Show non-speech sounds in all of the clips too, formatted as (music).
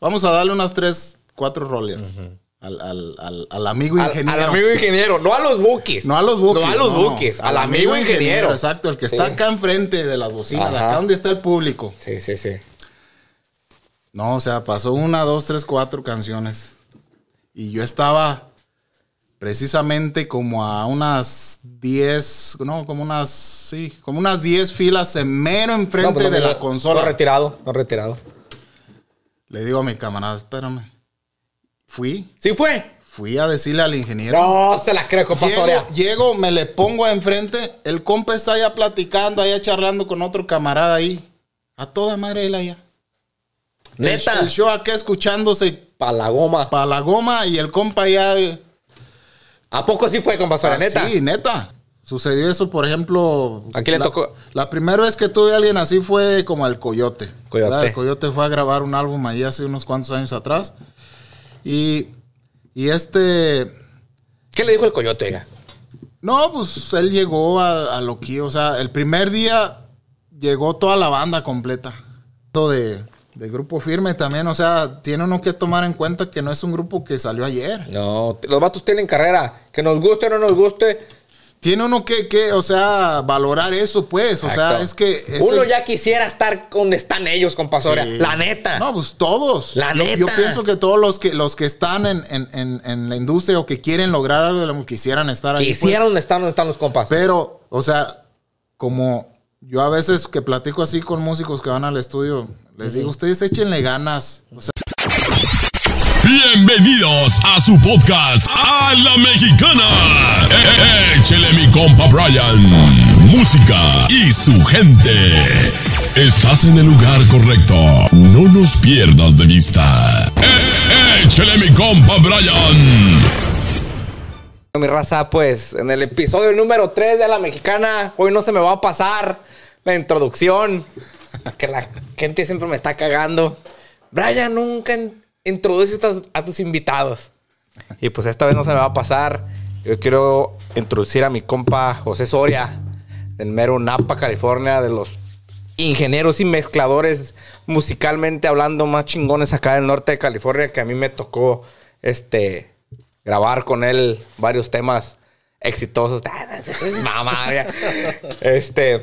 Vamos a darle unas tres, cuatro roles. al, al, amigo ingeniero. Al, amigo ingeniero, no a los buques. No a los buques. No a los buques, al, amigo, ingeniero. Exacto, el que está acá enfrente de las bocinas, acá donde está el público. Sí, sí, sí. No, o sea, pasó una, dos, tres, cuatro canciones. Y yo estaba precisamente como a unas diez no, como unas, sí, como unas diez filas en mero pues enfrente de la consola. No retirado, no retirado. Le digo a mi camarada, espérame. Fui. ¿Sí fue? Fui a decirle al ingeniero. No, se las creo, compa llego, me le pongo enfrente. El compa está allá platicando, allá charlando con otro camarada ahí. A toda madre él allá. Neta. El, show acá escuchándose. Pa' la goma. Pa' la goma y el compa allá. Eh. ¿A poco sí fue, compa ah, neta. Sí, neta. Sucedió eso, por ejemplo. ¿A quién le tocó? La primera vez que tuve a alguien así fue como el Coyote. Coyote. El Coyote fue a grabar un álbum ahí hace unos cuantos años atrás. Y, y este. ¿Qué le dijo el Coyote? No, pues él llegó a, lo que... O sea, el primer día llegó toda la banda completa. De, de grupo firme también. O sea, tiene uno que tomar en cuenta que no es un grupo que salió ayer. No, los vatos tienen carrera. Que nos guste o no nos guste tiene uno que, que, o sea, valorar eso, pues. O sea, es que. uno ya quisiera estar donde están ellos, compasora. La neta. No, pues todos. La yo, neta. Yo pienso que todos los que, los que están en, la industria o que quieren lograr algo, quisieran estar ahí. Pues. Quisieran estar donde están los compas. Pero, o sea, como yo a veces que platico así con músicos que van al estudio, les digo, ustedes échenle ganas. O sea. Bienvenidos a su podcast A la Mexicana. Eh, eh, eh, échele mi compa Brian. Música y su gente. Estás en el lugar correcto. No nos pierdas de vista. Échele mi compa Brian. Mi raza, pues en el episodio número 3 de la Mexicana, hoy no se me va a pasar la introducción. Que la gente siempre me está cagando. Brian nunca Introduce a, tus invitados. Y pues esta vez no se me va a pasar. Yo quiero introducir a mi compa José Soria, En mero Napa, California, de los ingenieros y mezcladores musicalmente hablando más chingones acá del norte de California, que a mí me tocó este grabar con él varios temas exitosos. (laughs) Mamá, este,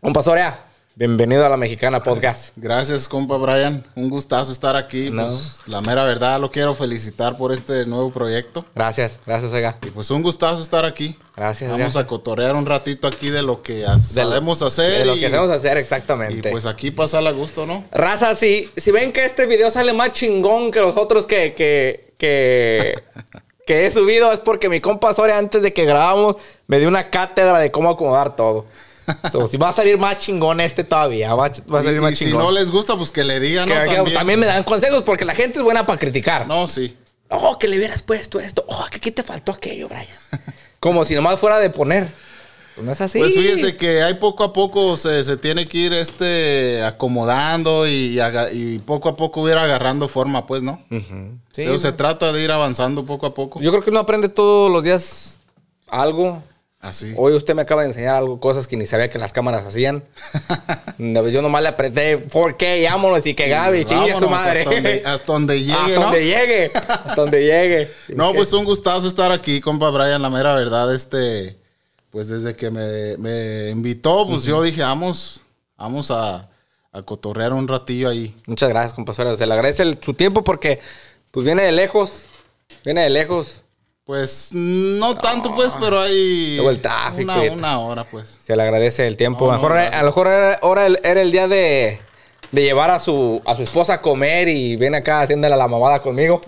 compa Soria, Bienvenido a la Mexicana Podcast. (laughs) Gracias, compa Brian. Un gustazo estar aquí. Pues, la mera verdad, lo quiero felicitar por este nuevo proyecto. Gracias, gracias, Ega. Y pues un gustazo estar aquí. Gracias. Vamos a cotorear un ratito aquí de lo que sabemos hacer. De lo que sabemos hacer, exactamente. Y pues aquí pasar a gusto, ¿no? Raza, si, si ven que este video sale más chingón que los otros que, que, que, (laughs) que he subido, es porque mi compa Soria, antes de que grabamos, me dio una cátedra de cómo acomodar todo. (laughs) si va a salir más chingón este todavía, va, a salir y, chingón y Si no les gusta, pues que le digan. también. también. me dan consejos porque la gente es buena para criticar. No, sí. Oh, que le hubieras puesto esto. Oh, que aquí te faltó aquello, Brian. (laughs) Como si nomás fuera de poner. Pues no es así. Pues fíjese que hay poco a poco se, se tiene que ir este acomodando y, y, poco a poco hubiera agarrando forma, pues, ¿no? Pero se trata de ir avanzando poco a poco. Yo creo que uno aprende todos los días algo Hoy ah, usted me acaba de enseñar algo, cosas que ni sabía que las cámaras hacían. (laughs) Pues, yo nomás le apreté 4K, vámonos y que Gaby, chingue su madre. Hasta (laughs) donde, llegue. Hasta donde llegue. Hasta donde llegue. No, pues un gustazo estar aquí, compa Brian. La mera verdad, este, pues desde que me, invitó, pues yo dije, vamos, vamos a, cotorrear un ratillo ahí. Muchas gracias, compa. Se le agradece su tiempo porque, pues viene de lejos. Viene de lejos. Pues no, tanto, pues, pero hay. Luego Una, hora, pues. Se le agradece el tiempo. a, lo mejor, a lo mejor era, ahora era el día de, de, llevar a su, esposa a comer y viene acá haciéndole la mamada conmigo.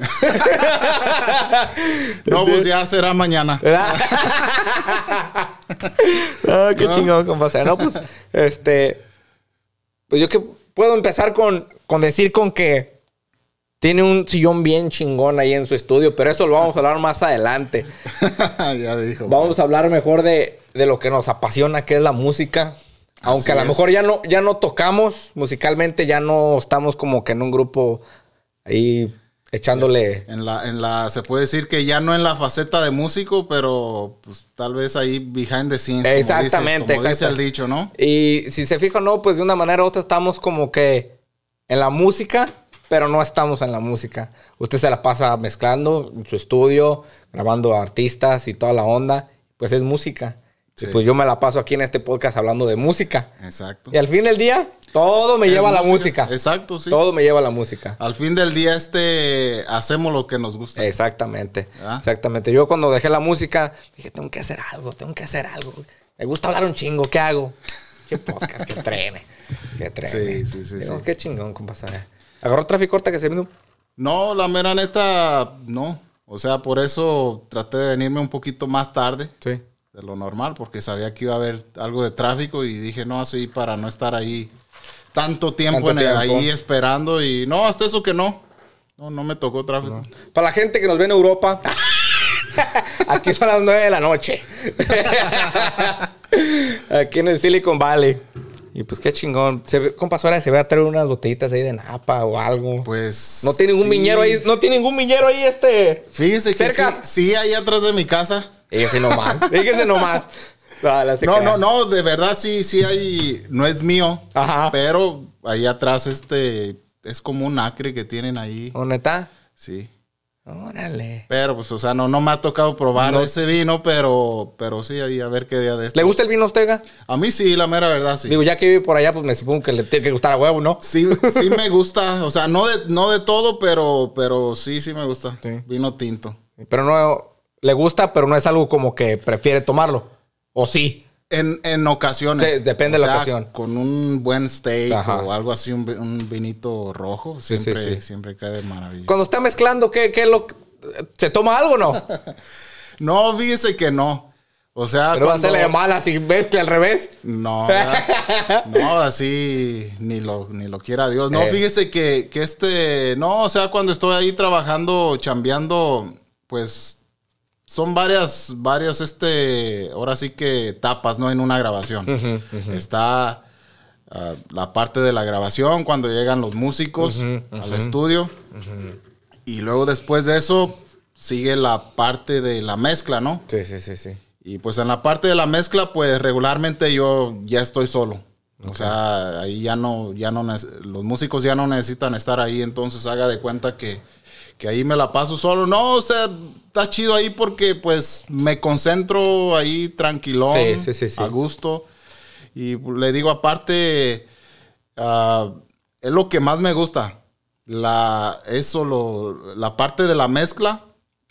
(laughs) no, pues ya será mañana. (laughs) qué chingón, compadre. No, pues, este. Pues yo que puedo empezar con decir con que tiene un sillón bien chingón ahí en su estudio, pero eso lo vamos a hablar más adelante. (laughs) ya dijo. Vamos a hablar mejor de, de, lo que nos apasiona, que es la música. Aunque a lo mejor ya no, ya no tocamos musicalmente, ya no estamos como que en un grupo ahí echándole. En la, en la, se puede decir que ya no en la faceta de músico, pero pues tal vez ahí behind the scenes. Exactamente, como dice, como dice el dicho, ¿no? Y si se fijan, no, pues de una manera u otra estamos como que en la música, pero no estamos en la música. Usted se la pasa mezclando en su estudio, grabando artistas y toda la onda, pues es música. pues yo me la paso aquí en este podcast hablando de música. Exacto. Y al fin del día, todo me lleva a la música. Exacto, sí. Todo me lleva a la música. Al fin del día, este, hacemos lo que nos gusta. Exactamente. Exactamente. Yo cuando dejé la música, dije, tengo que hacer algo, tengo que hacer algo. Me gusta hablar un chingo, ¿qué hago? Qué podcast, qué (laughs) trene. Qué trene. Sí, sí, sí. qué chingón, ¿Agarró tráfico corta que se vino? No, la mera neta, no. O sea, por eso traté de venirme un poquito más tarde. De lo normal, porque sabía que iba a haber algo de tráfico y dije, no, así para no estar ahí tanto tiempo, ahí esperando y no, hasta eso que no. No, no me tocó tráfico. Para la gente que nos ve en Europa, (laughs) aquí son las 9 de la noche. (laughs) aquí en el Silicon Valley. Y pues qué chingón. Se ve, se ve a traer unas botellitas ahí de napa o algo. Pues. No tiene ningún viñero ahí. No tiene ningún viñero ahí, este. Fíjese cerca. que. Sí, sí, ahí atrás de mi casa. Fíjese nomás. (laughs) Fíjese nomás. No, no, no, de verdad sí, sí hay. No es mío. Ajá. Pero ahí atrás, este. Es como un acre que tienen ahí. ¿O neta? Sí. Órale. Pero pues, o sea, no, no me ha tocado probar ese vino, pero, pero sí, ahí a ver qué día de este. ¿Le gusta el vino Ostega? A mí sí, la mera verdad, sí. Digo, ya que vive por allá, pues me supongo que le tiene que gustar a huevo, ¿no? Sí, sí me gusta. O sea, no de, no de todo, pero, pero sí, sí me gusta. Vino tinto. Pero no, le gusta, pero no es algo como que prefiere tomarlo. ¿O sí? En, ocasiones. depende de la ocasión. Con un buen steak o algo así, un, vinito rojo, siempre, siempre cae de maravilla. Cuando está mezclando, ¿qué, qué lo, ¿se toma algo o no? (laughs) no, fíjese que no. O sea, pero va a hacerle mala si mezcle al revés. No, (laughs) no, así ni lo, ni lo quiera Dios. No, eh. fíjese que, que este, no, o sea, cuando estoy ahí trabajando, chambeando, pues son varias, varias, este, ahora sí que etapas, ¿no? En una grabación. Está ah, la parte de la grabación, cuando llegan los músicos al estudio. Y luego después de eso sigue la parte de la mezcla, ¿no? Sí, sí, sí, sí. Y pues en la parte de la mezcla, pues regularmente yo ya estoy solo. O sea, ahí ya no, ya no, los músicos ya no necesitan estar ahí, entonces haga de cuenta que que ahí me la paso solo. No, o sea, está chido ahí porque pues me concentro ahí tranquilón, a gusto. Y le digo aparte, ah, es lo que más me gusta. La, eso, lo, la parte de la mezcla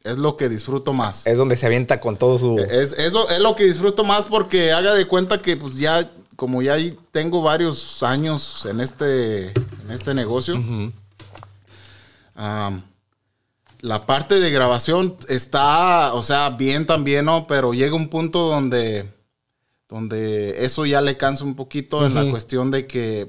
es lo que disfruto más. Es donde se avienta con todo su... E-, es, eso es lo que disfruto más porque haga de cuenta que pues ya, como ya tengo varios años en este, en este negocio, la parte de grabación está, o sea, bien también, ¿no? Pero llega un punto donde, donde eso ya le cansa un poquito en la cuestión de que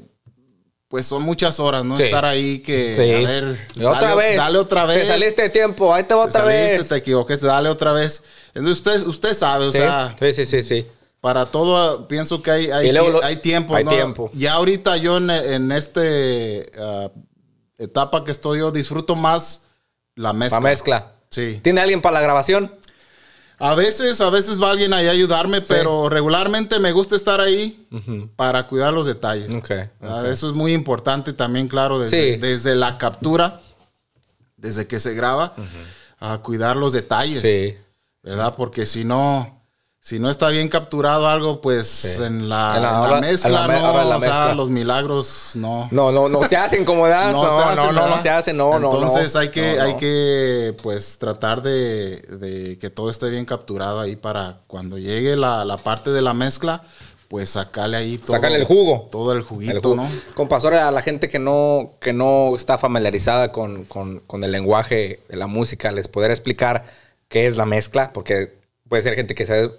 pues son muchas horas, ¿no? Estar ahí que, a ver, dale, otra vez. dale Te saliste de tiempo, ahí te va otra vez. Te equivoqué, dale otra vez. Entonces usted, usted sabe, o sea. Sí, sí, sí, sí. Para todo pienso que hay, hay, tiempo, hay ¿no? tiempo. Ya ahorita yo en, en este, ah, etapa que estoy yo disfruto más la mezcla. La mezcla. Sí. ¿Tiene alguien para la grabación? A veces, a veces va alguien ahí a ayudarme, pero regularmente me gusta estar ahí para cuidar los detalles. Ah, eso es muy importante también, claro, desde, la captura, desde que se graba, a cuidar los detalles. Sí. ¿Verdad? Porque si no, si no está bien capturado algo, pues en la, mezcla, no, o sea, los milagros no. No, no, no se hacen como no, (laughs) no, no, se hacen, no, Entonces, no. Entonces hay que, hay que, pues, tratar de, de, que todo esté bien capturado ahí para cuando llegue la, parte de la mezcla, pues sacarle ahí todo. Sacarle el jugo. Todo el juguito, ¿no? Con a la gente que no, que no está familiarizada con, con, con el lenguaje de la música, les poder explicar qué es la mezcla, porque puede ser gente que sabe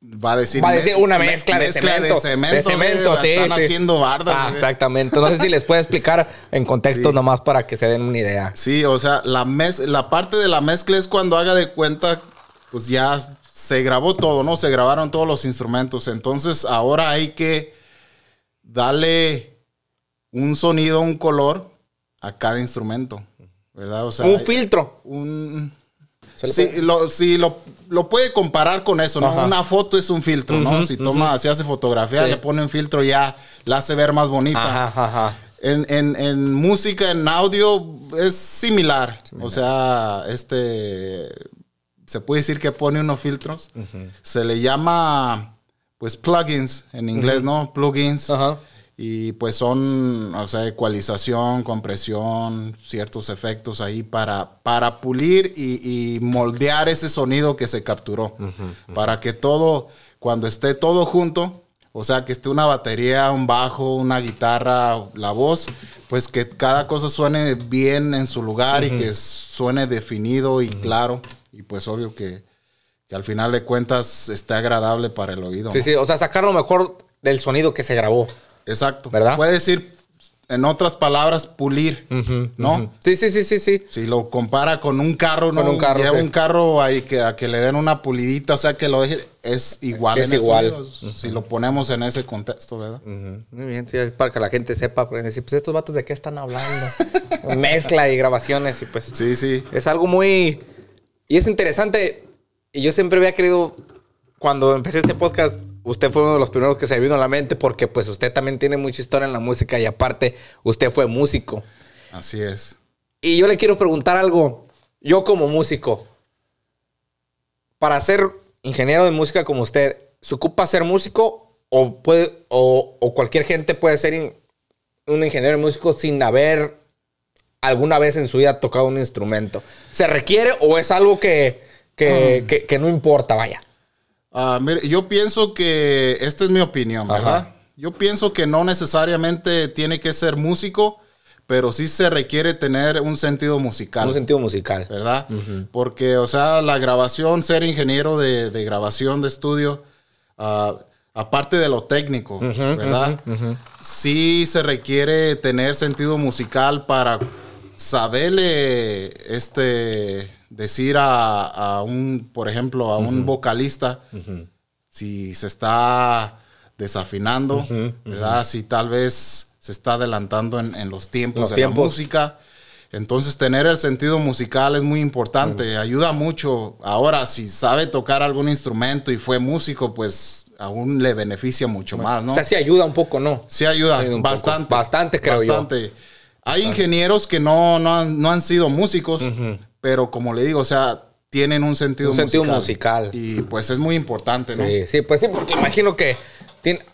va a decir, va a decir una mezcla, de cemento. De cemento, sí, están haciendo bardas. Ah, exactamente. No sé si les puedo explicar en contexto nomás para que se den una idea. Sí, o sea, la, mez la parte de la mezcla es cuando haga de cuenta, pues ya se grabó todo, ¿no? Se grabaron todos los instrumentos. Entonces ahora hay que darle un sonido, un color a cada instrumento, ¿verdad? O sea, un filtro. Un si lo sí, lo, puede comparar con eso, ¿no? Una foto es un filtro, ¿no? si toma, si hace fotografía, le pone un filtro ya la hace ver más bonita. En, en, música, en audio, es similar. O sea, este. Se puede decir que pone unos filtros. Se le llama, pues, plugins en inglés, ¿no? Plugins. Ajá y pues son, o sea, ecualización, compresión, ciertos efectos ahí para, para pulir y, moldear ese sonido que se capturó. Para que todo, cuando esté todo junto, o sea, que esté una batería, un bajo, una guitarra, la voz, pues que cada cosa suene bien en su lugar y que suene definido y claro. Y pues obvio que, al final de cuentas esté agradable para el oído. Sí, sí, o sea, sacar lo mejor del sonido que se grabó. Exacto. ¿Verdad? Puede decir, en otras palabras, pulir, ¿no? Sí, sí, sí, sí, sí. Si lo compara con un carro, con ¿no? Un carro, lleva un carro ahí que, a que le den una pulidita, o sea, que lo deje, es igual. Es igual. Si lo ponemos en ese contexto, ¿verdad? Muy bien, sí, para que la gente sepa, pues decir, pues estos vatos de qué están hablando. (laughs) Mezcla y grabaciones y pues. Sí, sí. Es algo muy... Y es interesante. Y yo siempre había querido, cuando empecé este podcast, usted fue uno de los primeros que se vino a la mente porque pues usted también tiene mucha historia en la música y aparte usted fue músico. Así es. Y yo le quiero preguntar algo, yo como músico, para ser ingeniero de música como usted, ¿se ocupa ser músico o, puede, o, cualquier gente puede ser un ingeniero de músico sin haber alguna vez en su vida tocado un instrumento? ¿Se requiere o es algo que, que, ah. que no importa, vaya? Ah, yo pienso que, esta es mi opinión, ¿verdad? Yo pienso que no necesariamente tiene que ser músico, pero sí se requiere tener un sentido musical. Un sentido musical. ¿Verdad? Porque, o sea, la grabación, ser ingeniero de, grabación de estudio, ah, aparte de lo técnico, ¿verdad? sí se requiere tener sentido musical para saberle este decir a, un, por ejemplo, a un vocalista si se está desafinando, ¿verdad? Si tal vez se está adelantando en, los tiempos de la música. Entonces, tener el sentido musical es muy importante, ayuda mucho. Ahora, si sabe tocar algún instrumento y fue músico, pues aún le beneficia mucho más, ¿no? O sea, sí ayuda un poco, ¿no? Sí ayuda, bastante. Bastante, creo bastante. Hay ingenieros que no, han, sido músicos, pero como le digo, o sea, tienen un sentido un sentido musical. Y pues es muy importante, ¿no? Sí, sí, pues sí, porque imagino que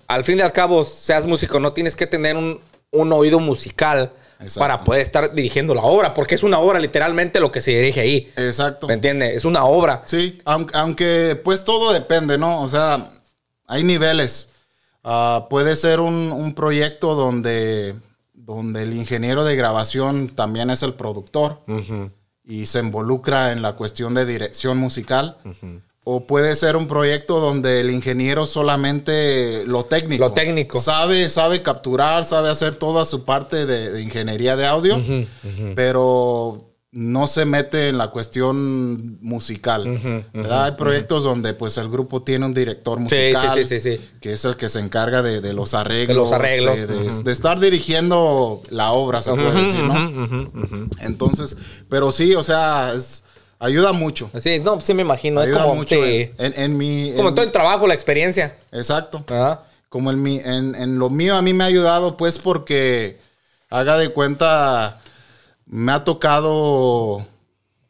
al fin y al cabo, seas músico, no tienes que tener un, oído musical para poder estar dirigiendo la obra, porque es una obra literalmente lo que se dirige ahí. Exacto. ¿Me entiendes? Es una obra. Sí, aunque, pues todo depende, ¿no? O sea, hay niveles. Ah, puede ser un, proyecto donde, donde el ingeniero de grabación también es el productor y se involucra en la cuestión de dirección musical. O puede ser un proyecto donde el ingeniero solamente lo técnico. Lo técnico. Sabe, sabe capturar, sabe hacer toda su parte de, ingeniería de audio, pero no se mete en la cuestión musical. Hay proyectos donde pues el grupo tiene un director musical sí, sí, sí, que es el que se encarga de, los arreglos, de, los arreglos. Eh, de, estar dirigiendo la obra, se puede decir, ¿no? Entonces, pero sí, o sea, ayuda mucho. Sí, no, sí me imagino. Ayuda mucho en, mi... Como todo el trabajo, la experiencia. Exacto. Como en, mi, en lo mío a mí me ha ayudado pues porque haga de cuenta me ha tocado,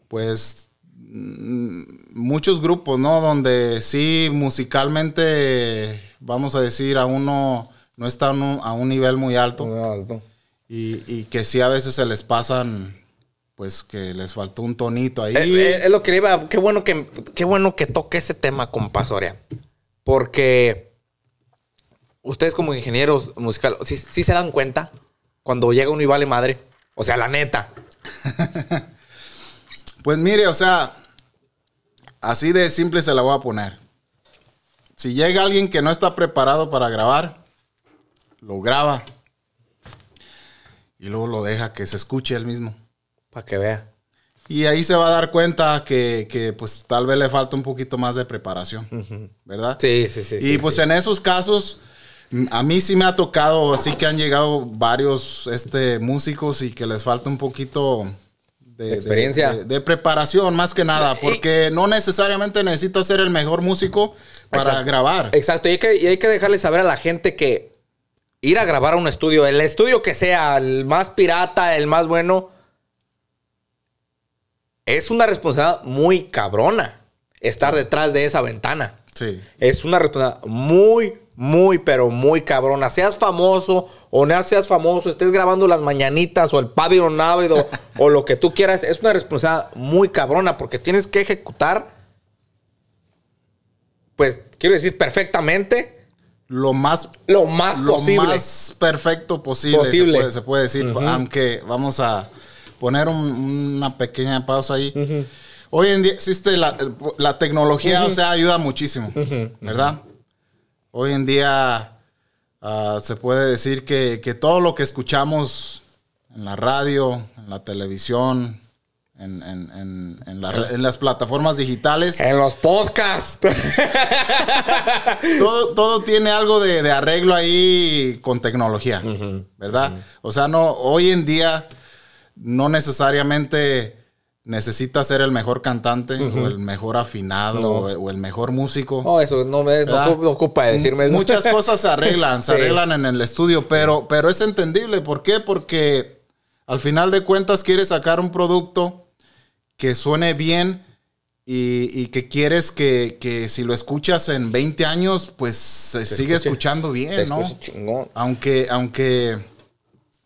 pues, muchos grupos, ¿no? Donde sí, musicalmente, vamos a decir, a uno no está a un nivel muy alto. Y, que sí a veces se les pasan, pues que les faltó un tonito ahí. Eh, eh, es, lo que le iba, qué bueno que, qué bueno que toque ese tema, compasoria. Porque ustedes como ingenieros musicales, si sí se dan cuenta cuando llega uno y vale madre. O sea, la neta. (laughs) pues mire, o sea, así de simple se la voy a poner. Si llega alguien que no está preparado para grabar, lo graba. Y luego lo deja que se escuche él mismo. Para que vea. Y ahí se va a dar cuenta que, pues tal vez le falta un poquito más de preparación, ¿verdad? Sí, sí, sí. Y pues en esos casos, a mí sí me ha tocado, así que han llegado varios este, músicos y que les falta un poquito de experiencia. De, preparación, más que nada, porque no necesariamente necesito ser el mejor músico para grabar. Exacto, y hay, que, hay que dejarle saber a la gente que ir a grabar a un estudio, el estudio que sea, el más pirata, el más bueno, es una responsabilidad muy cabrona estar detrás de esa ventana. Sí. Es una responsabilidad muy muy, pero muy cabrona. Seas famoso o no seas famoso, estés grabando las mañanitas o el padre návido (laughs) o lo que tú quieras, es una responsabilidad muy cabrona porque tienes que ejecutar, pues quiero decir, perfectamente. Lo más, lo más lo más perfecto posible, Se, puede, decir. Aunque vamos a poner una pequeña pausa ahí. Hoy en día existe la, tecnología, o sea, ayuda muchísimo, ¿verdad? Hoy en día ah, se puede decir que, todo lo que escuchamos en la radio, en la televisión, en, las plataformas digitales. En los podcasts. (laughs) todo, tiene algo de, arreglo ahí con tecnología, ¿verdad? O sea, no, hoy en día no necesariamente necesita ser el mejor cantante o el mejor afinado o, el mejor músico. No, eso no me ocupa de decirme eso. Muchas (laughs) cosas se arreglan, se arreglan en el estudio, pero, pero es entendible. ¿Por qué? Porque al final de cuentas quieres sacar un producto que suene bien y, que quieres que, si lo escuchas en 20 años, pues se, sigue escuchando bien, ¿no? Aunque, aunque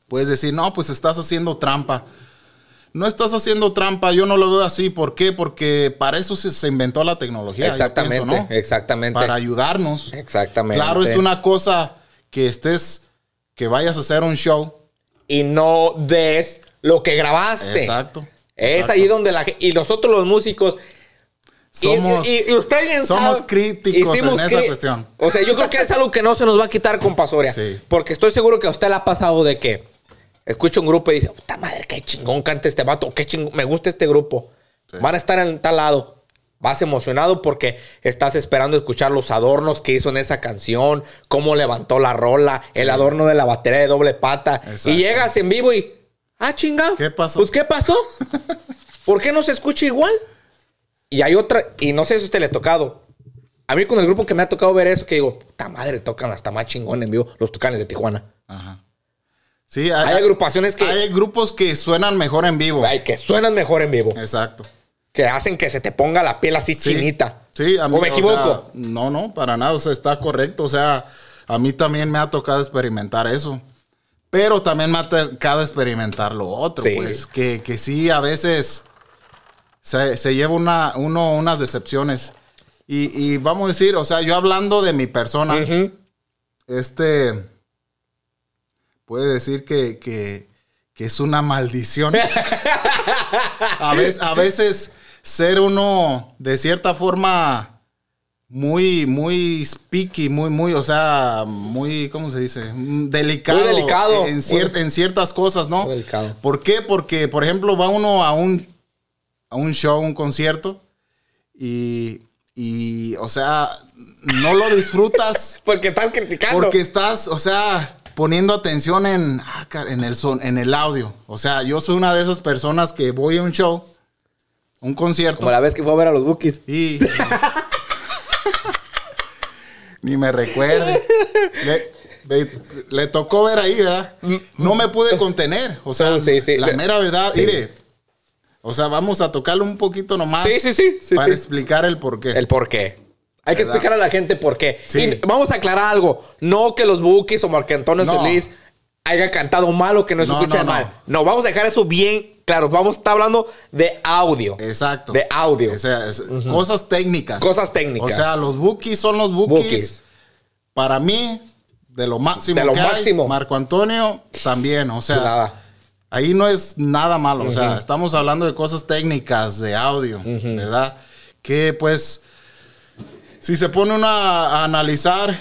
puedes decir, no, pues estás haciendo trampa no estás haciendo trampa, yo no lo veo así. ¿Por qué? Porque para eso se, inventó la tecnología. Exactamente, exactamente. Para ayudarnos. Exactamente. Claro, es una cosa que estés, que vayas a hacer un show. Y no des lo que grabaste. Exacto. Es ahí donde la... gente... Y nosotros los músicos... Somos, y, y, somos críticos en esa cuestión. O sea, yo creo que es algo que no se nos va a quitar, con pasoria. Sí. Porque estoy seguro que a usted le ha pasado de qué escucha un grupo y dice, puta madre, qué chingón canta este vato, qué chingón, me gusta este grupo. Van a estar en tal lado. Vas emocionado porque estás esperando escuchar los adornos que hizo en esa canción, cómo levantó la rola, el adorno de la batería de doble pata. Y llegas en vivo y, ah, chinga. ¿Qué pasó? Pues, ¿qué pasó? (laughs) ¿Por qué no se escucha igual? Y hay otra, y no sé si a usted le ha tocado. A mí con el grupo que me ha tocado ver eso, que digo, puta madre, tocan hasta más chingón en vivo, los tucanes de Tijuana. Ajá hay, agrupaciones que. Hay grupos que suenan mejor en vivo. Hay que suenan mejor en vivo. Exacto. Que hacen que se te ponga la piel así chinita. Sí, ¿O me equivoco? no, no, para nada. O sea, está correcto. O sea, a mí también me ha tocado experimentar eso. Pero también me ha tocado experimentar lo otro, pues. Que, sí, a veces se, lleva una, uno unas decepciones. Y, vamos a decir, o sea, yo hablando de mi persona, este puede decir que, es una maldición. (laughs) a, veces, a veces ser uno de cierta forma muy, muy picky, muy, muy, o sea, muy, ¿cómo se dice? Mm, delicado. delicado. En, en ciertas cosas, ¿no? delicado. ¿Por qué? Porque, por ejemplo, va uno a un, a un show, un concierto, y, y, o sea, no lo disfrutas. (laughs) porque estás criticando. Porque estás, o sea, poniendo atención en, ah, en, el son, en el audio. O sea, yo soy una de esas personas que voy a un show, un concierto. Como la vez que fue a ver a los Bookies. ni me recuerde. (laughs) Le, tocó ver ahí, ¿verdad? No me pude contener. O sea, la mera verdad, mire. O sea, vamos a tocarlo un poquito nomás. para explicar el porqué. El porqué. Hay que explicar a la gente por qué. vamos a aclarar algo. No que los Bookies o Marco Antonio no. Solís haya cantado mal o que no, se escuche mal. No. vamos a dejar eso bien claro. Vamos a estar hablando de audio. Exacto. De audio. O sea, Cosas técnicas. Cosas técnicas. O sea, los Bookies son los Bookies. Para mí, de lo máximo. De lo máximo. Marco Antonio también. O sea. Ahí no es nada malo, o sea, estamos hablando de cosas técnicas, de audio, ¿verdad? Que pues si se pone uno a, analizar,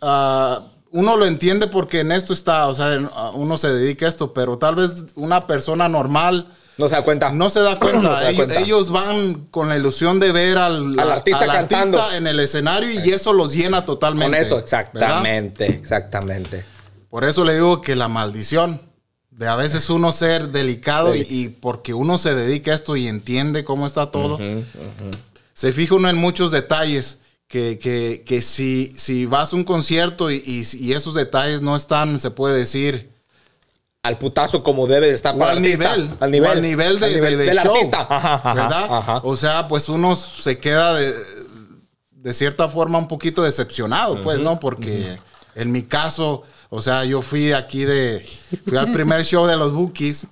ah, uno lo entiende porque en esto está, o sea, ah, uno se dedica a esto, pero tal vez una persona normal... No se da cuenta. No se da (clears throat) cuenta. ellos, van con la ilusión de ver al, artista, en el escenario y eso los llena totalmente. Con eso, exactamente, exactamente. Por eso le digo que la maldición de a veces uno ser delicado y, porque uno se dedica a esto y entiende cómo está todo, se fija uno en muchos detalles que, que, que si, si, vas a un concierto y, y, esos detalles no están, se puede decir. Al putazo como debe de estar para al, nivel, al nivel. nivel de, ¿Verdad? O sea, pues uno se queda de, cierta forma un poquito decepcionado, pues, ¿no? Porque en mi caso, o sea, yo fui aquí de. Fui al primer show de los Bookies.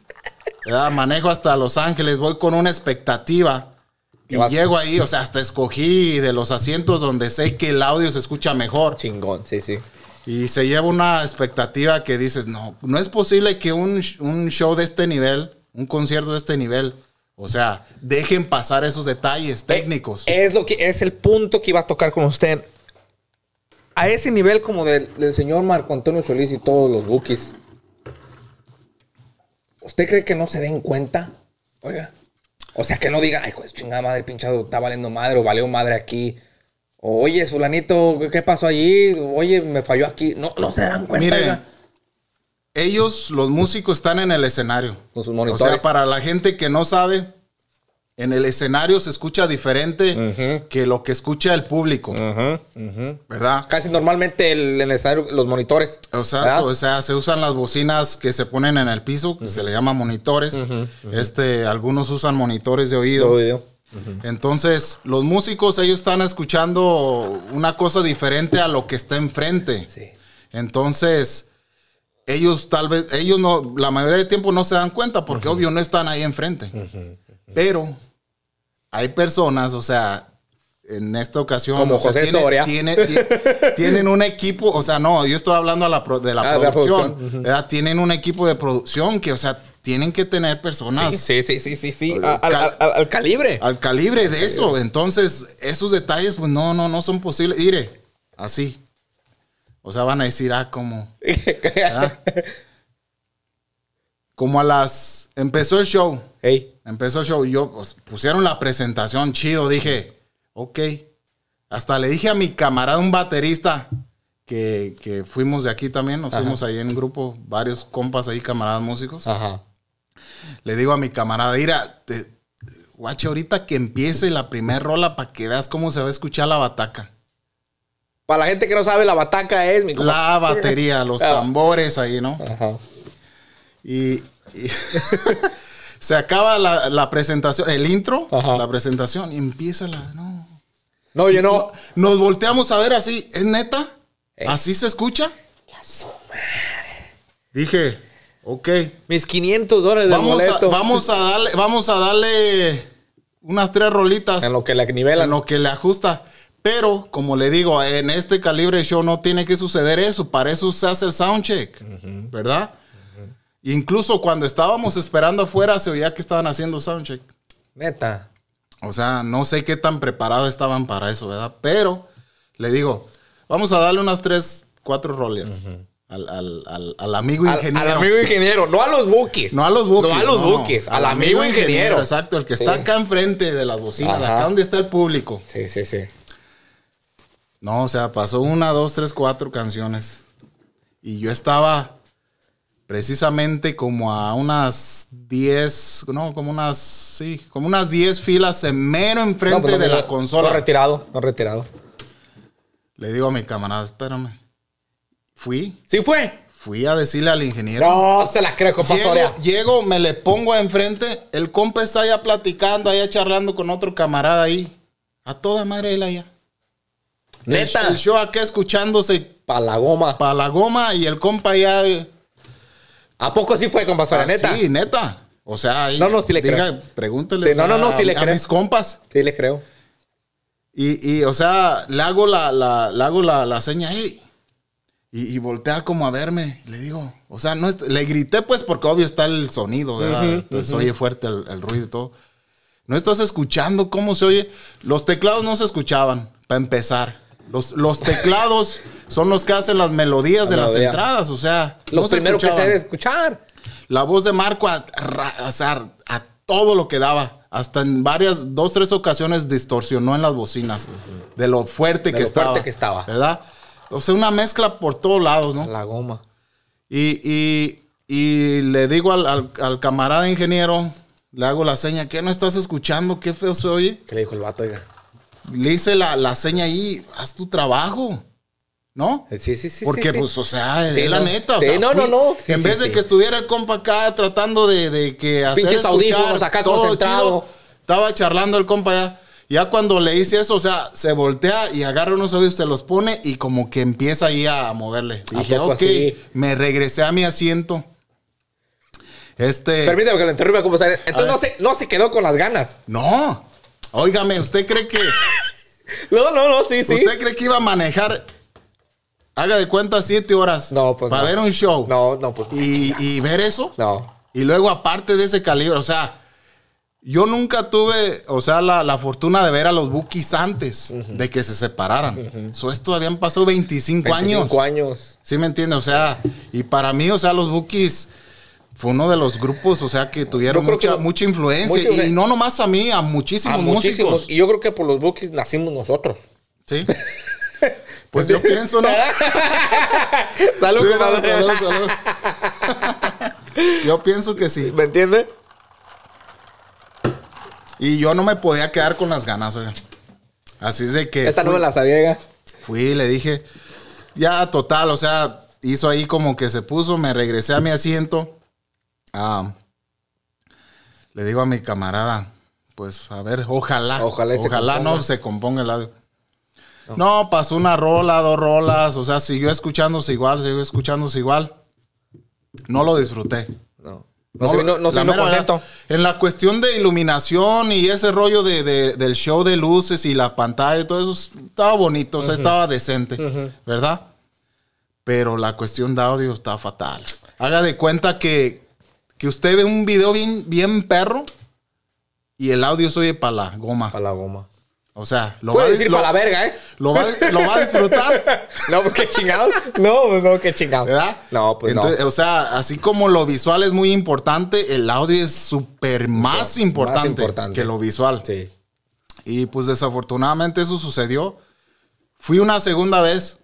Manejo hasta Los Ángeles, voy con una expectativa y llego ahí, o sea, hasta escogí de los asientos donde sé que el audio se escucha mejor. Chingón, sí, sí. Y se lleva una expectativa que dices, no, no es posible que un, show de este nivel, un concierto de este nivel, o sea, dejen pasar esos detalles técnicos. Es, lo que, es el punto que iba a tocar con usted. A ese nivel como del, del señor Marco Antonio Solís y todos los bookies, ¿usted cree que no se den cuenta? Oiga, o sea, que no digan, ay, pues chingada madre, pinchado, está valiendo madre o valió madre aquí. Oye, fulanito, ¿qué pasó allí? Oye, me falló aquí. No, no se dan cuenta. Mire, ellos, los músicos, están en el escenario. Con sus monitores. O sea, para la gente que no sabe, en el escenario se escucha diferente que lo que escucha el público. ¿Verdad? Casi normalmente en el escenario, los monitores. o sea, se usan las bocinas que se ponen en el piso, que se le llama monitores. Este, algunos usan monitores de oído. Entonces, los músicos, ellos están escuchando una cosa diferente a lo que está enfrente. Entonces, ellos tal vez, ellos no, la mayoría del tiempo no se dan cuenta porque obvio no están ahí enfrente. Pero hay personas, o sea, en esta ocasión. (laughs) tienen un equipo, o sea, no, yo estoy hablando ah, de, la producción. Tienen un equipo de producción que, o sea, tienen que tener personas. Sí, sí, sí, sí, sí. Al, calibre. Al calibre de eso. Entonces, esos detalles, pues no, no, no son posibles. Ire, así. O sea, van a decir, ah, como. (laughs) Como a las. Empezó el show. Empezó el show yo, pues, pusieron la presentación chido. Dije, ok. Hasta le dije a mi camarada, un baterista, que, fuimos de aquí también, nos fuimos ahí en un grupo, varios compas ahí, camaradas músicos. Le digo a mi camarada, mira, te, guache, ahorita que empiece la primera rola para que veas cómo se va a escuchar la bataca. Para la gente que no sabe, la bataca es mi La batería, los (laughs) ah. tambores ahí, ¿no? Ajá. y (laughs) (laughs) Se acaba la, presentación, el intro, la presentación, y empieza la. No. No, no. Nos volteamos a ver así, ¿es neta? Eh. ¿Así se escucha? Ya su madre. Dije, ok. Mis 500 dólares de boleto. vamos a darle, vamos a darle unas tres rolitas. En lo que la nivela. En lo que le ajusta. Pero, como le digo, en este calibre de show no tiene que suceder eso. Para eso se hace el sound check, ¿verdad? Incluso cuando estábamos esperando afuera se oía que estaban haciendo soundcheck. Neta. O sea, no sé qué tan preparados estaban para eso, ¿verdad? Pero le digo, vamos a darle unas tres, cuatro roles. al, al, al, amigo ingeniero. Al, amigo ingeniero, no a los buques. No a los buques. No a los buques, al, amigo, ingeniero. Exacto, el que está acá enfrente de las bocinas, acá donde está el público. Sí, sí, sí. No, o sea, pasó una, dos, tres, cuatro canciones. Y yo estaba precisamente como a unas 10, no, como unas, sí, como unas 10 filas en menos enfrente pues, de la consola. retirado, no retirado. Le digo a mi camarada, espérame. Fui. Sí fue. Fui a decirle al ingeniero. No, se las creo, compa llego, llego, me le pongo enfrente. El compa está allá platicando, allá charlando con otro camarada ahí. A toda madre él allá. Neta. El, el show acá escuchándose. Pa' la goma. Pa' la goma y el compa allá ¿A poco sí fue, con Ah, neta. Sí, neta. O sea, ahí, no, no, si le diga, creo. Pregúntele a, mis compas. Sí le creo. Y, o sea, le hago la, la, hago la, seña, ahí. Y, y, voltea como a verme. Le digo, o sea, no le grité pues porque obvio está el sonido, ¿verdad? Este, oye fuerte el, el, ruido y todo. No estás escuchando cómo se oye. Los teclados no se escuchaban, para empezar. Los, teclados son los que hacen las melodías de las entradas, o sea. Lo primero que se debe escuchar. La voz de Marco a, a, todo lo que daba. Hasta en varias, dos, tres ocasiones distorsionó en las bocinas. De lo fuerte de que lo fuerte que estaba. ¿Verdad? O sea, una mezcla por todos lados, ¿no? La goma. Y, le digo al, camarada ingeniero, le hago la seña, ¿qué no estás escuchando? Qué feo se oye. ¿Qué le dijo el vato, oiga? le hice la, la seña ahí, haz tu trabajo. ¿No? Eh, sí, sí, sí. Porque, pues, o sea, es la neta. O no, no, no, en vez de que estuviera el compa acá tratando de, de que hacer. Pinches audífonos acá todo concentrado. estaba charlando el compa ya. Ya cuando le hice eso, o sea, se voltea y agarra unos audios, se los pone y como que empieza ahí a moverle. dije, ok, me regresé a mi asiento. Este. Permítame que lo interrumpa como Entonces no se, no se quedó con las ganas. No. Óigame, ¿usted cree que... (laughs) No, no, no, sí, sí. ¿Usted cree que iba a manejar, haga de cuenta, siete horas? No, pues Para ver un show. No, no, pues y, y ver eso. No. Y luego, aparte de ese calibre, o sea, yo nunca tuve, o sea, la, fortuna de ver a los Bookies antes de que se separaran. eso esto habían pasado 25, años. 25 años. Sí, me entiende, o sea, y para mí, o sea, los Bookies fue uno de los grupos, o sea, que tuvieron mucha, mucha influencia. y no nomás a mí, a muchísimos, muchísimos músicos. Y yo creo que por los bookies nacimos nosotros. Sí. pues yo pienso, ¿no? Saludos. (laughs) Saludos. Saludos. yo pienso que sí. ¿Me entiende? Y yo no me podía quedar con las ganas, oiga. Así es de que. Esta no me la sabía, Fui le dije. Ya, total, o sea, hizo ahí como que se puso, me regresé a mi asiento. Ah, le digo a mi camarada, pues a ver, ojalá, ojalá, no se componga el audio. No. pasó una rola, dos rolas, o sea, siguió escuchándose igual, siguió escuchándose igual. No lo disfruté. No. No, se no en la cuestión de iluminación y ese rollo del show de luces y la pantalla y todo eso, estaba bonito, o sea, estaba decente, ¿verdad? Pero la cuestión de audio estaba fatal. Haga de cuenta que que usted ve un video bien, bien perro y el audio se oye para la goma. Para la goma. O sea, lo va a decir para la verga, ¿eh? Lo va, a disfrutar. (laughs) no, pues qué chingado. No, pues no, qué chingados. ¿Verdad? No, pues no. O sea, así como lo visual es muy importante, el audio es súper más importante que lo visual. Sí. Y pues desafortunadamente eso sucedió. Fui una segunda vez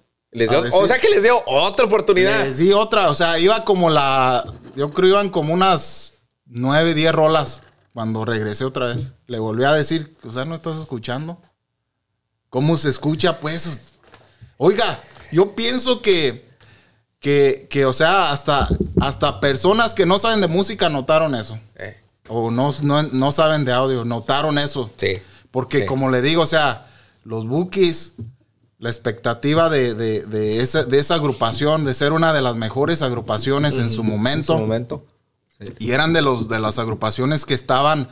o sea que les dio otra oportunidad. Les di otra, o sea, iba como la. Yo creo iban como unas 9, 10 rolas cuando regresé otra vez. Le volví a decir, o sea, no estás escuchando. ¿Cómo se escucha, pues? Oiga, yo pienso que. Que, o sea, hasta, hasta personas que no saben de música notaron eso. Eh. O no, saben de audio, notaron eso. Sí. Porque, como le digo, o sea, los bookies la expectativa de, de, esa, de, esa, agrupación, de ser una de las mejores agrupaciones en su momento. En su momento. Y eran de, los, de las agrupaciones que estaban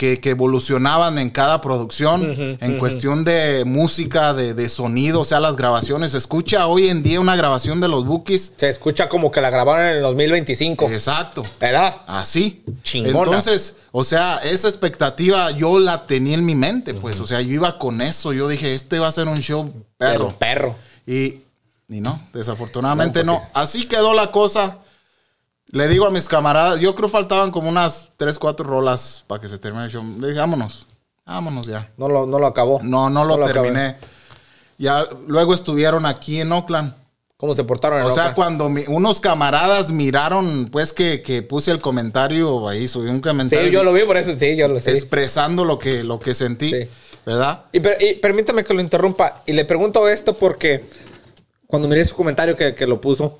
que, evolucionaban en cada producción, en cuestión de música, de, sonido, o sea, las grabaciones. Se escucha hoy en día una grabación de los Bookies. Se escucha como que la grabaron en el 2025. Exacto. ¿Verdad? Así. Entonces, o sea, esa expectativa yo la tenía en mi mente, pues. O sea, yo iba con eso. Yo dije, este va a ser un show perro. Pero perro. Y, no, desafortunadamente no. Pues Así quedó la cosa. Le digo a mis camaradas, yo creo faltaban como unas 3, 4 rolas para que se termine el show. Le dije, vámonos, vámonos ya. No lo, no lo acabó. No, no lo, terminé. Ya luego estuvieron aquí en Oakland. ¿Cómo se portaron en Oakland? O sea, cuando unos camaradas miraron, pues que, puse el comentario ahí, subí un comentario. Sí, yo lo vi por eso, sí, yo lo sé. Expresando lo que, lo que sentí, ¿verdad? Y, permítame que lo interrumpa. Y le pregunto esto porque cuando miré su comentario que lo puso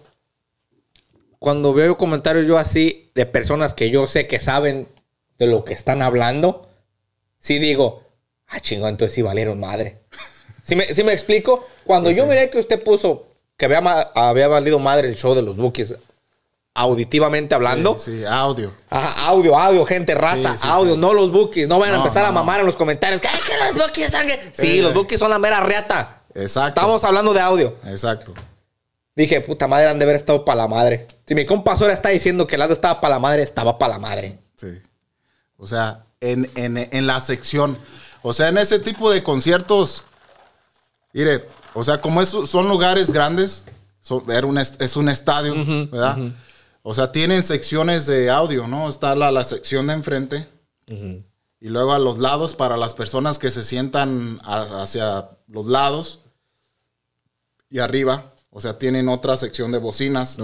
cuando veo comentarios yo así de personas que yo sé que saben de lo que están hablando, sí digo, ah, chingón, entonces sí valieron madre. (laughs) ¿Sí me, me explico, cuando yo miré que usted puso que había, había valido madre el show de los bookies auditivamente hablando. Sí, sí audio. Ajá, audio, audio, gente, raza, audio, no los bookies. No vayan a empezar a mamar en los comentarios. ¿Qué, que los bookies son? Sí, eh. los bookies son la mera reata. Exacto. Estamos hablando de audio. Exacto. Dije, puta madre, han de haber estado para la madre. Si mi compa está diciendo que el lado estaba para la madre, estaba para la madre. Sí. O sea, en, la sección. O sea, en ese tipo de conciertos. Mire, o sea, como son lugares grandes, es un estadio, ¿verdad? O sea, tienen secciones de audio, ¿no? Está la, sección de enfrente. Y luego a los lados, para las personas que se sientan hacia los lados. Y arriba. O sea, tienen otra sección de bocinas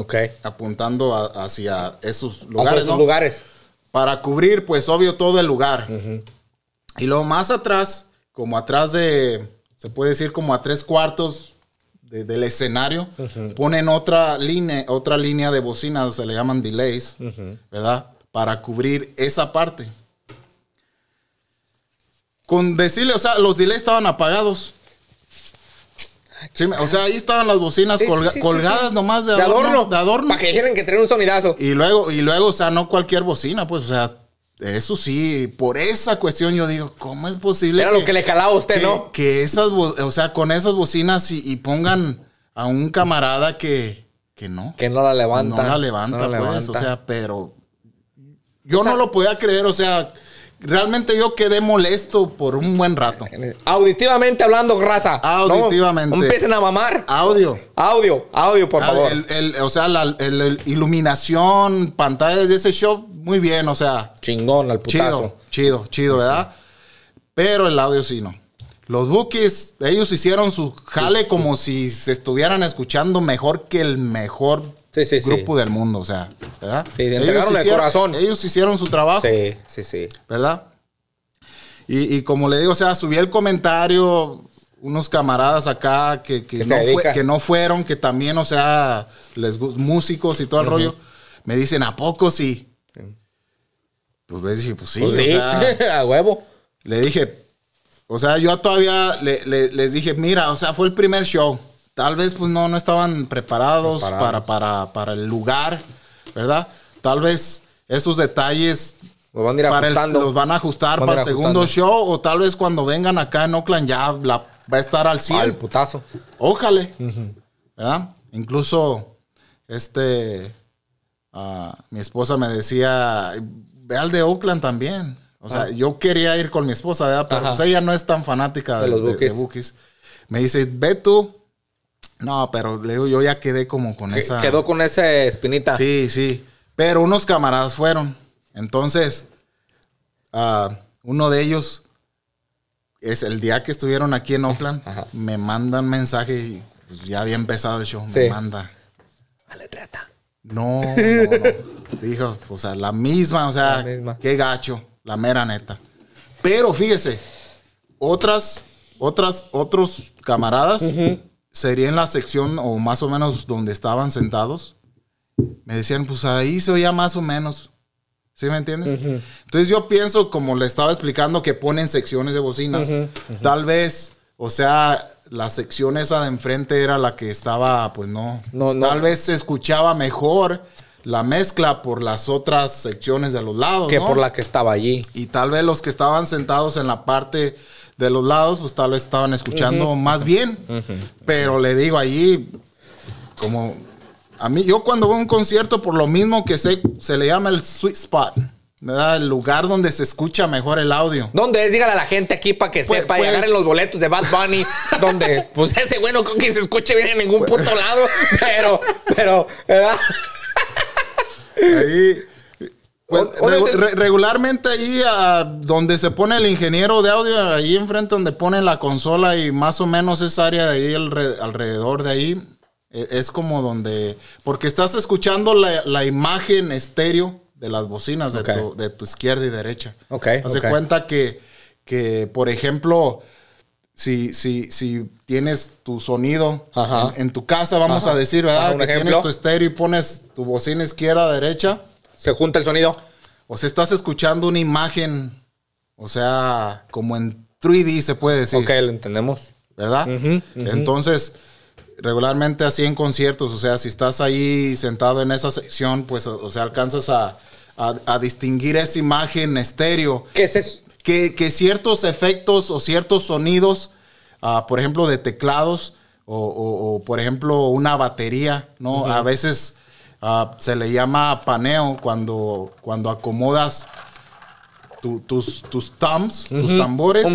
apuntando hacia esos lugares. lugares. Para cubrir, pues, obvio, todo el lugar. Y luego más atrás, como atrás de, se puede decir como a tres cuartos del escenario, ponen otra línea, otra línea de bocinas, se le llaman delays, ¿verdad? Para cubrir esa parte. Con decirle, o sea, los delays estaban apagados o sea, ahí estaban las bocinas colgadas nomás de adorno. De adorno. Para que dijeran que traen un sonidazo. Y luego, y luego, o sea, no cualquier bocina, pues, o sea, eso sí, por esa cuestión yo digo, ¿cómo es posible? Era lo que le calaba a usted, ¿no? Que esas, o sea, con esas bocinas y, pongan a un camarada que, que no. Que no la levanta. No la levanta, pues, o sea, pero yo no lo podía creer, o sea, realmente yo quedé molesto por un buen rato. Auditivamente hablando, raza. Auditivamente. No, empiecen a mamar. Audio. Audio, audio, por ah, favor. o sea, la iluminación, pantallas de ese show, muy bien, o sea. Chingón al putazo. Chido, chido, chido ¿verdad? Pero el audio sí no. Los bookies, ellos hicieron su jale como si se estuvieran escuchando mejor que el mejor grupo del mundo, o sea, ¿verdad? Sí, le entregaron el corazón. Ellos hicieron su trabajo. Sí, sí, sí. ¿Verdad? Y, como le digo, o sea, subí el comentario, unos camaradas acá que, que, no, que no, fueron, que también, o sea, les músicos y todo el rollo, me dicen, ¿a poco sí? Pues les dije, pues sí. Pues sí. O sea, (laughs) a huevo. Le dije, o sea, yo todavía les dije, mira, o sea, fue el primer show tal vez pues no, no estaban preparados, Para, para, el lugar, ¿verdad? Tal vez esos detalles los van a, van a ajustar para el segundo show o tal vez cuando vengan acá en Oakland ya va a estar al cielo. Al putazo. ¿verdad? Incluso, este, ah, mi esposa me decía, ve al de Oakland también. O sea, ah. yo quería ir con mi esposa, ¿verdad? Pero pues, ella no es tan fanática de, los bookies. Me dice, ve tú, no, pero le yo ya quedé como con esa. Quedó con esa espinita. Sí, sí. Pero unos camaradas fueron. Entonces, ah, uno de ellos, es el día que estuvieron aquí en Oakland, me mandan un mensaje, y, pues, ya había empezado el show, me manda. Ale, No, (laughs) Dijo, o sea, la misma, o sea, qué gacho, la mera neta. Pero fíjese, otras, otras, otros camaradas sería en la sección o más o menos donde estaban sentados. Me decían, pues ahí se oía más o menos. ¿Sí me entiendes? Entonces yo pienso, como le estaba explicando, que ponen secciones de bocinas. Tal vez, o sea, la sección esa de enfrente era la que estaba, pues no. Tal vez se escuchaba mejor la mezcla por las otras secciones de los lados. Que por la que estaba allí. Y tal vez los que estaban sentados en la parte de los lados, pues tal vez estaban escuchando más bien. Pero le digo ahí, como a mí, yo cuando voy a un concierto, por lo mismo que sé se le llama el sweet spot. ¿verdad? El lugar donde se escucha mejor el audio. ¿Dónde es? Dígale a la gente aquí para que pues, sepa y pues, agarren los boletos de Bad Bunny. (laughs) donde, pues ese bueno con que se escuche bien en ningún pues, puto lado. Pero, pero, ¿verdad? Ahí. Pues, regularmente ahí donde se pone el ingeniero de audio, ahí enfrente donde pone la consola y más o menos esa área de ahí alrededor de ahí, e-, es como donde, porque estás escuchando la, imagen estéreo de las bocinas de, tu, izquierda y derecha. Ok. Hace cuenta que, que, por ejemplo, si, si tienes tu sonido en, tu casa, vamos a decir, ¿verdad? Que tienes tu estéreo y pones tu bocina izquierda, derecha se junta el sonido. O sea, estás escuchando una imagen, o sea, como en 3D se puede decir. Ok, lo entendemos. ¿Verdad? Entonces, regularmente así en conciertos, o sea, si estás ahí sentado en esa sección, pues, o, sea, alcanzas a, distinguir esa imagen estéreo. ¿Qué es eso? Que, ciertos efectos o ciertos sonidos, ah, por ejemplo, de teclados o, por ejemplo, una batería, ¿no? A veces Ah, se le llama paneo cuando, cuando acomodas tus, tus thumbs, tus tambores,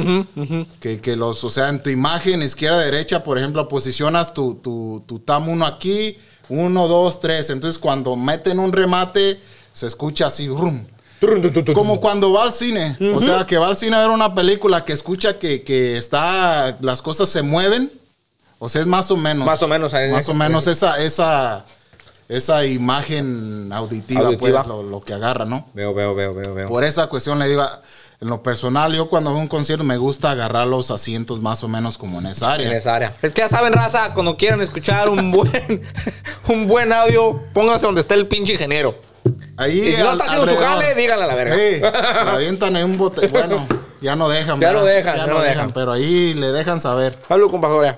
Que, los, o sea, en tu imagen izquierda-derecha, por ejemplo, posicionas tu, tu, thumb uno aquí, uno, dos, tres. Entonces cuando meten un remate, se escucha así, rum. Como cuando va al cine. O sea, que va al cine a ver una película que escucha que, está. las cosas se mueven. O sea, es más o menos. Más o menos. Más o menos esa, esa, esa imagen auditiva, Pues, lo, que agarra, ¿no? Veo, veo, veo, veo, Por esa cuestión le digo, en lo personal, yo cuando hago un concierto me gusta agarrar los asientos más o menos como en esa área. En esa área. Es que ya saben, raza, cuando quieran escuchar un buen, (laughs) un buen audio, pónganse donde está el pinche ingeniero. Ahí, y si no está haciendo su jale, díganle a la verga. Sí, (laughs) avientan en un bote. Bueno, ya no dejan. Ya no dejan, Pero ahí le dejan saber. Salud, compadre.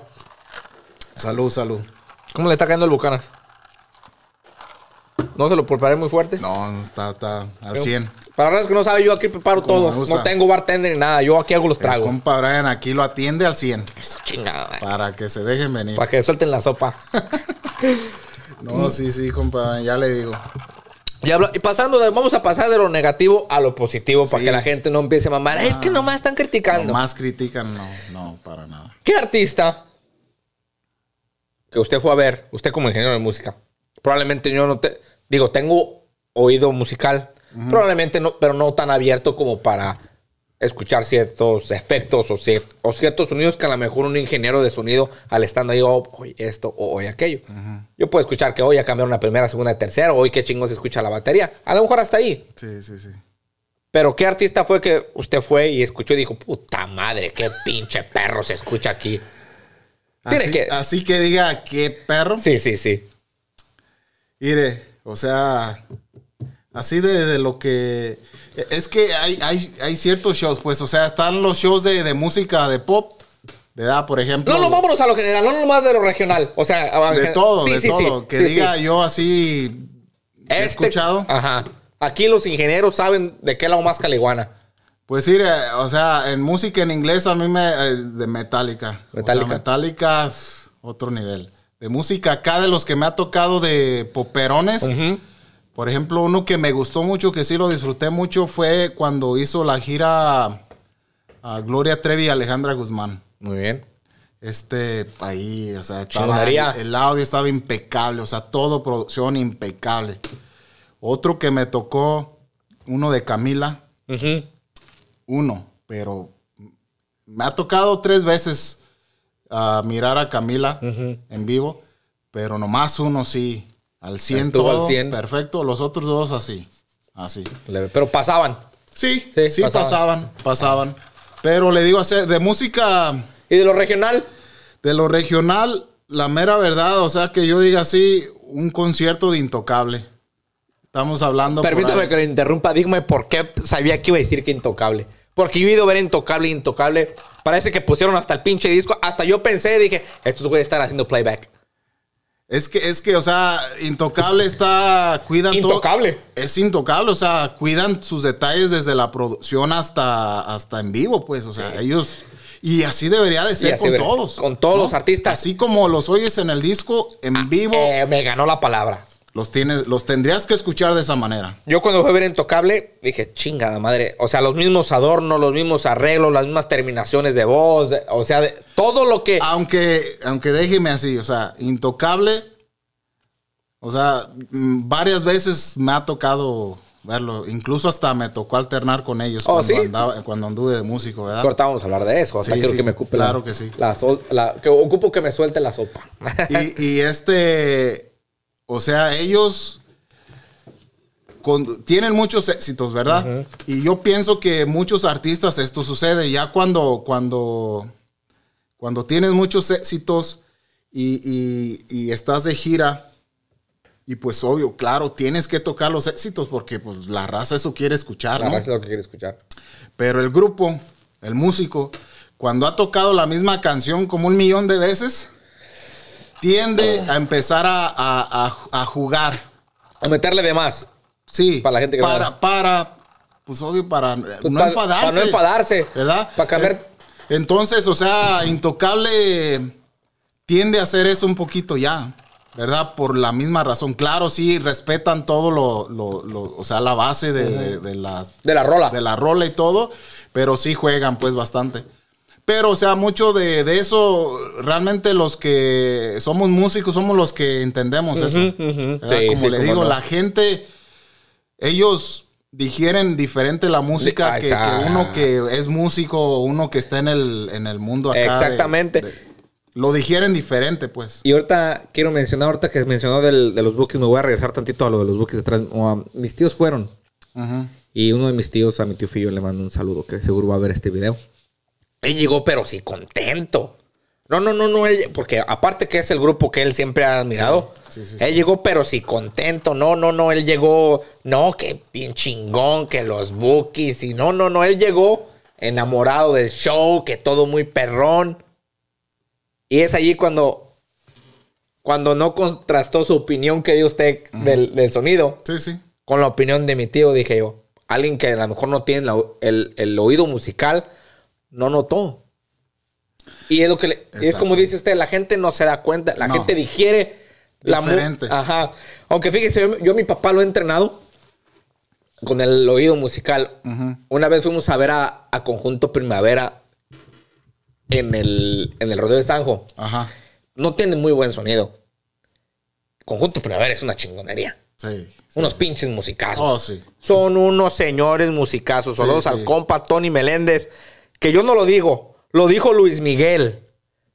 Salud, salud. ¿Cómo le está cayendo el Bucanas? No se lo preparé muy fuerte. No, está, está al 100. Para las que no sabe, yo aquí preparo todo. No tengo bartender ni nada. Yo aquí hago los tragos. compa Brian aquí lo atiende al 100. Eso chingada. Para que se dejen venir. Para que suelten la sopa. (laughs) no, sí, sí, compa. Ya le digo. Y, pasando, de, vamos a pasar de lo negativo a lo positivo para que la gente no empiece a mamar. es que ah. nomás están criticando. Nomás critican, no, no, para nada. ¿Qué artista que usted fue a ver, usted como ingeniero de música, Probablemente yo no te. Digo, tengo oído musical. Probablemente no, pero no tan abierto como para escuchar ciertos efectos o, ciertos sonidos que a lo mejor un ingeniero de sonido al estando ahí, oh, hoy esto o hoy aquello. Yo puedo escuchar que hoy a cambiar una primera, segunda, tercera, hoy qué chingo se escucha la batería. A lo mejor hasta ahí. Sí, sí, sí. Pero ¿qué artista fue que usted fue y escuchó y dijo, puta madre, qué pinche perro se escucha aquí? que... así que diga, qué perro. Sí, sí, sí. Mire, o sea, así de, lo que... Es que hay, hay, hay, ciertos shows, pues, o sea, están los shows de, de música, de pop, de edad, Por ejemplo. No, no, vámonos a lo general, no nomás de lo regional. O sea, de todo, de todo. que diga yo así. He este, escuchado. Ajá. Aquí los ingenieros saben de qué lado más caliguana. Pues sí, o sea, en música en inglés a mí me. Eh, de Metallica. Metallica. O Metallica, otro nivel de música acá, de los que me ha tocado de poperones. Por ejemplo, uno que me gustó mucho, que sí lo disfruté mucho, fue cuando hizo la gira a Gloria Trevi y Alejandra Guzmán. Muy bien. Este país, o sea, el, audio estaba impecable, o sea, todo producción impecable. Otro que me tocó, uno de Camila. Uno, pero me ha tocado tres veces a mirar a Camila en vivo, pero nomás uno sí, al 100, al 100. perfecto, los otros dos así, así. Pero pasaban. Sí, sí, pasaban. pasaban, Pero le digo, de música... ¿Y de lo regional? De lo regional, la mera verdad, o sea, que yo diga así, un concierto de intocable. Estamos hablando... Permítame que le interrumpa, dígame por qué sabía que iba a decir que intocable. Porque yo he ido a ver intocable, intocable Parece que pusieron hasta el pinche disco. Hasta yo pensé, dije, esto estos a estar haciendo playback. Es que, es que, o sea, Intocable está, cuidan Intocable. es intocable, o sea, cuidan sus detalles desde la producción hasta, hasta en vivo, pues, o sea, ellos... Y así debería de ser con todos. Con todos los artistas. Así como los oyes en el disco, en ah, vivo. Eh, me ganó la palabra. Los, tienes, los tendrías que escuchar de esa manera. Yo cuando fui a ver Intocable, dije, chingada madre. O sea, los mismos adornos, los mismos arreglos, las mismas terminaciones de voz. o sea, de, todo lo que... Aunque, aunque déjeme así, o sea, Intocable... O sea, mm, varias veces me ha tocado verlo. Incluso hasta me tocó alternar con ellos oh, cuando, anduve de músico, ¿verdad? Ahorita vamos a hablar de eso. Hasta que me claro que sí. que ocupo que me suelte la sopa. y este... O sea, ellos tienen muchos éxitos, ¿verdad? Y yo pienso que muchos artistas esto sucede. Ya cuando, cuando, cuando tienes muchos éxitos y, estás de gira, y pues obvio, claro, tienes que tocar los éxitos porque pues la raza eso quiere escuchar, ¿no? La raza es lo que quiere escuchar. Pero el grupo, el músico, cuando ha tocado la misma canción como un millón de veces, tiende ah. a empezar a, jugar. A meterle de más. Sí. Para la gente que Para, no... para pues obvio, para pues, no enfadarse. Para no enfadarse. ¿Verdad? Para cambiar. Entonces, o sea, Intocable tiende a hacer eso un poquito ya. ¿verdad? Por la misma razón. Claro, sí, respetan todo lo, o sea, la base de, de, la... De la rola. De la rola y todo, pero sí juegan pues bastante. Pero, o sea, mucho de, eso, realmente los que somos músicos somos los que entendemos eso. como le digo, la gente, ellos digieren diferente la música que, uno que es músico o uno que está en el, en el mundo acá. Exactamente. lo digieren diferente, pues. Y ahorita quiero mencionar, ahorita que mencionó del, de los bookies, me voy a regresar tantito a lo de los bookies atrás. mis tíos fueron. Y uno de mis tíos, a mi tío Fillo, le mando un saludo, que seguro va a ver este video. Él llegó, pero sí contento. No, no, no, no, porque aparte que es el grupo que él siempre ha admirado, él llegó pero sí contento, no, no, no, él llegó, no, que bien chingón, que los bookies, y no, no, no, él llegó enamorado del show, que todo muy perrón. Y es allí cuando, cuando no contrastó su opinión que dio usted del, del, sonido con la opinión de mi tío, dije yo, alguien que a lo mejor no tiene el, el oído musical no notó. Y es lo que es como dice usted, la gente no se da cuenta, la gente digiere la Ajá. Aunque fíjese, yo, mi papá lo he entrenado con el oído musical. Una vez fuimos a ver a, Conjunto Primavera en el, rodeo de Sanjo. Ajá. No tiene muy buen sonido. Conjunto Primavera es una chingonería. unos pinches musicazos. Oh, sí. Son unos señores musicazos. Saludos al compa Tony Meléndez que yo no lo digo, lo dijo Luis Miguel.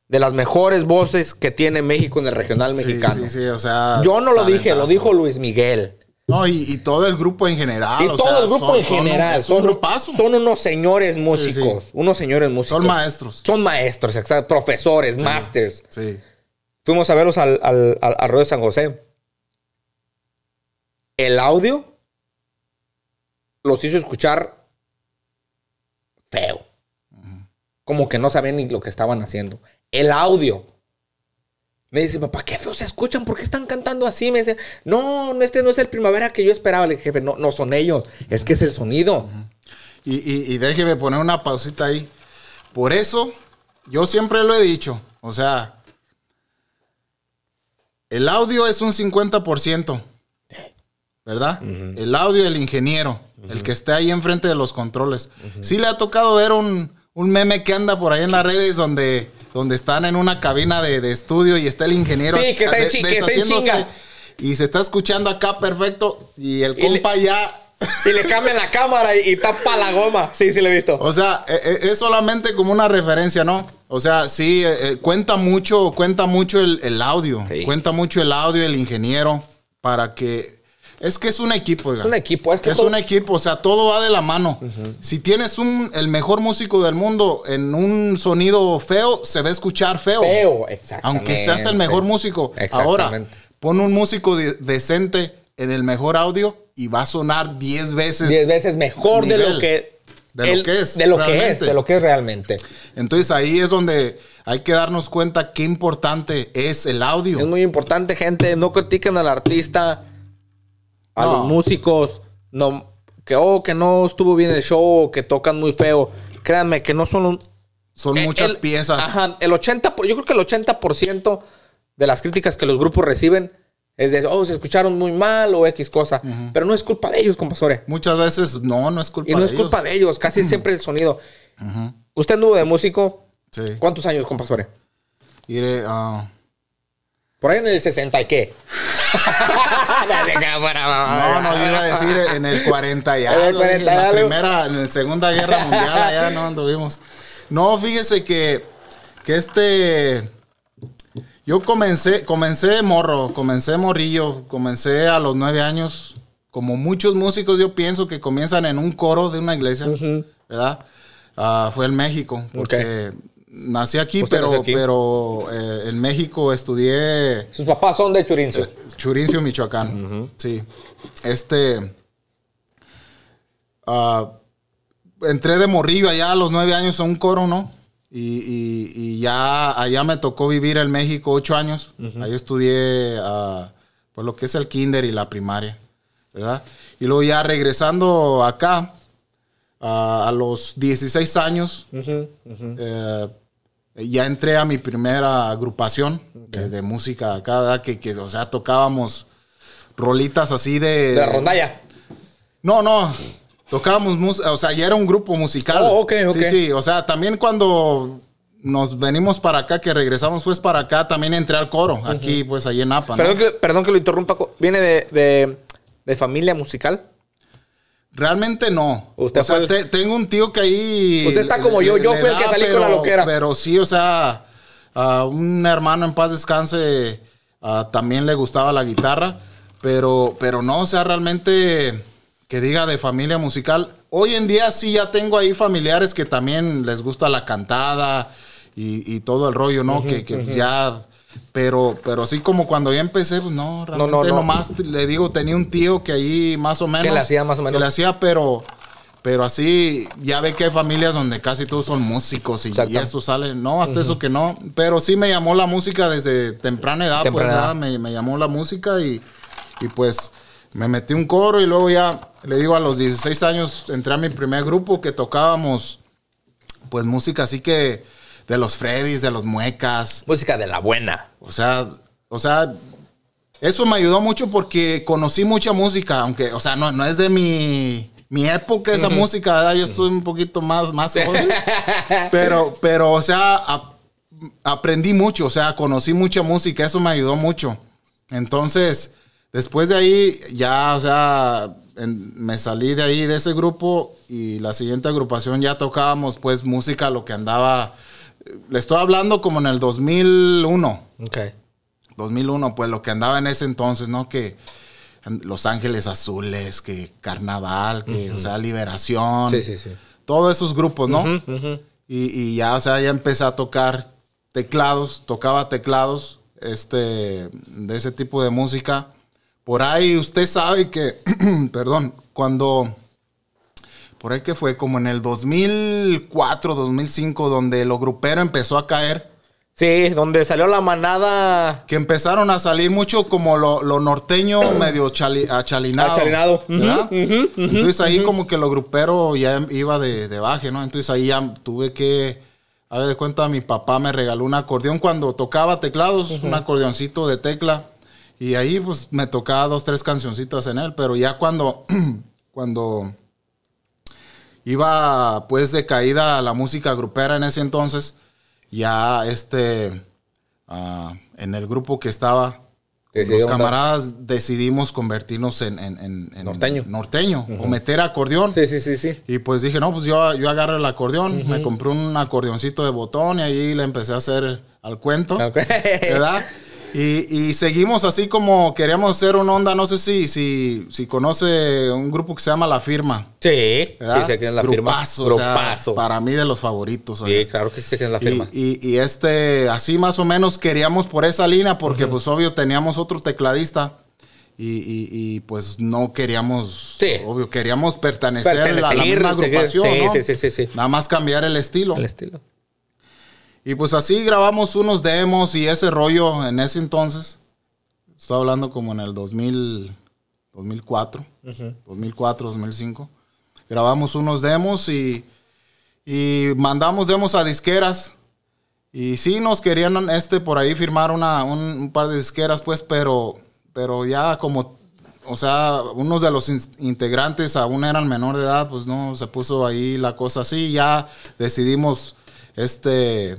De las mejores voces que tiene México en el regional mexicano. Sí, sí, o sea. Yo no lo dije, lo dijo Luis Miguel. No, y, todo el grupo en general. Y todo el grupo en general. Son, son, unos señores músicos. Unos señores músicos. Son maestros. Son maestros, Profesores, masters. Sí. Fuimos a verlos al, al, de San José. El audio los hizo escuchar feo como que no sabían ni lo que estaban haciendo. El audio. Me dice, papá, qué feo se escuchan, ¿por qué están cantando así? Me dice, no, no, este no es el primavera que yo esperaba. jefe, no, no son ellos, es que es el sonido. Y, déjeme poner una pausita ahí. Por eso, yo siempre lo he dicho, o sea, el audio es un 50%, ¿verdad? El audio, el ingeniero, el que esté ahí enfrente de los controles. Sí le ha tocado ver un, un meme que anda por ahí en las redes donde, donde están en una cabina de, estudio y está el ingeniero sí, que está y se está escuchando acá perfecto y el compa ya... Y le cambia la cámara y, tapa la goma. Sí, sí, lo he visto. O sea, e, e, es, solamente como una referencia, ¿no? O sea, sí, e, cuenta mucho, cuenta mucho el, audio. Cuenta mucho el audio, el ingeniero, para que es que es un equipo, Es un equipo. Es, que es un equipo, o sea, todo va de la mano. Si tienes un, el mejor músico del mundo en un sonido feo, se va a escuchar feo. Feo, exacto. Aunque seas el mejor músico. Ahora, pon un músico decente en el mejor audio y va a sonar 10 veces. 10 veces mejor de lo que... De lo que es. De lo que es, de lo que es realmente. Entonces ahí es donde hay que darnos cuenta qué importante es el audio. Es muy importante, gente. No critiquen al artista a los músicos no, que, oh, que no estuvo bien el show, que tocan muy feo. Créanme que no son... Un, son eh, muchas piezas. Ajá, el 80, yo creo que el 80% de las críticas que los grupos reciben es de, oh, se escucharon muy mal o X cosa. Pero no es culpa de ellos, compasore. Muchas veces no, no es culpa de ellos. Y no es culpa de ellos, casi siempre el sonido. Usted anduvo de músico. Sí. ¿Cuántos años, compasore? Iré a ah, por ahí en el 60 y qué. (laughs) no, no, iba a decir en el 40 (laughs) y algo. En, el 40 en la primera, en la Segunda Guerra Mundial, allá no anduvimos. No, fíjese que, que este. Yo comencé, comencé morro, comencé morrillo, comencé a los nueve años. Como muchos músicos, yo pienso que comienzan en un coro de una iglesia, ¿verdad? Ah, fue en México, porque nací aquí, pero, pero eh, en México estudié. Sus papás son de Churincio. Eh, Churincio, Michoacán. Sí. Este. Ah, entré de morrillo allá a los nueve años a un coro, ¿no? Y, ya allá me tocó vivir en México ocho años. Ahí estudié ah, pues lo que es el kinder y la primaria, ¿verdad? Y luego ya regresando acá, a los 16 años eh, ya entré a mi primera agrupación de, música acá, que, que, o sea, tocábamos rolitas así de... De rondalla. No, no. Tocábamos, música. o sea, ya era un grupo musical. Oh, ok, ok. Sí, sí, o sea, también cuando nos venimos para acá, que regresamos pues para acá, también entré al coro, aquí pues allí en Napa. Perdón, que, lo interrumpa, ¿viene de, de familia musical? Realmente no. Usted o sea, tengo un tío que ahí. Usted está como yo, yo fui el que salí con la loquera. Pero sí, o sea, a un hermano en paz descanse también le gustaba la guitarra. Pero, pero no, o sea, realmente que diga de familia musical. Hoy en día sí ya tengo ahí familiares que también les gusta la cantada y, todo el rollo, ¿no? que, que ya pero, pero así como cuando ya empecé, pues no, realmente no, nomás le digo, tenía un tío que ahí más o menos. Que le hacía más o menos. Que le hacía, pero, pero así ya ve que hay familias donde casi todos son músicos y, eso sale. No, hasta eso que no. Pero sí me llamó la música desde temprana edad, pues nada Me, llamó la música y, y pues me metí un coro y luego ya, le digo, a los 16 años entré a mi primer grupo que tocábamos pues música así que de los Freddys, de los Muecas. Música de la buena. O sea, o sea, eso me ayudó mucho porque conocí mucha música, aunque, o sea, no, no es de mi, época esa música, Yo estoy un poquito más, más joven. (laughs) pero, pero, o sea, aprendí mucho, o sea, conocí mucha música, eso me ayudó mucho. Entonces, después de ahí, ya, o sea, me salí de ahí, de ese grupo, y la siguiente agrupación ya tocábamos, pues, música, lo que andaba le estoy hablando como en el 2001. Ok. 2001, pues lo que andaba en ese entonces, ¿no? Que Los Ángeles Azules, que Carnaval, que, o sea, Liberación. Sí, sí, sí. Todos esos grupos, ¿no? Y, ya, o sea, ya empecé a tocar teclados, tocaba teclados, este, de ese tipo de música. Por ahí usted sabe que, (clears throat) perdón, cuando por ahí que fue como en el 2004, 2005, donde lo grupero empezó a caer. Sí, donde salió la manada. Que empezaron a salir mucho como lo, norteño (clears throat) medio chalinado achalinado. Achalinado. Entonces ahí como que lo grupero ya iba de, de baje, ¿no? Entonces ahí ya tuve que... A ver, de cuenta, mi papá me regaló un acordeón cuando tocaba teclados, un acordeoncito de tecla. Y ahí pues me tocaba dos, tres cancioncitas en él. Pero ya cuando... (clears throat) cuando iba pues de caída la música grupera en ese entonces, ya este, ah, en el grupo que estaba, los camaradas decidimos convertirnos en, norteño, o meter acordeón. Sí, sí, sí, sí. Y pues dije, no, pues yo, yo agarré el acordeón, me compré un acordeoncito de botón y ahí le empecé a hacer al cuento, ¿verdad? Y, seguimos así como queríamos hacer una onda, no sé si, si, conoce un grupo que se llama La Firma. Sí, sí sé que La Firma. para mí de los favoritos. Sí, claro que sí sé que La Firma. Y, este, así más o menos queríamos por esa línea porque pues obvio teníamos otro tecladista. Y, pues no queríamos, sí. obvio, queríamos pertenecer, a la misma agrupación. ¿no? sí, sí, sí, Nada más cambiar el estilo. El estilo. Y pues así grabamos unos demos y ese rollo en ese entonces. Estoy hablando como en el 2004, 2004, 2005. Grabamos unos demos y, mandamos demos a disqueras. Y sí nos querían este, por ahí firmar un, par de disqueras, pues, pero, pero ya como, o sea, unos de los integrantes aún eran menor de edad, pues no, se puso ahí la cosa así. Ya decidimos, este,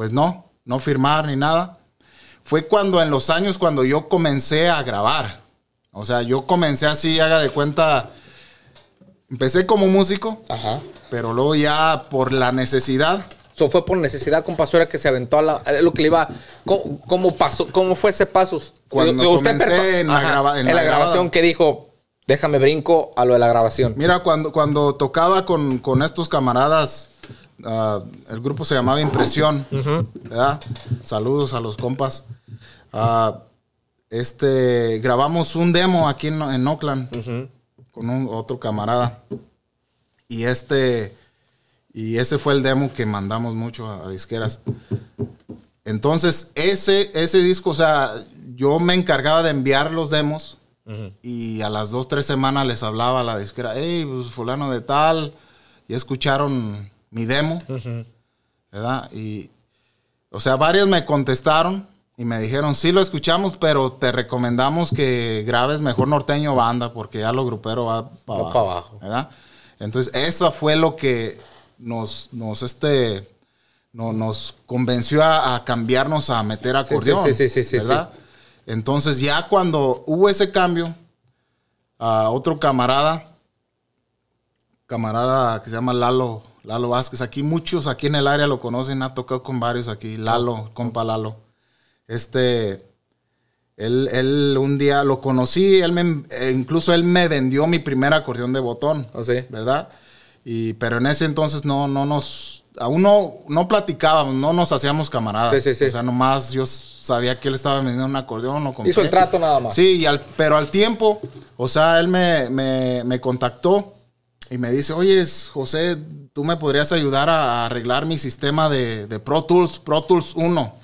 pues no, no firmar ni nada. Fue cuando en los años cuando yo comencé a grabar. O sea, yo comencé así, haga de cuenta, empecé como músico, Ajá. pero luego ya por la necesidad. Eso fue por necesidad, ¿Con compasora que se aventó a lo que le iba. ¿Cómo, pasó? ¿Cómo fue ese paso? Cuando Usted comencé en la, en, grabación que dijo, déjame brinco a lo de la grabación. Mira, cuando, cuando tocaba con, con estos camaradas Ah, el grupo se llamaba Impresión. Saludos a los compas. Ah, este, grabamos un demo aquí en, Oakland con un, otro camarada. Y este, y ese fue el demo que mandamos mucho a, disqueras. Entonces, ese, ese disco, o sea, yo me encargaba de enviar los demos. Y a las dos, tres semanas les hablaba a la disquera, hey, pues, fulano de tal, ya escucharon mi demo, ¿verdad? Y, o sea, varios me contestaron y me dijeron, sí lo escuchamos, pero te recomendamos que grabes mejor norteño banda, porque ya lo grupero va para abajo, ¿verdad? Entonces, eso fue lo que nos, nos, este, nos convenció a, cambiarnos a meter acordeón, ¿verdad? Entonces, ya cuando hubo ese cambio, a otro camarada, camarada que se llama Lalo Lalo Vázquez. Aquí muchos, aquí en el área lo conocen, ha tocado con varios aquí. Lalo, compa Lalo. Este, él, él un día lo conocí, él eh, incluso él me vendió mi primer acordeón de botón. Oh, sí. ¿Verdad? Y, pero en ese entonces no, no nos, aún no, platicábamos, no nos hacíamos camaradas. O sea, nomás yo sabía que él estaba vendiendo un acordeón. ¿no? Hizo el trato nada más. Sí, y pero al tiempo, o sea, él me, me, me contactó y me dice, oye, José, tú me podrías ayudar a arreglar mi sistema de, Pro Tools, Pro Tools 1.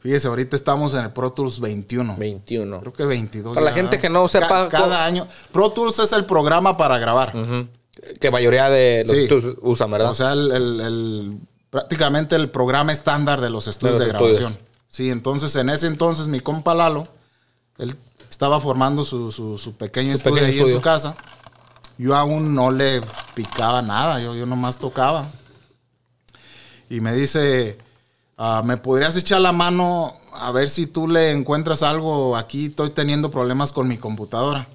Fíjese, ahorita estamos en el Pro Tools 21. 21. Creo que 22. Para la gente que no sepa. cada año. Pro Tools es el programa para grabar. Que mayoría de los estudios usan, ¿verdad? O sea, el, prácticamente el programa estándar de los estudios de, grabación. Sí, entonces en ese entonces mi compa Lalo, él estaba formando su, pequeño estudio ahí en su casa yo aún no le picaba nada, yo, yo nomás tocaba. Y me dice, ah, ¿me podrías echar la mano a ver si tú le encuentras algo? Aquí estoy teniendo problemas con mi computadora.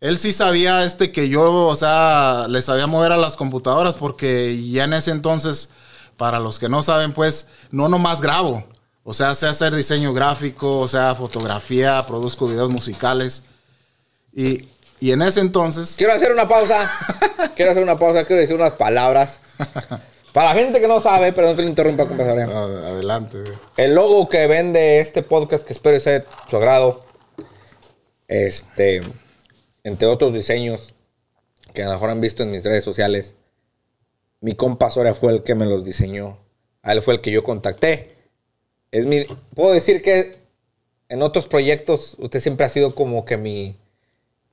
Él sí sabía este que yo, o sea, le sabía mover a las computadoras porque ya en ese entonces, para los que no saben, pues, no nomás grabo. O sea, sé hacer diseño gráfico, o sea, fotografía, produzco videos musicales. Y y en ese entonces. Quiero hacer una pausa. (laughs) quiero hacer una pausa. Quiero decir unas palabras. Para la gente que no sabe, pero no te interrumpa, compasoria ah, Adelante. El logo que vende este podcast, que espero sea de su agrado, este, entre otros diseños que a lo mejor han visto en mis redes sociales, mi compa fue el que me los diseñó. él fue el que yo contacté. Es mi, puedo decir que en otros proyectos usted siempre ha sido como que mi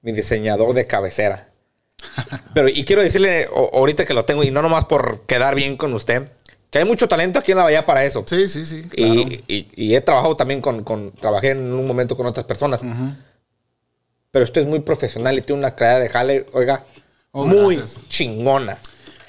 mi diseñador de cabecera. Pero, y quiero decirle ahorita que lo tengo, y no nomás por quedar bien con usted, que hay mucho talento aquí en la Bahía para eso. Sí, sí, sí. Y, he trabajado también con, trabajé en un momento con otras personas. Pero usted es muy profesional y tiene una creada de jale, oiga, oh, muy chingona.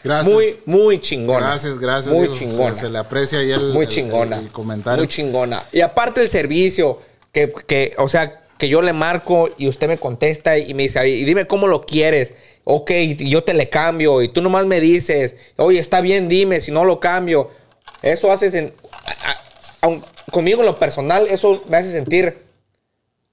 Gracias. Muy, muy chingona. Gracias, gracias. Muy chingona. Se, le aprecia ahí el, muy chingona. el, comentario. Muy chingona. Y aparte el servicio, que, que o sea, que yo le marco y usted me contesta y me dice, y dime cómo lo quieres. Ok, yo te le cambio y tú nomás me dices, oye, está bien, dime, si no lo cambio. Eso haces en... conmigo en lo personal, eso me hace sentir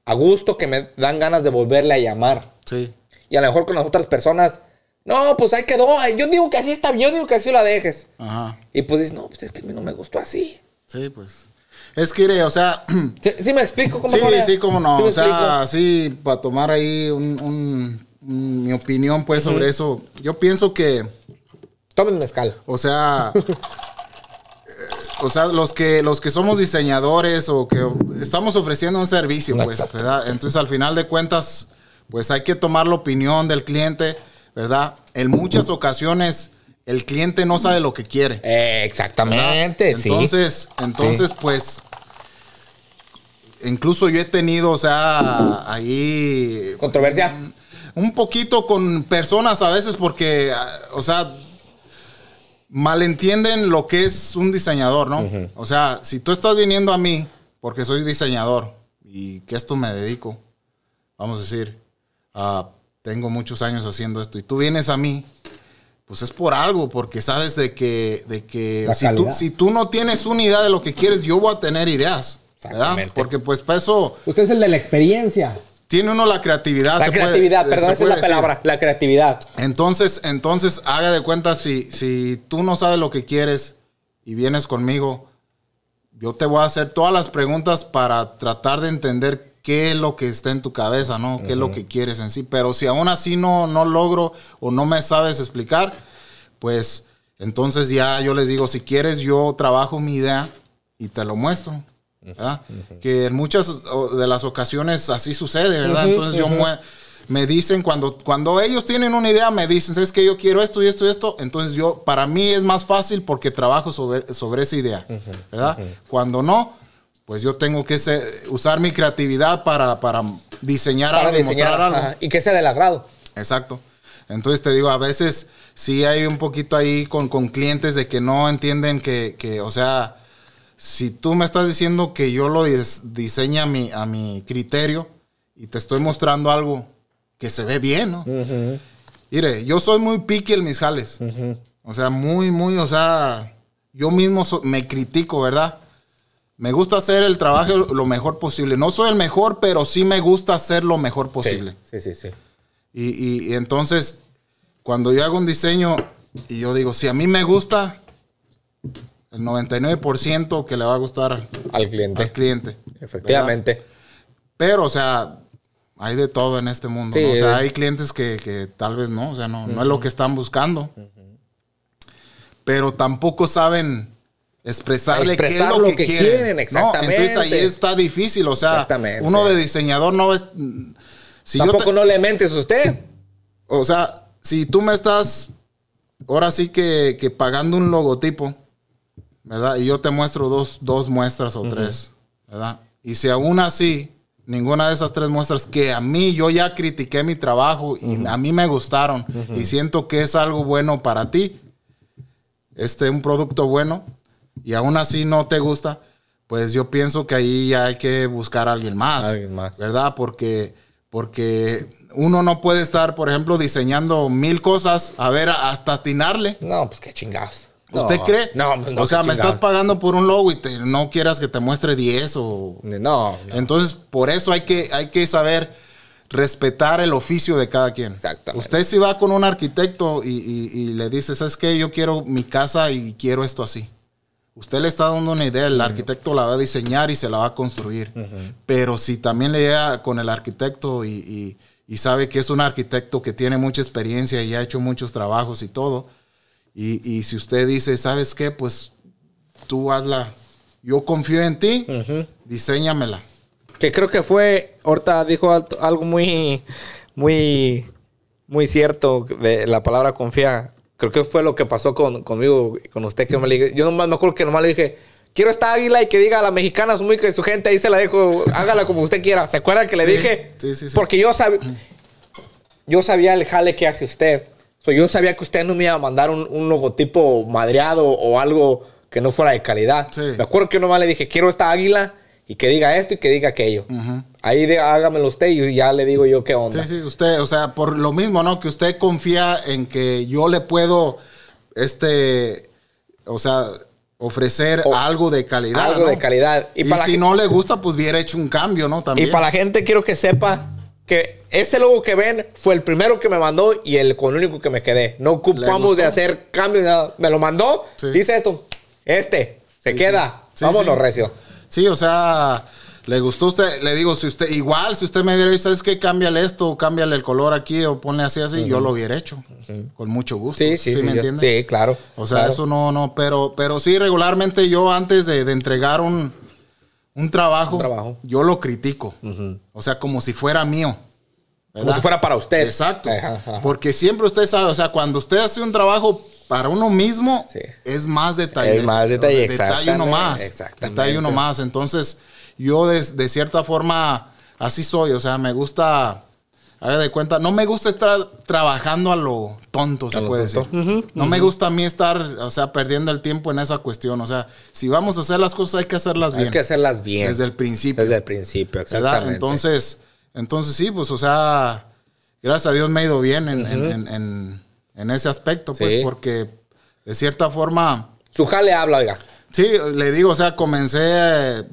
a gusto que me dan ganas de volverle a llamar. Sí. Y a lo mejor con las otras personas, no, pues ahí quedó. Yo digo que así está, bien, yo digo que así la dejes. Ajá. Y pues dices, no, pues es que a mí no me gustó así. Sí, pues. Es que, o sea. (clears throat) Sí, me explico cómo Sí, sí, cómo no. o sea, sí, para tomar ahí un, mi opinión, pues, sobre eso. Yo pienso que. Tomen escala. O sea. (laughs) o sea, los que, los que somos diseñadores o que estamos ofreciendo un servicio, pues, ¿verdad? Entonces, al final de cuentas, pues hay que tomar la opinión del cliente, ¿verdad? En muchas ocasiones el cliente no sabe lo que quiere. Eh, exactamente, entonces, sí. Entonces, pues, incluso yo he tenido, o sea, ahí... Controversia. Un, poquito con personas a veces porque, o sea, malentienden lo que es un diseñador, ¿no? O sea, si tú estás viniendo a mí porque soy diseñador y que esto me dedico, vamos a decir, ah, tengo muchos años haciendo esto y tú vienes a mí, pues es por algo, porque sabes de que, de que si si tú, no tienes una idea de lo que quieres, yo voy a tener ideas. Porque pues para eso... Usted es el de la experiencia. Tiene uno la creatividad. La creatividad, perdón, esa es la palabra, la creatividad. Entonces, entonces, haga de cuenta, si, si tú no sabes lo que quieres y vienes conmigo, yo te voy a hacer todas las preguntas para tratar de entender qué es lo que está en tu cabeza, ¿no? ¿Qué es lo que quieres en sí? Pero si aún así no, no logro o no me sabes explicar, pues entonces ya yo les digo, si quieres yo trabajo mi idea y te lo muestro. ¿verdad? Que en muchas de las ocasiones así sucede, ¿verdad? Entonces yo me dicen cuando, cuando ellos tienen una idea, me dicen, ¿sabes que Yo quiero esto y esto y esto. Entonces yo, para mí es más fácil porque trabajo sobre, sobre esa idea, ¿verdad? Cuando no, pues yo tengo que usar mi creatividad para, diseñar algo, algo. Y que sea del agrado. Exacto. Entonces te digo, a veces sí hay un poquito ahí con, con clientes de que no entienden que, que o sea si tú me estás diciendo que yo lo diseña a mi, a mi criterio y te estoy mostrando algo que se ve bien, ¿no? Mire, yo soy muy pique en mis jales. O sea, muy, muy, o sea, yo mismo me critico, ¿verdad? Me gusta hacer el trabajo lo mejor posible. No soy el mejor, pero sí me gusta hacer lo mejor posible. Sí, sí, sí. y, entonces, cuando yo hago un diseño y yo digo, si a mí me gusta, el 99% que le va a gustar al, cliente. Al cliente. Efectivamente. Pero, o sea, hay de todo en este mundo. O sea, eh. hay clientes que, tal vez no, o sea, no, es lo que están buscando. Pero tampoco saben expresarle qué es lo, que, quieren. exactamente. entonces ahí está difícil, o sea, uno de diseñador no es... tampoco no le mentes usted. O sea, si tú me estás ahora sí que pagando un logotipo ¿verdad? Y yo te muestro dos, dos muestras o tres, ¿verdad? Y si aún así, ninguna de esas tres muestras que a mí yo ya critiqué mi trabajo y a mí me gustaron y siento que es algo bueno para ti, este, un producto bueno, y aún así no te gusta, pues yo pienso que ahí ya hay que buscar a alguien más, ¿verdad? Porque, porque uno no puede estar, por ejemplo, diseñando mil cosas, a ver, hasta atinarle. No, pues qué chingados. ¿Usted cree? No, pues no. O sea, me estás pagando por un logo y no quieras que te muestre 10 o... No, Entonces, por eso hay que, hay que saber respetar el oficio de cada quien. Exactamente. Usted si va con un arquitecto y, le dice, ¿sabes qué? Yo quiero mi casa y quiero esto así. Usted le está dando una idea, el arquitecto la va a diseñar y se la va a construir. Pero si también le llega con el arquitecto y, sabe que es un arquitecto que tiene mucha experiencia y ha hecho muchos trabajos y todo, y, si usted dice, ¿sabes qué? Pues tú hazla. Yo confío en ti, uh Que creo que fue, Horta dijo algo muy, muy, muy cierto de la palabra confía. Creo que fue lo que pasó con, conmigo, con usted, que me Yo nomás me acuerdo que nomás le dije, quiero esta águila y que diga a la mexicana su muy que su gente ahí se la dejo, hágala como usted quiera. ¿Se acuerda que le dije? Sí, sí, sí. Porque yo sabía yo sabía el jale que hace usted. So, yo sabía que usted no me iba a mandar un, logotipo madreado o algo que no fuera de calidad. Me acuerdo que yo nomás le dije, quiero esta águila y que diga esto y que diga aquello. Ahí de, hágamelo usted y ya le digo yo qué onda. Sí, sí, usted, o sea, por lo mismo, ¿no? Que usted confía en que yo le puedo, este, o sea, ofrecer algo de calidad. Algo de calidad. Y, si no le gusta, pues hubiera hecho un cambio, ¿no? También. Y para la gente quiero que sepa que ese logo que ven fue el primero que me mandó y el con único que me quedé. No ocupamos de hacer cambios. Nada. Me lo mandó. Dice esto. Este. Se queda. Vamos Vámonos, Recio. Sí, o sea, le gustó a usted. Le digo, si usted, igual, si usted me hubiera dicho, ¿sabes qué? Cámbiale esto, cámbiale el color aquí o ponle así, así. Yo lo hubiera hecho. Con mucho gusto. Sí, sí, sí. ¿Me entiendes? Sí, claro. O sea, eso no, no. Pero, pero sí, regularmente yo antes de, entregar un, trabajo, yo lo critico. O sea, como si fuera mío. Como si fuera para usted. Exacto. Porque siempre usted sabe, o sea, cuando usted hace un trabajo para uno mismo, es más detalle. Es más detalle, Detalle uno más. Detalle uno más. Entonces, yo de, cierta forma, así soy. O sea, me gusta, haga de cuenta, no me gusta estar trabajando a lo tonto, se puede decir. no me gusta a mí estar, o sea, perdiendo el tiempo en esa cuestión. O sea, si vamos a hacer las cosas, hay que hacerlas bien. Hay que hacerlas bien. Desde el principio. Desde el principio, exactamente. Entonces entonces sí, pues o sea, gracias a Dios me ha ido bien en, en, ese aspecto, pues porque de cierta forma... Su jale habla, oiga. Sí, le digo, o sea, comencé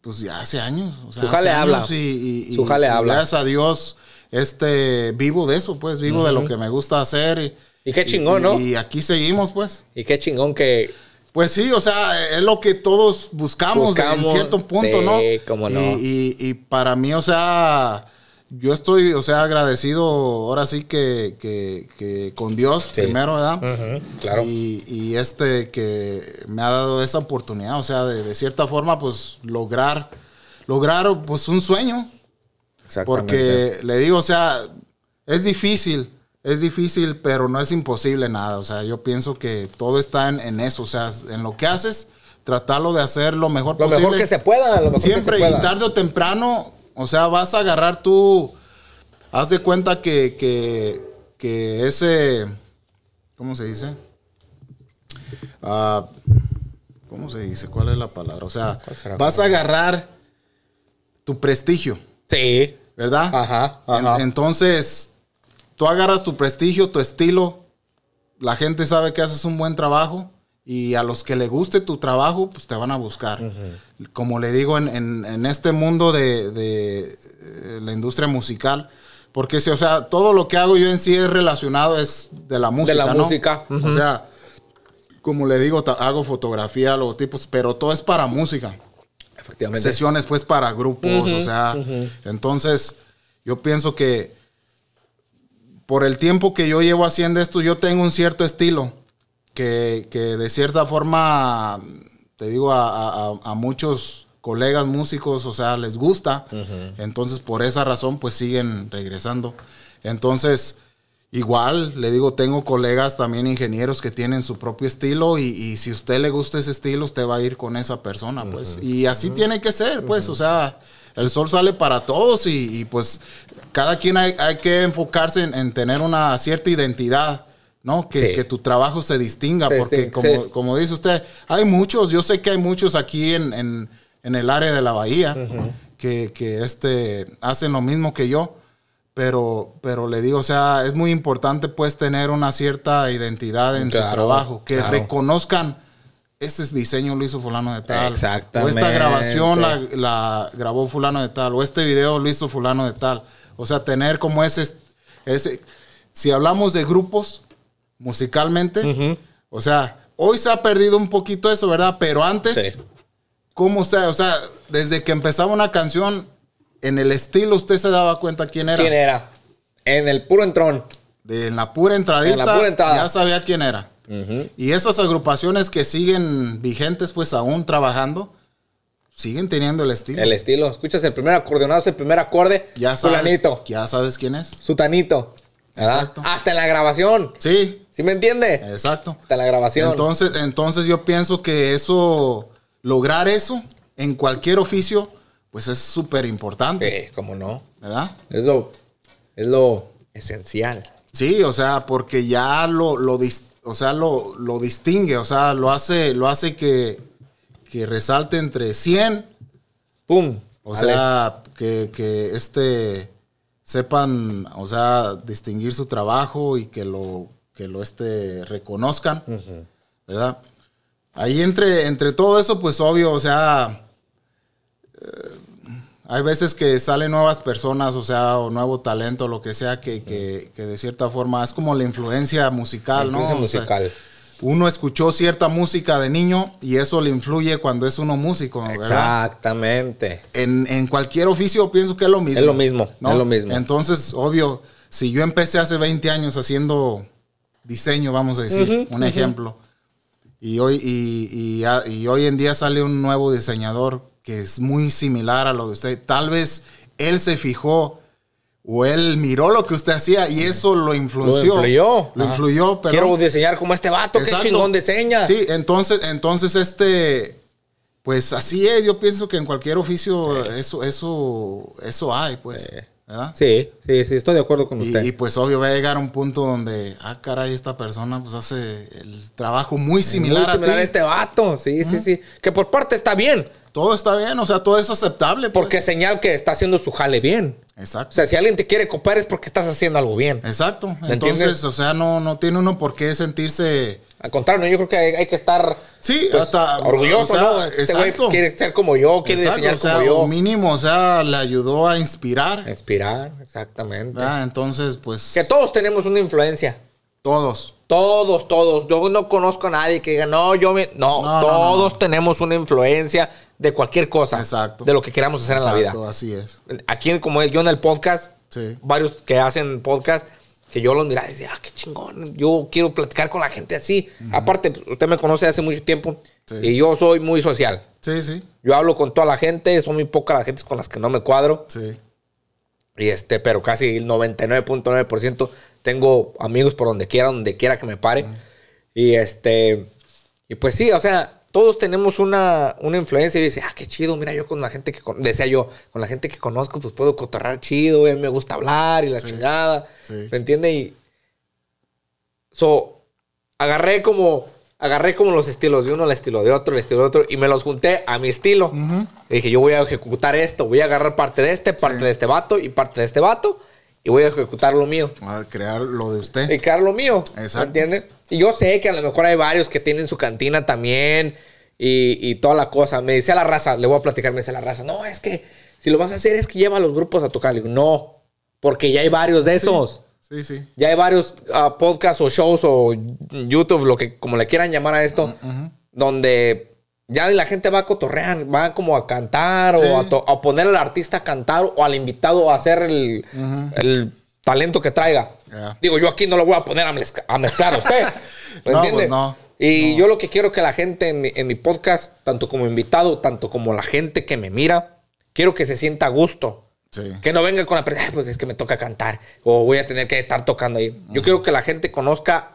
pues ya hace años. O sea, Su jale habla. y, Gracias a Dios este, vivo de eso, pues vivo de lo que me gusta hacer. Y, qué chingón, ¿no? Y aquí seguimos, pues. Y qué chingón que, pues sí, o sea, es lo que todos buscamos, en cierto punto, sí, ¿no? no. Y, y, para mí, o sea, yo estoy, o sea, agradecido ahora sí que, con Dios primero, ¿verdad? claro. Y, este que me ha dado esa oportunidad, o sea, de, de cierta forma, pues lograr, lograr pues un sueño. Porque le digo, o sea, es difícil es difícil, pero no es imposible nada. O sea, yo pienso que todo está en, eso. O sea, en lo que haces, tratarlo de hacer lo mejor posible. Lo mejor que se pueda. Lo mejor Siempre y tarde o temprano, o sea, vas a agarrar tú. Haz de cuenta que, que, ese. ¿Cómo se dice? Ah, ¿Cómo se dice? ¿Cuál es la palabra? O sea, vas a agarrar tu prestigio. Sí. ¿Verdad? Ajá. entonces tú agarras tu prestigio, tu estilo, la gente sabe que haces un buen trabajo y a los que le guste tu trabajo, pues te van a buscar. Como le digo, en, este mundo de, eh, la industria musical, porque si, o sea, todo lo que hago yo en sí es relacionado, es de la música. De la música. O sea, como le digo, hago fotografía, logotipos, pero todo es para música. Efectivamente. Sesiones pues para grupos, o sea, entonces yo pienso que por el tiempo que yo llevo haciendo esto, yo tengo un cierto estilo que, de cierta forma, te digo, a, muchos colegas músicos, o sea, les gusta. Entonces, por esa razón, pues siguen regresando. Entonces, Igual, le digo, tengo colegas también ingenieros que tienen su propio estilo y, si si usted le gusta ese estilo, usted va a ir con esa persona, pues. Y así tiene que ser, pues, o sea, el sol sale para todos y, pues cada quien hay, que enfocarse en, tener una cierta identidad. ¿no? Que, tu trabajo se distinga, porque como, dice usted, hay muchos, yo sé que hay muchos aquí en, el área de la bahía que, este, hacen lo mismo que yo, pero, pero le digo, o sea, es muy importante pues tener una cierta identidad en su trabajo, que reconozcan este diseño lo hizo fulano de tal. O esta grabación la, grabó fulano de tal. O este video lo hizo fulano de tal. O sea, tener como ese... ese si hablamos de grupos musicalmente, o sea, hoy se ha perdido un poquito eso, ¿verdad? Pero antes, ¿cómo usted? O sea, desde que empezaba una canción, en el estilo usted se daba cuenta quién era. ¿Quién era? En el puro entrón. en la pura entradita. la Ya sabía quién era. Y esas agrupaciones que siguen vigentes, pues aún trabajando, siguen teniendo el estilo. El estilo. Escuchas el primer acordeonazo, el primer acorde. Ya sabes. Sutanito. Ya sabes quién es. Sutanito. Exacto. Hasta en la grabación. Sí. ¿Sí me entiende? Exacto. Hasta en la grabación. Entonces, entonces yo pienso que eso, lograr eso en cualquier oficio, pues es súper importante. Sí, eh, como no. ¿Verdad? Es lo, es lo esencial. Sí, o sea, porque ya lo, lo, o sea, lo, distingue, o sea, lo hace, lo hace que, resalte entre 100. ¡Pum! O sea, que, que, este sepan, o sea, distinguir su trabajo y que lo, lo este, reconozcan, ¿verdad? Ahí entre, entre todo eso, pues obvio, o sea, eh, hay veces que salen nuevas personas, o sea, o nuevo talento, lo que sea, que, de cierta forma es como la influencia musical, la influencia musical. uno escuchó cierta música de niño y eso le influye cuando es uno músico. ¿verdad? Exactamente. En, cualquier oficio pienso que es lo mismo. Es lo mismo, ¿no? es lo mismo. Entonces, obvio, si yo empecé hace 20 años haciendo diseño, vamos a decir, un ejemplo, y hoy, y hoy en día sale un nuevo diseñador, que es muy similar a lo de usted. Tal vez él se fijó o él miró lo que usted hacía y eso lo influyó. Lo influyó, pero... Quiero diseñar como este vato, qué chingón diseña. Sí, entonces, entonces este... Pues así es, yo pienso que en cualquier oficio eso, eso, eso hay, pues. Sí. Sí, sí, estoy de acuerdo con usted. Y pues obvio va a llegar a un punto donde, ah, caray, esta persona pues, hace el trabajo muy similar, a, este vato, sí, sí, sí. Que por parte está bien, todo está bien, o sea, todo es aceptable. Pues. Porque señal que está haciendo su jale bien. Exacto. O sea, si alguien te quiere copiar es porque estás haciendo algo bien. Exacto. Entonces, o sea, no, no tiene uno por qué sentirse. Al contrario, yo creo que hay, que estar sí, pues, hasta, orgulloso, este quiere ser como yo, quiere exacto, o sea, como mínimo, o sea, le ayudó a inspirar. inspirar, exactamente. Ah, entonces, pues. Que todos tenemos una influencia. Todos. Todos, todos. Yo no conozco a nadie que diga, no, yo me. No, todos tenemos una influencia de cualquier cosa. Exacto. De lo que queramos hacer en la vida. así es. Aquí, como yo en el podcast, varios que hacen podcast, que yo los miraba y decía, ah, qué chingón, yo quiero platicar con la gente así. Aparte, usted me conoce hace mucho tiempo y yo soy muy social. Sí, sí. Yo hablo con toda la gente, son muy pocas las gentes con las que no me cuadro. Sí. Y este, pero casi el 99.9% tengo amigos por donde quiera, donde quiera que me pare. Y este, y pues sí, o sea, todos tenemos una, influencia y dice, ah, qué chido, mira, yo con la gente que, decía yo, con la gente que conozco, pues puedo cotorrar chido, a eh, mí me gusta hablar y la chingada, ¿me entiende? Y, so, agarré como, agarré como los estilos de uno, el estilo de otro, el estilo de otro, y me los junté a mi estilo. y dije, yo voy a ejecutar esto, voy a agarrar parte de este, parte de este vato y parte de este vato, y voy a ejecutar lo mío. A crear lo de usted. Y crear lo mío, ¿me entiende? Y yo sé que a lo mejor hay varios que tienen su cantina también y, toda la cosa. Me dice la raza, le voy a platicar, me dice la raza, no, es que si lo vas a hacer es que lleva a los grupos a tocar. no, porque ya hay varios de esos. Sí, sí. Ya hay varios ah, podcasts o shows o YouTube, lo que como le quieran llamar a esto, donde ya la gente va a cotorrear, va como a cantar o a, poner al artista a cantar o al invitado a hacer el, el talento que traiga. Digo, yo aquí no lo voy a poner a, mezclar a usted. (laughs) Pues no, y yo lo que quiero que la gente en mi, podcast, tanto como invitado, tanto como la gente que me mira, quiero que se sienta a gusto. Que no venga con la presión, pues es que me toca cantar o voy a tener que estar tocando ahí. Yo quiero que la gente conozca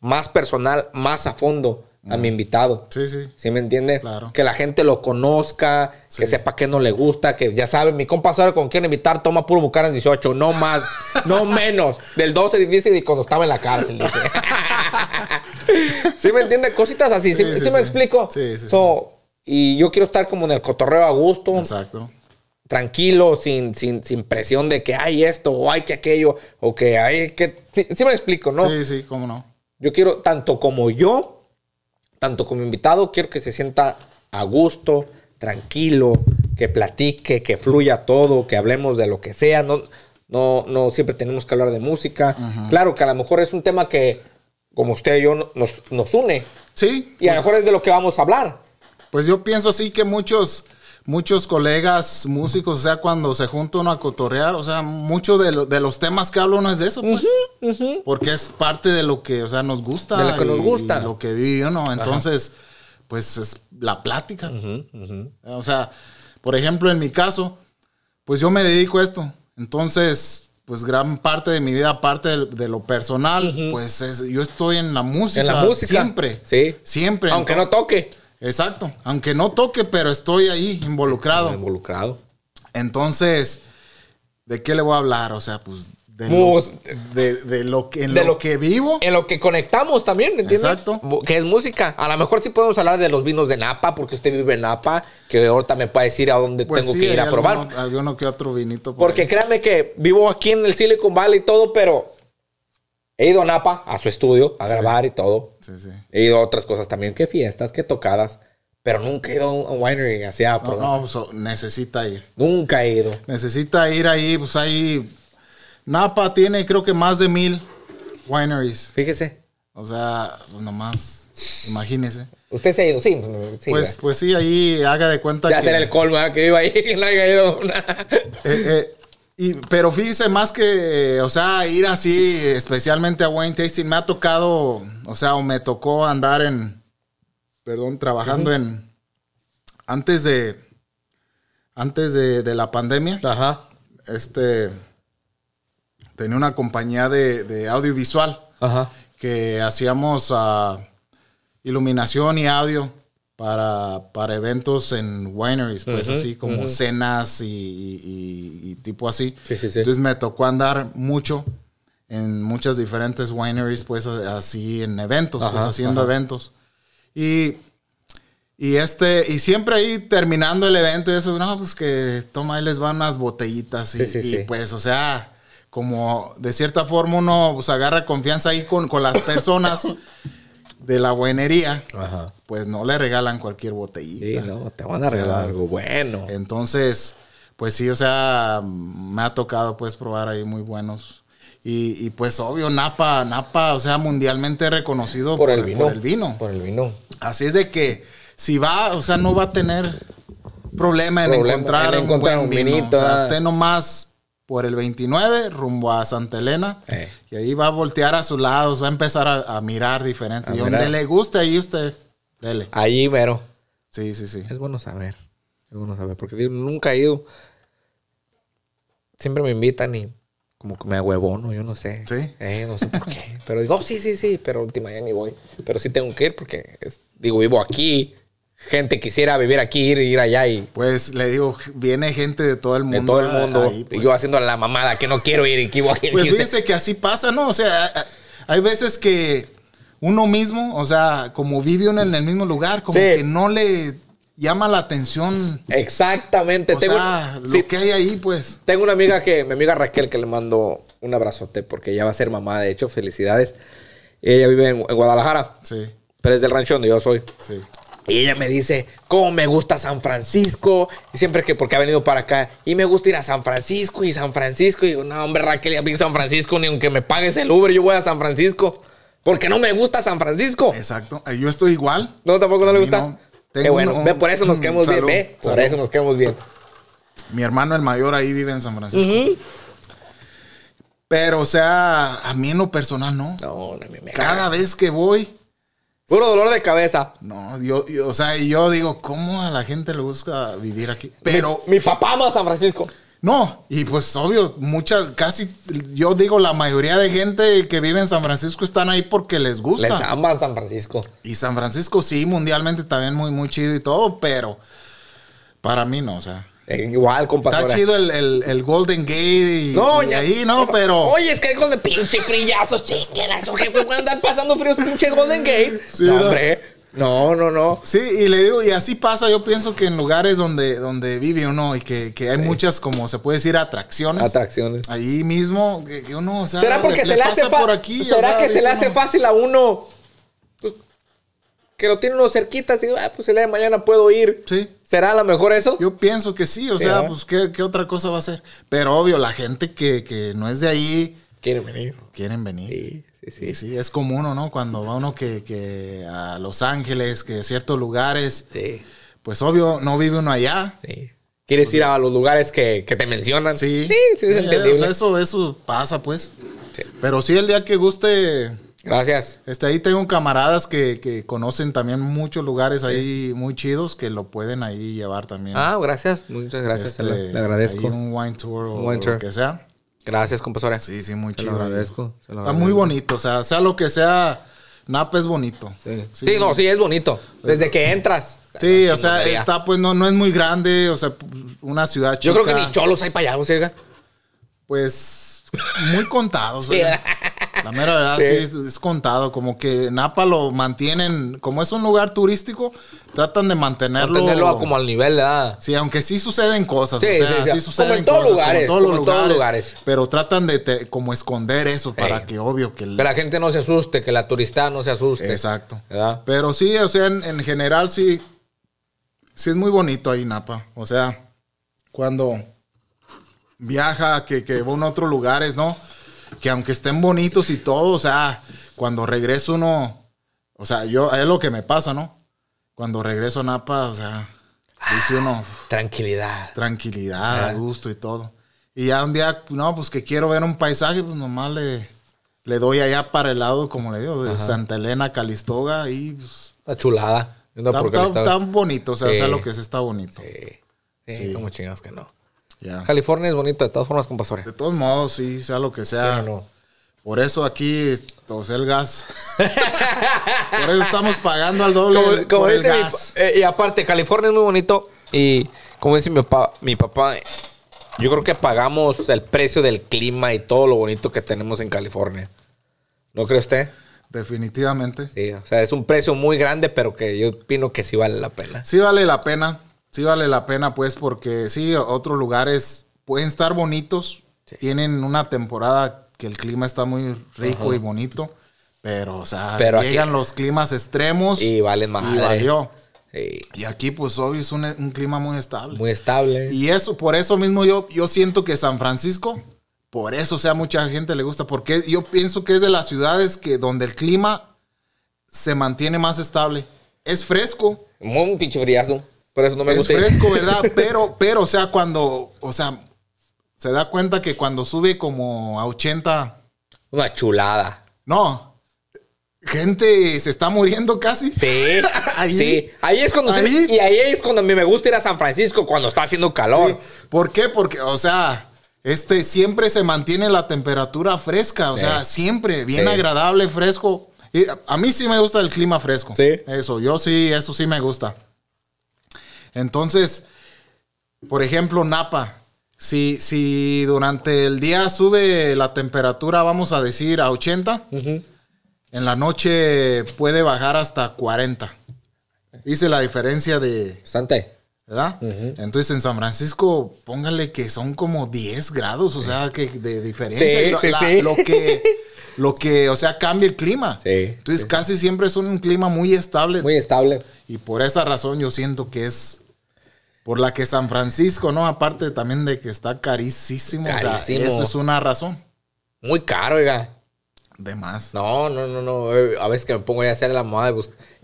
más personal, más a fondo a mi invitado. Sí, sí. ¿Sí me entiende? Claro. Que la gente lo conozca, que sepa qué no le gusta, que ya sabe, mi compa sabe con quién invitar, toma puro en 18, no más, (laughs) no menos, del 12 y 10 y cuando estaba en la cárcel. (laughs) ¿Sí me entiende? Cositas así, ¿sí, sí, me explico? Sí, sí, Y yo quiero estar como en el cotorreo a gusto. Exacto. Tranquilo, sin, sin, sin presión de que hay esto, o hay que aquello, o que hay que. Sí, me explico, ¿no? Sí, sí, cómo no. Yo quiero, tanto como yo, tanto como invitado, quiero que se sienta a gusto, tranquilo, que platique, que fluya todo, que hablemos de lo que sea. No, no, no siempre tenemos que hablar de música. Claro que a lo mejor es un tema que, como usted y yo, nos, nos une. Sí. Y a lo pues mejor es de lo que vamos a hablar. Pues yo pienso así que muchos muchos colegas músicos, o sea, cuando se juntan a cotorrear, o sea, muchos de, los temas que hablo no es de eso, pues, porque es parte de lo que, o sea, nos gusta. De lo que nos gusta. lo que vive ¿no? entonces, pues es la plática. o sea, por ejemplo, en mi caso, pues yo me dedico a esto, entonces... Pues gran parte de mi vida, parte de, lo personal, pues yo estoy en la música. En la música. Siempre. Sí. Siempre. Aunque no toque. Exacto. Aunque no toque, pero estoy ahí involucrado. involucrado. Entonces, ¿de qué le voy a hablar? O sea, pues de, lo, pues, de, lo, que, de lo, que vivo. En lo que conectamos también, ¿entiendes? Exacto. Que es música. A lo mejor sí podemos hablar de los vinos de Napa, porque usted vive en Napa, que ahorita me puede decir a dónde pues tengo que ir a probar. Alguno, que otro vinito. porque créame que vivo aquí en el Silicon Valley y todo, pero He ido a Napa, a su estudio, a grabar y todo. He ido a otras cosas también, Qué fiestas, qué tocadas. Pero nunca he ido a un winery hacia ah, No, no pues, necesita ir. Nunca he ido. Necesita ir ahí, pues ahí. Napa tiene creo que más de mil wineries. Fíjese. O sea, pues nomás. Imagínese. Usted se ha ido, sí. pues, pues, pues sí, ahí haga de cuenta. Ya que, será el colmo ¿eh? que iba ahí, (laughs) no haya ido una. Eh, eh, pero fíjese, más que, o sea, ir así, especialmente a Wayne Tasting, me ha tocado, o sea, o me tocó andar en, perdón, trabajando en, antes de, antes de, la pandemia. Ajá. Este, tenía una compañía de, audiovisual. Que hacíamos ah, iluminación y audio para, para eventos en wineries, pues así como cenas y, tipo así. Entonces me tocó andar mucho en muchas diferentes wineries, pues así en eventos, pues haciendo eventos. Y, y, este, y siempre ahí terminando el evento y eso, no, pues que toma, ahí les van unas botellitas y, y pues, o sea, como de cierta forma uno se pues, agarra confianza ahí con, con las personas. (laughs) de la buenería, pues no le regalan cualquier botellita. Sí, no, te van a regalar algo bueno. Entonces, pues sí, o sea, me ha tocado pues probar ahí muy buenos. Y, y pues obvio, Napa, Napa, o sea, mundialmente reconocido por, el vino, por el vino. Así es de que si va, o sea, no va a tener problema en encontrar, un, buen vinito. Vino. O sea, nomás por el 29 rumbo a Santa Elena. Eh. Y ahí va a voltear a sus lados, va a empezar a, mirar diferente... y donde le guste, ahí usted, dele. Ahí, pero. Sí, sí, sí. Es bueno saber. Es bueno saber, porque nunca he ido. Siempre me invitan y como que me huevono, yo no sé. Sí. Eh, no sé por qué. (laughs) Pero digo, sí, sí, sí, pero última ya ni voy. Pero sí tengo que ir porque digo, vivo aquí gente quisiera vivir aquí, ir, ir allá y... Pues le digo, viene gente de todo el mundo. De todo el mundo. Pues. y yo haciendo la mamada que no quiero ir y que Pues (laughs) fíjese que así pasa, ¿no? O sea, hay veces que uno mismo, o sea, como vive en el mismo lugar, como que no le llama la atención. Exactamente. O tengo, sea, lo que hay ahí, pues. Tengo una amiga que, mi amiga Raquel, que le mando un abrazote porque ella va a ser mamá, de hecho, felicidades. Ella vive en, Guadalajara. Sí. Pero es del rancho donde yo soy. Sí. Y ella me dice, ¿cómo me gusta San Francisco? siempre que, porque ha venido para acá, y me gusta ir a San Francisco y San Francisco. Y digo, no, hombre, Raquel, a mí San Francisco, ni aunque me pagues el Uber, yo voy a San Francisco. Porque no me gusta San Francisco. Exacto. Eh, yo estoy igual. No, tampoco no le gusta. Qué bueno. por eso nos quedamos bien, Por eso nos quedamos bien. Mi hermano el mayor ahí vive en San Francisco. Pero, o sea, a mí en lo personal no. No, me Cada vez que voy, Puro dolor de cabeza. No, yo, o sea, yo digo, ¿cómo a la gente le gusta vivir aquí? Pero. Mi, papá ama San Francisco. No, y pues obvio, muchas, casi, yo digo, la mayoría de gente que vive en San Francisco están ahí porque les gusta. Les aman San Francisco. Y San Francisco sí, mundialmente también muy, muy chido y todo, pero para mí no, o sea. Eh, igual, compa. Está chido el, el, Golden Gate y, no, ahí, ¿no? Pero. Oye, es que hay con de pinche frillazos, jefe, voy pueden andar pasando fríos, pinche Golden Gate? no, no. hombre. No, no, no. Sí, y le digo, y así pasa, yo pienso que en lugares donde, donde vive uno y que, que hay muchas, como se puede decir, atracciones. Atracciones. Ahí mismo, que, uno, ¿Será porque se le, hace ¿Será que se le hace fácil a uno que lo tiene uno cerquita, así, ah, pues el día de mañana puedo ir. Sí. ¿Será a lo mejor eso? Yo pienso que sí, o sea, pues ¿qué, otra cosa va a ser. Pero obvio, la gente que, no es de ahí. Quieren venir. Quieren venir. Sí. Sí. sí, es común, ¿no? Cuando va uno que, a Los Ángeles, que ciertos lugares, sí. pues obvio, no vive uno allá. Sí. Quieres pues ir a los lugares que, te mencionan. Sí, sí, sí es entendible. eso, eso pasa, pues. Pero sí, el día que guste Gracias. Este, ahí tengo camaradas que, conocen también muchos lugares ahí muy chidos que lo pueden ahí llevar también. Ah, gracias. Muchas gracias. le, este, agradezco. un wine tour o, que sea. Gracias, compasora Sí, sí, muy chido. agradezco, Está muy bonito. O sea, sea lo que sea, Napa es bonito. Sí, sí, no, sí es bonito. Desde que entras. Sí, o sea, está pues no, no es muy grande. O sea, una ciudad chica. Yo creo que ni cholos hay para allá, o sea. Pues muy contados. (laughs) La mera verdad, sí, es, contado. Como que Napa lo mantienen, como es un lugar turístico, tratan de mantenerlo. Mantenerlo como al nivel, ¿verdad? Sí, aunque sí suceden cosas. Sí, sí, suceden como en cosas. Lugares, en todos, lugares, Pero tratan de como esconder eso para que obvio que... la gente no se asuste, que la turista no se asuste. Exacto. ¿verdad? Pero sí, o sea, en, general sí... Sí es muy bonito ahí Napa. O sea, cuando viaja, que, que va a otros lugares, ¿no? que aunque estén bonitos y todo, o sea, cuando regreso uno, o sea, yo, es lo que me pasa, ¿no? Cuando regreso a Napa, o sea, dice uno... Tranquilidad. Tranquilidad, gusto y todo. Y ya un día, no, pues que quiero ver un paisaje, pues nomás le, doy allá para el lado, como le digo, de Santa Elena, Calistoga y pues... Está chulada. tan, bonito, o sea, sea, lo que es está bonito. sí. como chingados que no. California es bonito, de todas formas, compasores. De todos modos, sí, sea lo que sea. no. Por eso aquí tosé el gas. (laughs) por eso estamos pagando al doble. Eh, y aparte, California es muy bonito. Y como dice mi papá, mi papá, yo creo que pagamos el precio del clima y todo lo bonito que tenemos en California. ¿No cree usted? Definitivamente. Sí, o sea, es un precio muy grande, pero que yo opino que sí vale la pena. Sí vale la pena sí vale la pena, pues, porque sí, otros lugares pueden estar bonitos. Tienen una temporada que el clima está muy rico y bonito. Pero, o sea, llegan los climas extremos. Y valen más. Y Y aquí, pues, hoy es un, clima muy estable. Muy estable. Y eso, por eso mismo yo, yo siento que San Francisco, por eso, sea, mucha gente le gusta. Porque yo pienso que es de las ciudades que donde el clima se mantiene más estable. Es fresco. Muy un pinche por eso no me gusta. Es fresco, ¿verdad? (laughs) Pero, pero, o sea, cuando, o sea, se da cuenta que cuando sube como a 80. Una chulada. No. Gente se está muriendo casi. Sí. (laughs) ahí, Ahí es cuando y ahí es cuando a mí me gusta ir a San Francisco cuando está haciendo calor. ¿Por qué? Porque, o sea, este siempre se mantiene la temperatura fresca. O sea, siempre. Bien agradable, fresco. Y a mí sí me gusta el clima fresco. Sí. Eso, yo sí, eso sí me gusta. Entonces, por ejemplo, Napa. Si, si durante el día sube la temperatura, vamos a decir, a 80, en la noche puede bajar hasta 40. Hice la diferencia de... Bastante. ¿Verdad? Entonces en San Francisco, póngale que son como 10 grados, o sea, que de diferencia. Sí, lo, que lo que, o sea, cambia el clima. Sí. Entonces casi siempre es un clima muy estable. Muy estable. Y por esa razón yo siento que es por la que San Francisco, ¿no? Aparte también de que está carísimo. carísimo. O sea, eso es una razón. Muy caro, oiga. De más. No, no, no, no. A veces que me pongo a hacer la moda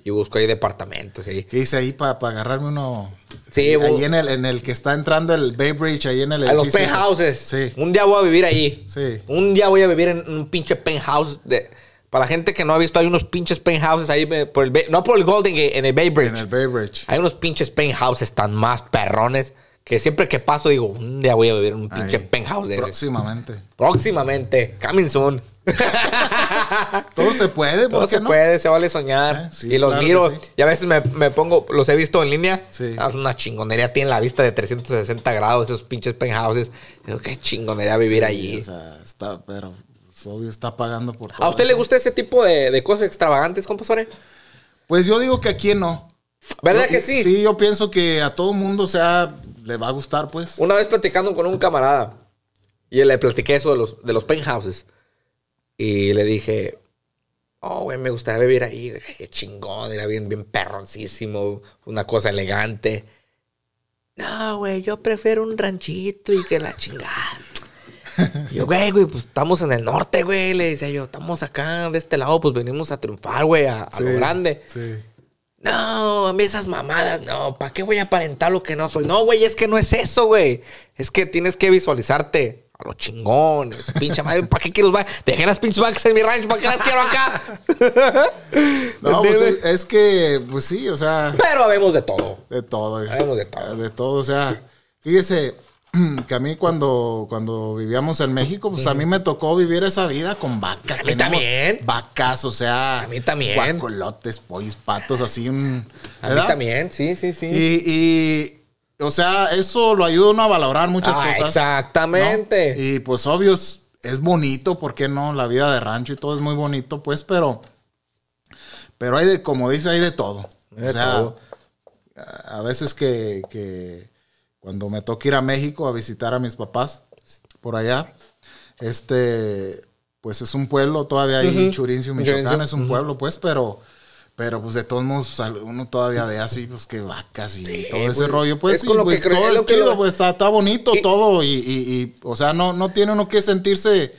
y busco, ahí departamentos. y ¿Qué hice ahí para agarrarme uno? Sí, ahí, en, el, en el que está entrando el Bay Bridge, ahí en el A los penthouses. Sí. Un día voy a vivir ahí. Sí. Un día voy a vivir en un pinche penthouse de para la gente que no ha visto, hay unos pinches penthouses ahí, eh, por el, no por el Golden Gate, en el Bay Bridge. En el Bay Bridge. Hay unos pinches penthouses tan más perrones que siempre que paso digo, un día voy a vivir en un pinche penthouse de ese. Próximamente. Próximamente. Coming soon. (laughs) Todo se puede, Todo se puede, se vale soñar. Eh, y los miro. Y a veces me, me, pongo, los he visto en línea. Sí. Ah, es una chingonería, tienen la vista de 360 grados, esos pinches penthouses. Digo, qué chingonería vivir allí. O sea, está, pero pues, obvio está pagando por ¿A usted le gusta ese tipo de, cosas extravagantes, compasore? Pues yo digo que aquí no. ¿Verdad que sí? Sí, yo pienso que a todo mundo, sea, le va a gustar, pues. Una vez platicando con un camarada, y le platiqué eso de los, de los penthouses, y le dije, oh, güey, me gustaría vivir ahí, qué chingón, era bien, bien perroncísimo, una cosa elegante. No, güey, yo prefiero un ranchito y que la chingada. Y (laughs) yo, güey, güey, pues estamos en el norte, güey. Le decía yo, estamos acá de este lado, pues venimos a triunfar, güey, a, lo grande. Sí. No, a mí esas mamadas, no, ¿para qué voy a aparentar lo que no soy? No, güey, es que no es eso, güey. Es que tienes que visualizarte a los chingones, pinche madre, ¿para qué quiero los Dejé las pinches vacas en mi rancho, ¿para qué las quiero acá? (laughs) no, pues es, es, que, pues sí, o sea. Pero habemos de todo. De todo, güey. Habemos de todo. De todo, o sea, fíjese (clears throat) que a mí cuando, cuando vivíamos en México, pues a mí me tocó vivir esa vida con vacas. A mí también. Vacas, o sea. A mí también. Guacolotes, pollos, patos, así. a mí también, sí, sí, sí. Y, o sea, eso lo ayuda uno a valorar muchas ah, cosas. Exactamente. Y pues obvio, es, bonito, ¿por qué no? La vida de rancho y todo es muy bonito, pues, pero. Pero hay de, como dice, hay de todo. o sea, A, veces que cuando me tocó ir a México a visitar a mis papás por allá, este, pues es un pueblo, todavía ahí, Churincio, Michoacán, es un pueblo, pues, pero... Pero pues de todos modos uno todavía ve así, pues que vacas y todo ese pues, rollo. Pues sí, pues, todo es chido, pues está, bonito todo. Y, o sea, no, no tiene uno que sentirse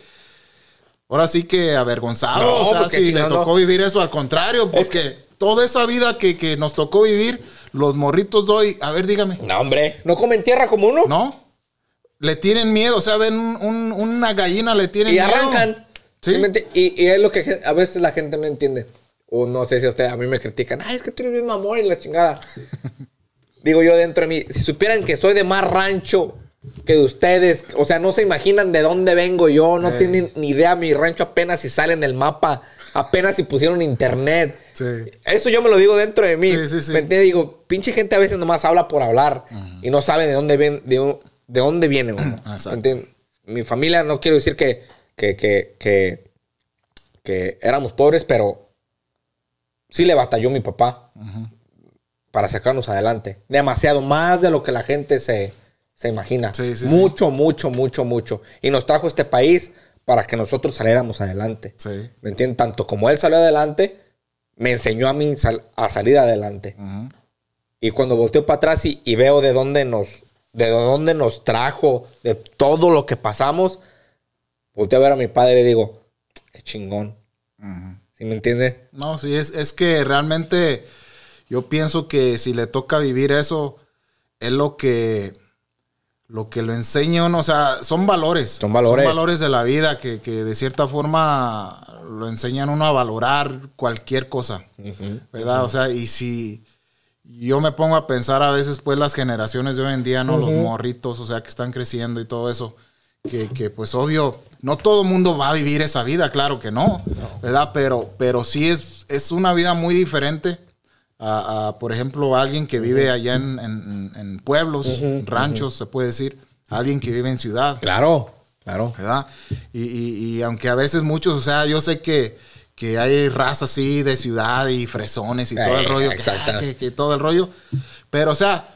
ahora sí que avergonzado. o sea, si le tocó vivir eso, al contrario, porque toda esa vida que, nos tocó vivir, los morritos doy, a ver, dígame. No, hombre, ¿no comen tierra como uno? No. Le tienen miedo, o sea, ven una gallina, le tienen miedo. y Arrancan. ¿Sí? Y, es lo que a veces la gente no entiende. O no sé si a usted, a mí me critican, ay, es que tú eres mi mamón y la chingada. (laughs) Digo yo dentro de mí, si supieran que soy de más rancho que de ustedes, o sea, no se imaginan de dónde vengo yo, no eh. tienen ni idea, mi rancho apenas si sale en el mapa, apenas si pusieron internet. Eso yo me lo digo dentro de mí. Sí, sí, ¿Me entiendes? Digo, pinche gente a veces nomás habla por hablar y no sabe de dónde, ven, de, dónde viene (clears throat) Mi familia, no quiero decir que, que, éramos pobres, pero sí le batalló mi papá para sacarnos adelante. Demasiado, más de lo que la gente se se imagina. mucho, mucho, mucho, mucho. Y nos trajo este país para que nosotros saliéramos adelante. ¿Me entienden? Tanto como él salió adelante, me enseñó a mí a salir adelante. Y cuando volteo para atrás y, veo de dónde nos de dónde nos trajo, de todo lo que pasamos, volteo a ver a mi padre y le digo, qué chingón. ¿Sí me entiende? No, sí, es, es que realmente yo pienso que si le toca vivir eso, es lo que lo que lo enseña uno, o sea, son valores. Son valores. Son valores de la vida que, de cierta forma lo enseñan uno a valorar cualquier cosa, ¿verdad? O sea, y si yo me pongo a pensar a veces, pues las generaciones de hoy en día, ¿no? Los morritos, o sea, que están creciendo y todo eso, que, pues obvio, no todo el mundo va a vivir esa vida, claro que no, ¿verdad? Pero, pero sí es, es una vida muy diferente por ejemplo, alguien que vive allá en, pueblos, ranchos, se puede decir, alguien que vive en ciudad. Claro, claro. ¿Verdad? Y, aunque a veces muchos, o sea, yo sé que, que hay razas así de ciudad y fresones y todo el eh, rollo. Ah, que, que, todo el rollo. Pero, o sea,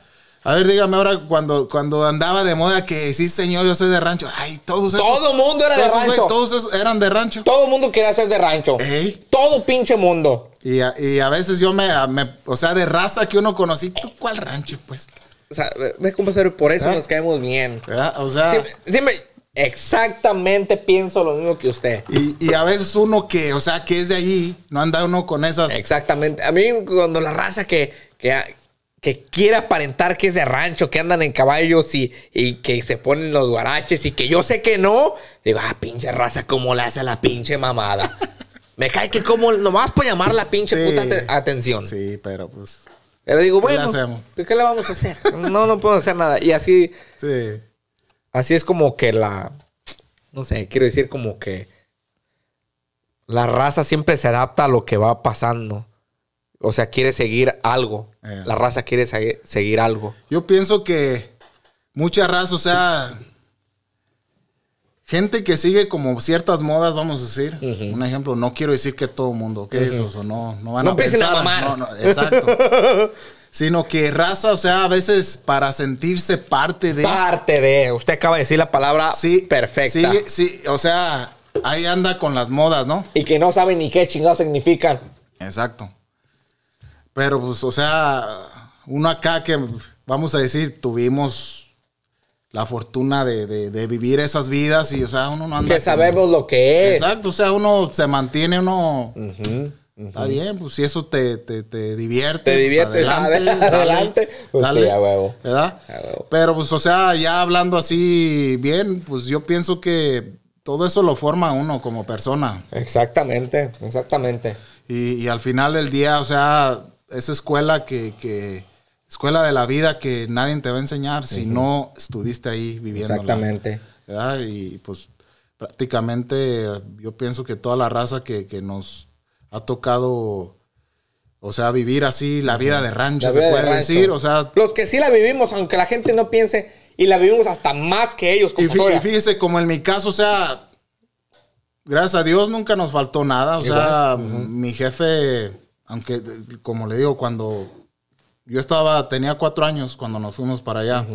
a ver, dígame ahora, cuando, cuando andaba de moda que sí, señor, yo soy de rancho. Ay, todos esos. Todo mundo era de rancho. todos eran de rancho. Todo mundo quería ser de rancho. Todo pinche mundo. Y a, a veces yo me, O sea, de raza que uno conocí, ¿tú cuál rancho, pues? O sea, me compasero, por eso ¿Eh? nos caemos bien. ¿Eh? O sea. Exactamente pienso lo mismo que usted. Y, y, a veces uno que, o sea, que es de allí, no anda uno con esas. Exactamente. A mí, cuando la raza que, que, que quiere aparentar que es de rancho, que andan en caballos y, y, que se ponen los guaraches y que yo sé que no, digo, ah, pinche raza, ¿cómo le hace a la pinche mamada? (laughs) Me cae que como nomás para llamar la pinche puta atención. Sí, pero pues. Pero digo, bueno, ¿qué le vamos a hacer? No, no podemos hacer nada. Y así. Sí. Así es como que la. No sé, quiero decir como que. La raza siempre se adapta a lo que va pasando. O sea, quiere seguir algo. Eh. La raza quiere seguir algo. Yo pienso que mucha raza, o sea, gente que sigue como ciertas modas, vamos a decir. Un ejemplo, no quiero decir que todo mundo, que esos o no, no van a pensar. No, no, exacto. (laughs) Sino que raza, o sea, a veces para sentirse parte de. Parte de. Usted acaba de decir la palabra sí, perfecta. Sí, sí, o sea, ahí anda con las modas, ¿no? Y que no saben ni qué chingados significan. Exacto. Pero, pues, o sea, uno acá que, vamos a decir, tuvimos la fortuna de, vivir esas vidas y, o sea, uno no anda... Que sabemos lo que es. Exacto, o sea, uno se mantiene, uno... Está bien, pues si eso te, divierte. Pues, adelante. (laughs) adelante. Pues sí, a huevo. ¿Verdad? Pero pues, o sea, ya hablando así bien, pues yo pienso que todo eso lo forma uno como persona. Exactamente, exactamente. Y, y al final del día, o sea, esa escuela que, que escuela de la vida que nadie te va a enseñar si no estuviste ahí viviendo. Exactamente. Y pues prácticamente yo pienso que toda la raza que, nos ha tocado... O sea, vivir así la vida de rancho, se puede decir. O sea, los que sí la vivimos, aunque la gente no piense, y la vivimos hasta más que ellos. Como y, y, fíjese, como en mi caso, o sea, gracias a Dios nunca nos faltó nada. O sea, mi jefe, aunque, como le digo, cuando yo estaba, tenía cuatro años cuando nos fuimos para allá.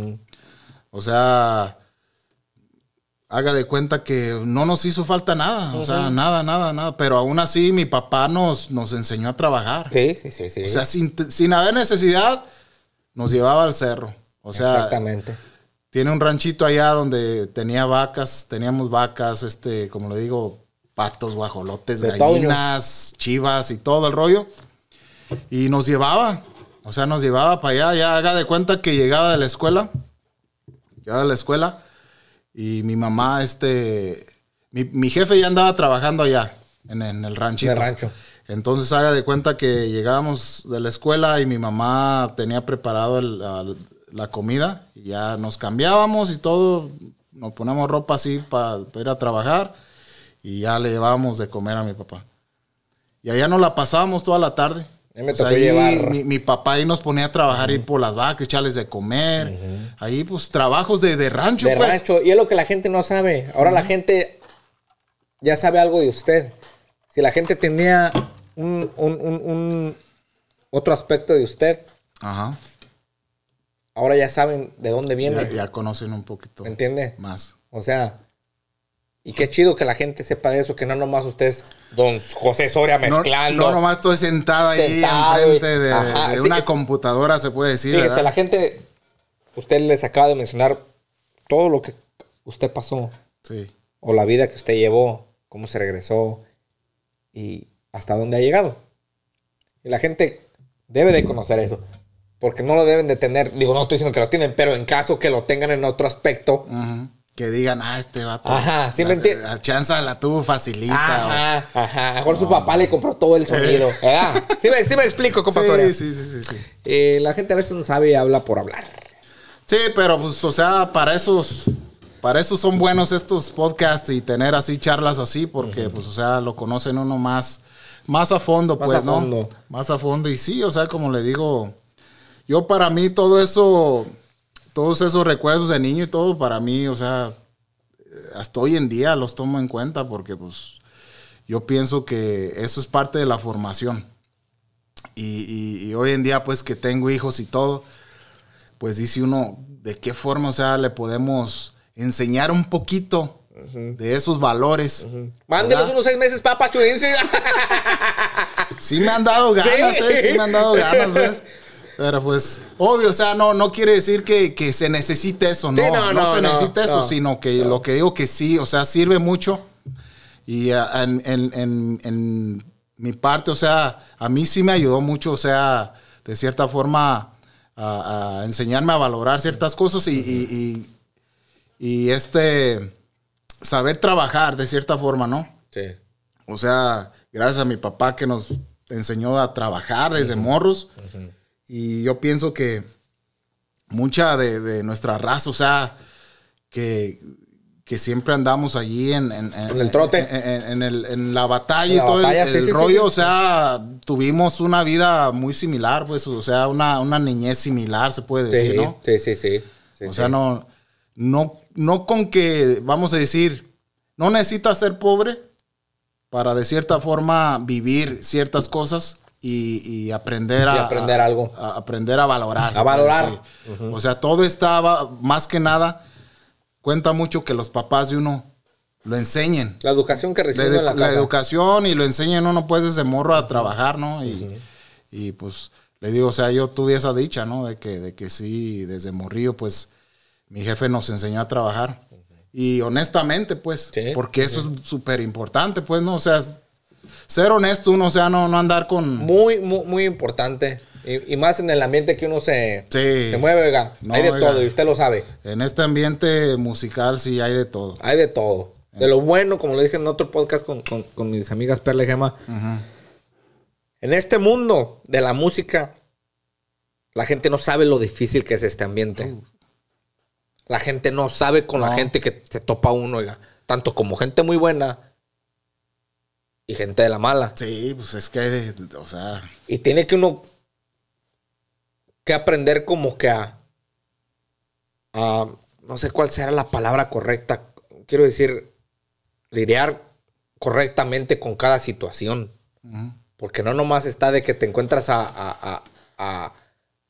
O sea, haga de cuenta que no nos hizo falta nada, o sea, nada, nada, nada. Pero aún así mi papá nos, nos enseñó a trabajar. Sí, sí, sí. sí. O sea, sin, sin, haber necesidad, nos llevaba al cerro. O sea, tiene un ranchito allá donde tenía vacas, teníamos vacas, este, como le digo, patos, guajolotes, gallinas, chivas y todo el rollo. Y nos llevaba, o sea, nos llevaba para allá, ya haga de cuenta que llegaba de la escuela, llegaba de la escuela, y mi mamá, este, mi, jefe ya andaba trabajando allá, en, el ranchito. En rancho. Entonces haga de cuenta que llegábamos de la escuela y mi mamá tenía preparado la, comida, ya nos cambiábamos y todo, nos poníamos ropa así para ir a trabajar, y ya le llevábamos de comer a mi papá. Y allá nos la pasábamos toda la tarde. Mi, papá ahí nos ponía a trabajar, ir por las vacas, echarles de comer. Ahí, pues, trabajos de, de rancho, de pues. rancho. Y es lo que la gente no sabe. Ahora la gente ya sabe algo de usted. Si la gente tenía un, otro aspecto de usted. Ajá. Ahora ya saben de dónde viene. Ya, ya conocen un poquito. ¿Entiende? Más. O sea, y qué chido que la gente sepa de eso, que no nomás usted es don José Soria mezclando. No, nomás estoy sentado ahí enfrente de, una computadora, se puede decir. Fíjese, la gente, usted les acaba de mencionar todo lo que usted pasó. Sí. O la vida que usted llevó, cómo se regresó y hasta dónde ha llegado. Y la gente debe de conocer eso. Porque no lo deben de tener, digo, no estoy diciendo que lo tienen, pero en caso que lo tengan en otro aspecto, Ajá que digan, ah, este vato. Ajá, sí la, me entiendes. La chanza la tuvo facilita. Ajá, A ajá. Mejor su papá le compró todo el eh. sonido. Ajá. Sí, me, explico, (laughs) compadre. Sí, sí, sí, sí. Eh, la gente a veces no sabe y habla por hablar. Sí, pero pues, o sea, para esos. Para eso son buenos estos podcasts y tener así charlas así, porque, pues, o sea, lo conocen uno más, más a fondo, más pues, a ¿no? Fondo. Más a fondo. Y sí, o sea, como le digo, yo para mí todo eso todos esos recuerdos de niño y todo para mí, o sea, hasta hoy en día los tomo en cuenta porque pues yo pienso que eso es parte de la formación. Y, hoy en día pues que tengo hijos y todo, pues dice uno, ¿de qué forma, o sea, le podemos enseñar un poquito? De esos valores. mándelos unos seis meses, papá, chudense. sí me han dado ganas, ¿eh? Sí me han dado ganas, ¿ves? Pero pues, obvio, o sea, no, no quiere decir que, se necesite eso, ¿no? no, no, se necesita eso, sino que lo que digo que sí, o sea, sirve mucho. Y eh, en, mi parte, o sea, a mí sí me ayudó mucho, o sea, de cierta forma, a, enseñarme a valorar ciertas cosas y, y, este, saber trabajar de cierta forma, ¿no? Sí. O sea, gracias a mi papá que nos enseñó a trabajar desde morros. Y yo pienso que mucha de, de nuestra raza, o sea, que, que siempre andamos allí en, en, el trote, en, en la batalla y todo el, rollo, o sea, tuvimos una vida muy similar, pues, o sea, una, una niñez similar, se puede decir, ¿no? Sí, sí, sí. o sea, no, no, no con que, vamos a decir, no necesitas ser pobre para de cierta forma vivir ciertas cosas y, aprender, a, aprender algo. A aprender a valorar. A valorar. O sea, todo estaba, más que nada, cuenta mucho que los papás de uno lo enseñen. La educación que reciben la, en la, la educación y lo enseñen uno pues desde morro a trabajar, ¿no? Y, y, pues le digo, o sea, yo tuve esa dicha, ¿no? De que, de que sí, desde morrillo pues mi jefe nos enseñó a trabajar. Y honestamente pues, porque eso es súper importante pues, ¿no? O sea, ser honesto uno, o sea, no, no andar con... Muy, muy, muy importante. Y, más en el ambiente que uno se, se mueve, oiga. hay de todo, y usted lo sabe. En este ambiente musical sí hay de todo. Hay de todo. De eh. lo bueno, como le dije en otro podcast con, con, con mis amigas Perla y Gema. En este mundo de la música, la gente no sabe lo difícil que es este ambiente. La gente no sabe con la gente que se topa uno, oiga. Tanto como gente muy buena, y gente de la mala. Sí, pues es que, o sea. Y tiene que uno que aprender como que a, a no sé cuál será la palabra correcta. Quiero decir, lidiar correctamente con cada situación. Porque no nomás está de que te encuentras a, a,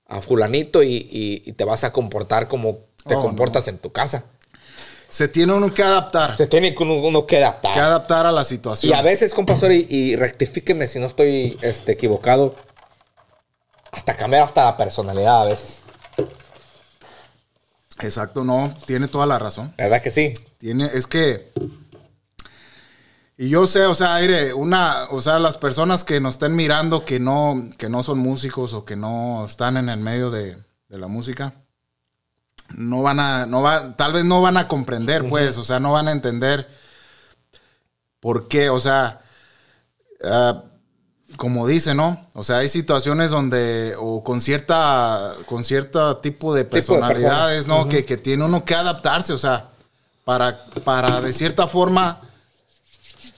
a, fulanito y, te vas a comportar como te oh, comportas en tu casa se tiene uno que adaptar. Se tiene uno que adaptar. Que adaptar a la situación. Y a veces, compasor, y, rectifíqueme si no estoy este, equivocado, hasta cambiar hasta la personalidad a veces. Exacto, no, tiene toda la razón. ¿Verdad que sí? Tiene, es que... Y yo sé, o sea, aire, una, o sea, las personas que nos estén mirando que no, que no son músicos o que no están en el medio de la música, no van a, no tal vez no van a comprender, pues, o sea, no van a entender por qué, o sea, ah, como dice, ¿no? O sea, hay situaciones donde, o con cierta, con cierto tipo de personalidades, ¿no? que, tiene uno que adaptarse, o sea, para, para de cierta forma,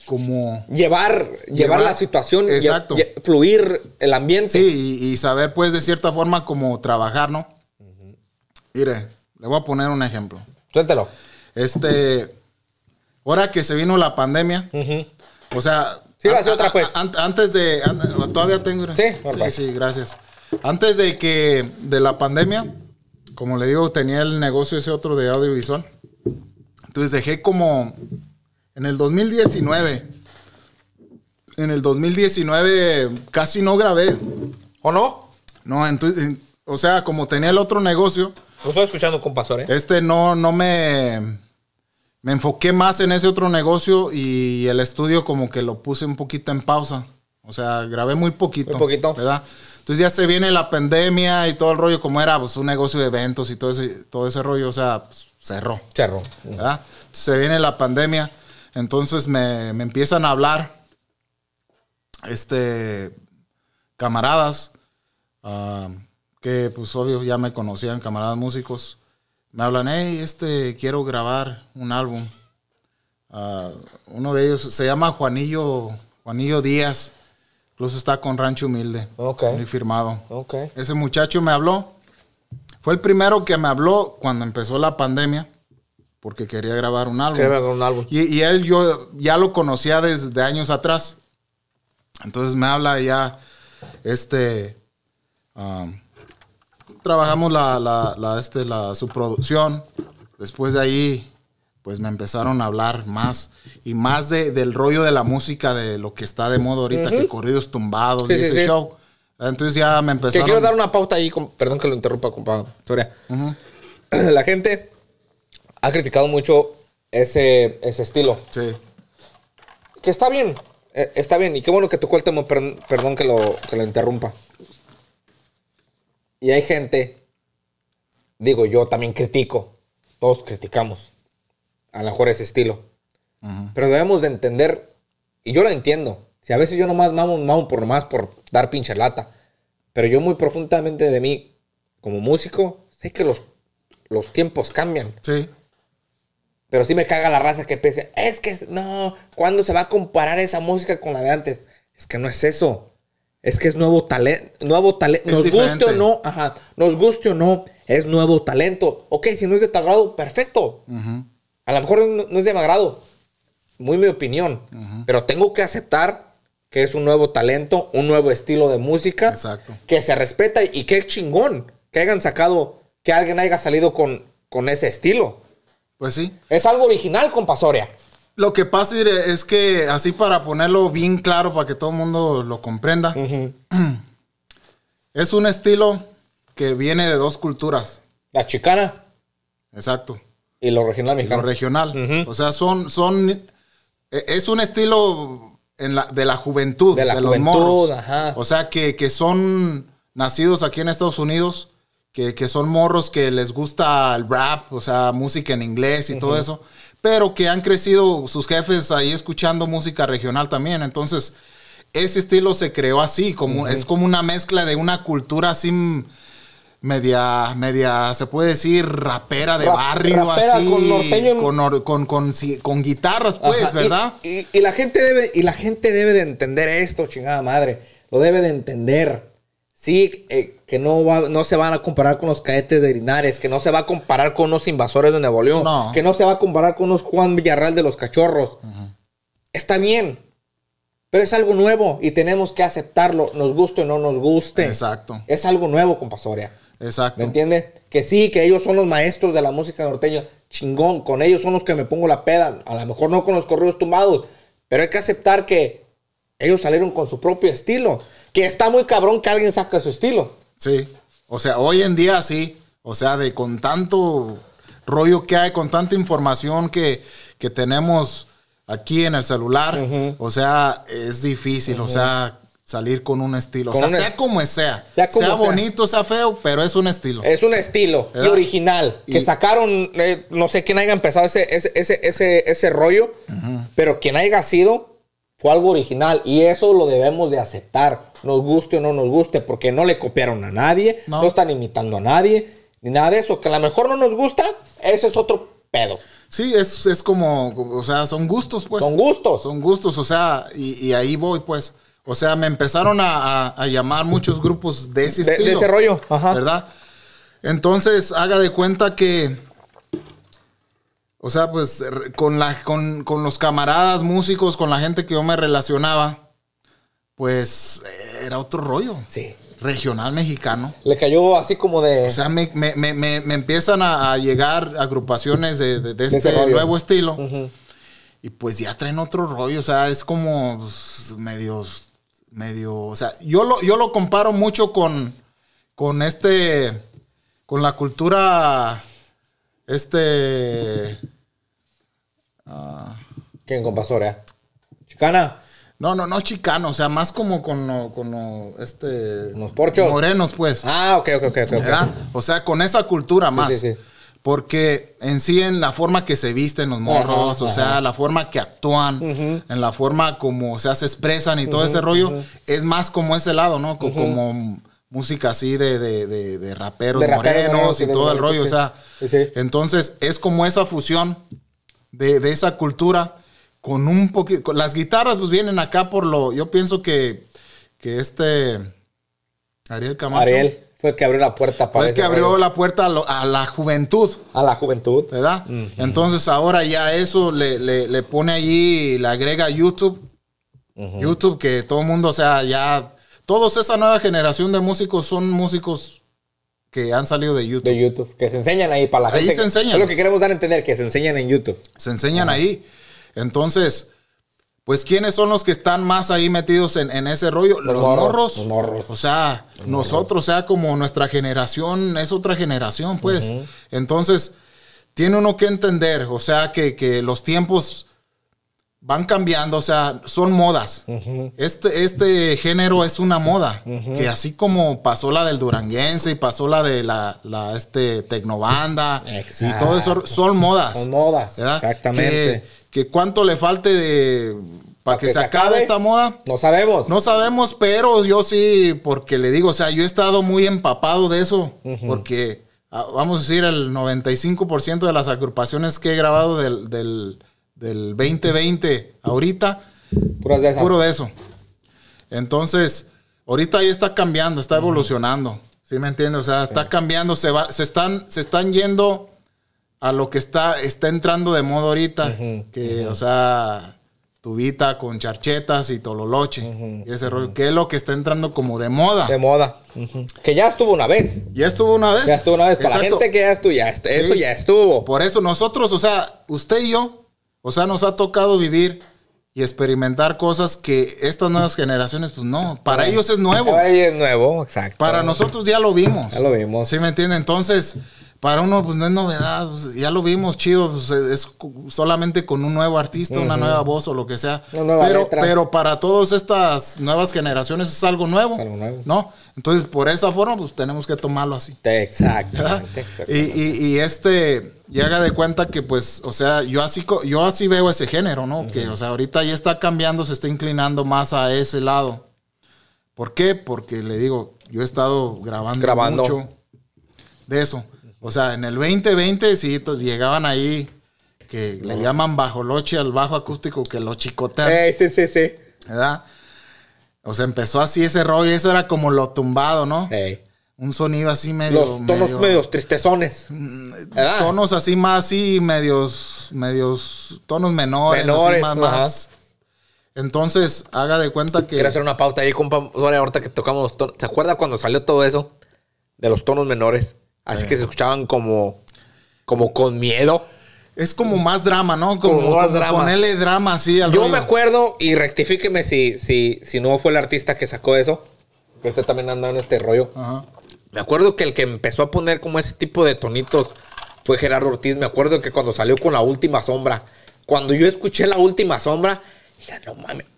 como... Llevar, llevar, la situación, exacto. fluir el ambiente. Sí, y, saber, pues, de cierta forma, como trabajar, ¿no? Mire, le voy a poner un ejemplo. Suéltelo. Este, ahora que se vino la pandemia, o sea... Sí, a, otra pues. antes de... todavía tengo... Sí, sí, sí, gracias. Antes de que... De la pandemia, como le digo, tenía el negocio ese otro de audiovisual. Entonces dejé como... En el 2019. En el 2019 casi no grabé. ¿O no? No, entonces... o sea, como tenía el otro negocio lo estoy escuchando con Este no, no me. Me enfoqué más en ese otro negocio y el estudio como que lo puse un poquito en pausa. O sea, grabé muy poquito. Muy poquito. ¿Verdad? Entonces ya se viene la pandemia y todo el rollo, como era pues, un negocio de eventos y todo ese, todo ese rollo, o sea, pues, cerró. Cerró. ¿verdad? se viene la pandemia, entonces me, empiezan a hablar este, camaradas. Ah, que pues obvio ya me conocían camaradas músicos, me hablan, hey, este, quiero grabar un álbum. Ah, uno de ellos se llama Juanillo, Juanillo Díaz, incluso está con Rancho Humilde, okay. firmado. Okay. Ese muchacho me habló, fue el primero que me habló cuando empezó la pandemia, porque quería grabar un álbum. Quería grabar un álbum. Y, él yo ya lo conocía desde años atrás. Entonces me habla ya, este... Ah, trabajamos la, la, la, este, la, su Después de ahí, pues me empezaron a hablar más y más de, del rollo de la música, de lo que está de moda ahorita, que corridos tumbados y ese show. Entonces ya me empezaron. Te quiero dar una pauta ahí, perdón que lo interrumpa, compadre (clears throat) La gente ha criticado mucho ese, estilo. Sí. Que está bien, eh, está bien, y qué bueno que tocó el tema, perdón que lo, que lo interrumpa. Y hay gente, digo, yo también critico, todos criticamos, a lo mejor ese estilo. Pero debemos de entender, y yo lo entiendo, si a veces yo nomás mamo, mamo por más por dar pinche lata, pero yo muy profundamente de mí, como músico, sé que los, los tiempos cambian. Sí. Pero sí me caga la raza que pese es que no, ¿cuándo se va a comparar esa música con la de antes? Es que no es eso. Es que es nuevo talento, nuevo talento, nos guste o no, ajá, nos guste o no, es nuevo talento. Ok, si no es de tu agrado, perfecto. A lo mejor no, es de mi muy mi opinión, pero tengo que aceptar que es un nuevo talento, un nuevo estilo de música, que se respeta y es chingón que hayan sacado, que alguien haya salido con, con ese estilo. Pues sí. Es algo original, compasoria. Lo que pasa es que, así para ponerlo bien claro, para que todo el mundo lo comprenda, es un estilo que viene de dos culturas. La chicana. Exacto. Y lo regional mexicano. Lo regional. O sea, son, son, e, es un estilo en la, de la juventud, de, la los O sea, que son nacidos aquí en Estados Unidos que, son morros que les gusta el rap, o sea, música en inglés y todo eso, pero que han crecido sus jefes ahí escuchando música regional también. Entonces, ese estilo se creó así, como, es como una mezcla de una cultura así media, media, se puede decir, rapera de barrio, así. Con, Con, guitarras, pues, ¿verdad? Y, la gente debe, y la gente debe de entender esto, chingada madre. Lo debe de entender. Sí, eh, que no, no se van a comparar con los caetes de Linares, que no se va a comparar con los invasores de Nuevo León, que no se va a comparar con los Juan Villarreal de los Cachorros. Está bien, pero es algo nuevo y tenemos que aceptarlo, nos guste o no nos guste. Exacto. Es algo nuevo, compasoria. Exacto. ¿Me entiende? Que sí, que ellos son los maestros de la música norteña. Chingón, con ellos son los que me pongo la peda. A lo mejor no con los corridos tumbados, pero hay que aceptar que ellos salieron con su propio estilo. Que está muy cabrón que alguien saque su estilo. Sí. O sea, hoy en día sí. O sea, de con tanto rollo que hay, con tanta información que, que tenemos aquí en el celular. O sea, es difícil. O sea, salir con un estilo. o sea, sea como sea. Sea, bonito, sea. feo, pero es un estilo. Es un estilo original. Que sacaron, eh, no sé quién haya empezado ese, ese, ese, ese, rollo, pero quien haya sido, fue algo original y eso lo debemos de aceptar, nos guste o no nos guste, porque no le copiaron a nadie, no, están imitando a nadie, ni nada de eso. Que a lo mejor no nos gusta, ese es otro pedo. Sí, es, es como, o sea, son gustos, pues. Son gustos. Son gustos, o sea, y, ahí voy, pues. O sea, me empezaron a, llamar muchos grupos de ese estilo. De ese rollo, ajá. ¿Verdad? Entonces, haga de cuenta que o sea, pues con, la, con, los camaradas músicos, con la gente que yo me relacionaba, pues era otro rollo. Sí. Regional mexicano. Le cayó así como de... O sea, me, empiezan a, llegar agrupaciones de, de, este nuevo estilo. Y pues ya traen otro rollo. O sea, es como pues, medio... o sea, yo lo, yo lo comparo mucho con, con este... Con la cultura este. ¿Quién ¿Quién, compasora? Eh? ¿Chicana? No, no, no chicano, o sea, más como con, con este. Los porchos. Morenos, pues. Ah, ok, ok, ok. ¿verdad? O sea, con esa cultura más. Sí, sí. Porque en sí, en la forma que se visten los morros, o sea, la forma que actúan, en la forma como, se expresan y todo ese rollo, es más como ese lado, ¿no? Como música así de, de, de, raperos morenos y todo el rollo. O sea, entonces es como esa fusión de, esa cultura con un poquito. Las guitarras, pues vienen acá por lo. Yo pienso que, este. Ariel Camacho. Ariel fue el que abrió la puerta para. Fue el que abrió la puerta a, la juventud. A la juventud. ¿Verdad? Entonces ahora ya eso le, pone allí, le agrega YouTube. YouTube, que todo el mundo, o sea, ya todos esa nueva generación de músicos son músicos que han salido de YouTube. De YouTube, que se enseñan ahí para la gente. Ahí se enseñan. Es lo que queremos dar a entender, que se enseñan en YouTube. Se enseñan ahí. Entonces, pues, ¿quiénes son los que están más ahí metidos en, ese rollo? Los, morros, Los morros. O sea, nosotros, o sea, como nuestra generación, es otra generación, pues. Entonces, tiene uno que entender, o sea, que los tiempos van cambiando, o sea, son modas. este, este género es una moda, que así como pasó la del duranguense y pasó la de la, este, tecnobanda y todo eso, son modas. Son modas, exactamente. Que, cuánto le falte de... Para, que, se, acabe, esta moda. No sabemos. No sabemos, pero yo sí, porque le digo, o sea, yo he estado muy empapado de eso, porque ah, vamos a decir, el 95% de las agrupaciones que he grabado del del 2020 ahorita, de puro de eso. Entonces, ahorita ahí está cambiando, está evolucionando. ¿Sí me entiendes? O sea, está cambiando, se, va, se, están, se están yendo a lo que está, está entrando de moda ahorita. que, o sea, tubita con charchetas y tololoche. y ese rollo, que es lo que está entrando como de moda. De moda. Que ya estuvo una vez. Ya estuvo una vez. Ya estuvo una vez. Para la gente que ya estuvo, eso ya estuvo. Por eso nosotros, o sea, usted y yo, o sea, nos ha tocado vivir y experimentar cosas que estas nuevas generaciones, pues no, para ellos es nuevo. Para ellos es nuevo, exacto. Para nosotros ya lo vimos. Ya lo vimos. ¿Sí me entiende? Entonces, para uno pues no es novedad, pues, ya lo vimos, chido, pues, es solamente con un nuevo artista, una nueva voz o lo que sea. Una nueva pero, pero para todas estas nuevas generaciones es algo nuevo. algo nuevo. ¿No? Entonces, por esa forma, pues tenemos que tomarlo así. Exacto. y este y haga de cuenta que, pues, o sea, yo así, yo así veo ese género, ¿no? Que, o sea, ahorita ya está cambiando, se está inclinando más a ese lado. ¿Por qué? Porque le digo, yo he estado grabando, mucho de eso. O sea, en el 2020 sí llegaban ahí que le llaman bajo loche al bajo acústico que lo chicotean. Sí, eh, sí, sí, sí. ¿Verdad? O sea, empezó así ese rollo, eso era como lo tumbado, ¿no? sí un sonido así medio. Los tonos medio, medios tristezones. Mm, ah. Tonos así más, y medios. medios tonos menores. así más, más, Entonces, haga de cuenta que. Quiero hacer una pauta ahí, compa. Ahorita que tocamos los tonos. ¿Se acuerda cuando salió todo eso? De los tonos menores. Así eh. que se escuchaban como. Como con miedo. Es como más drama, ¿no? Como, drama. ponerle drama así al Yo me acuerdo, y rectifíqueme si, si, si no fue el artista que sacó eso. Pero usted también anda en este rollo. Ajá me acuerdo que el que empezó a poner como ese tipo de tonitos fue Gerardo Ortiz. Me acuerdo que cuando salió con la última sombra, cuando yo escuché la última sombra,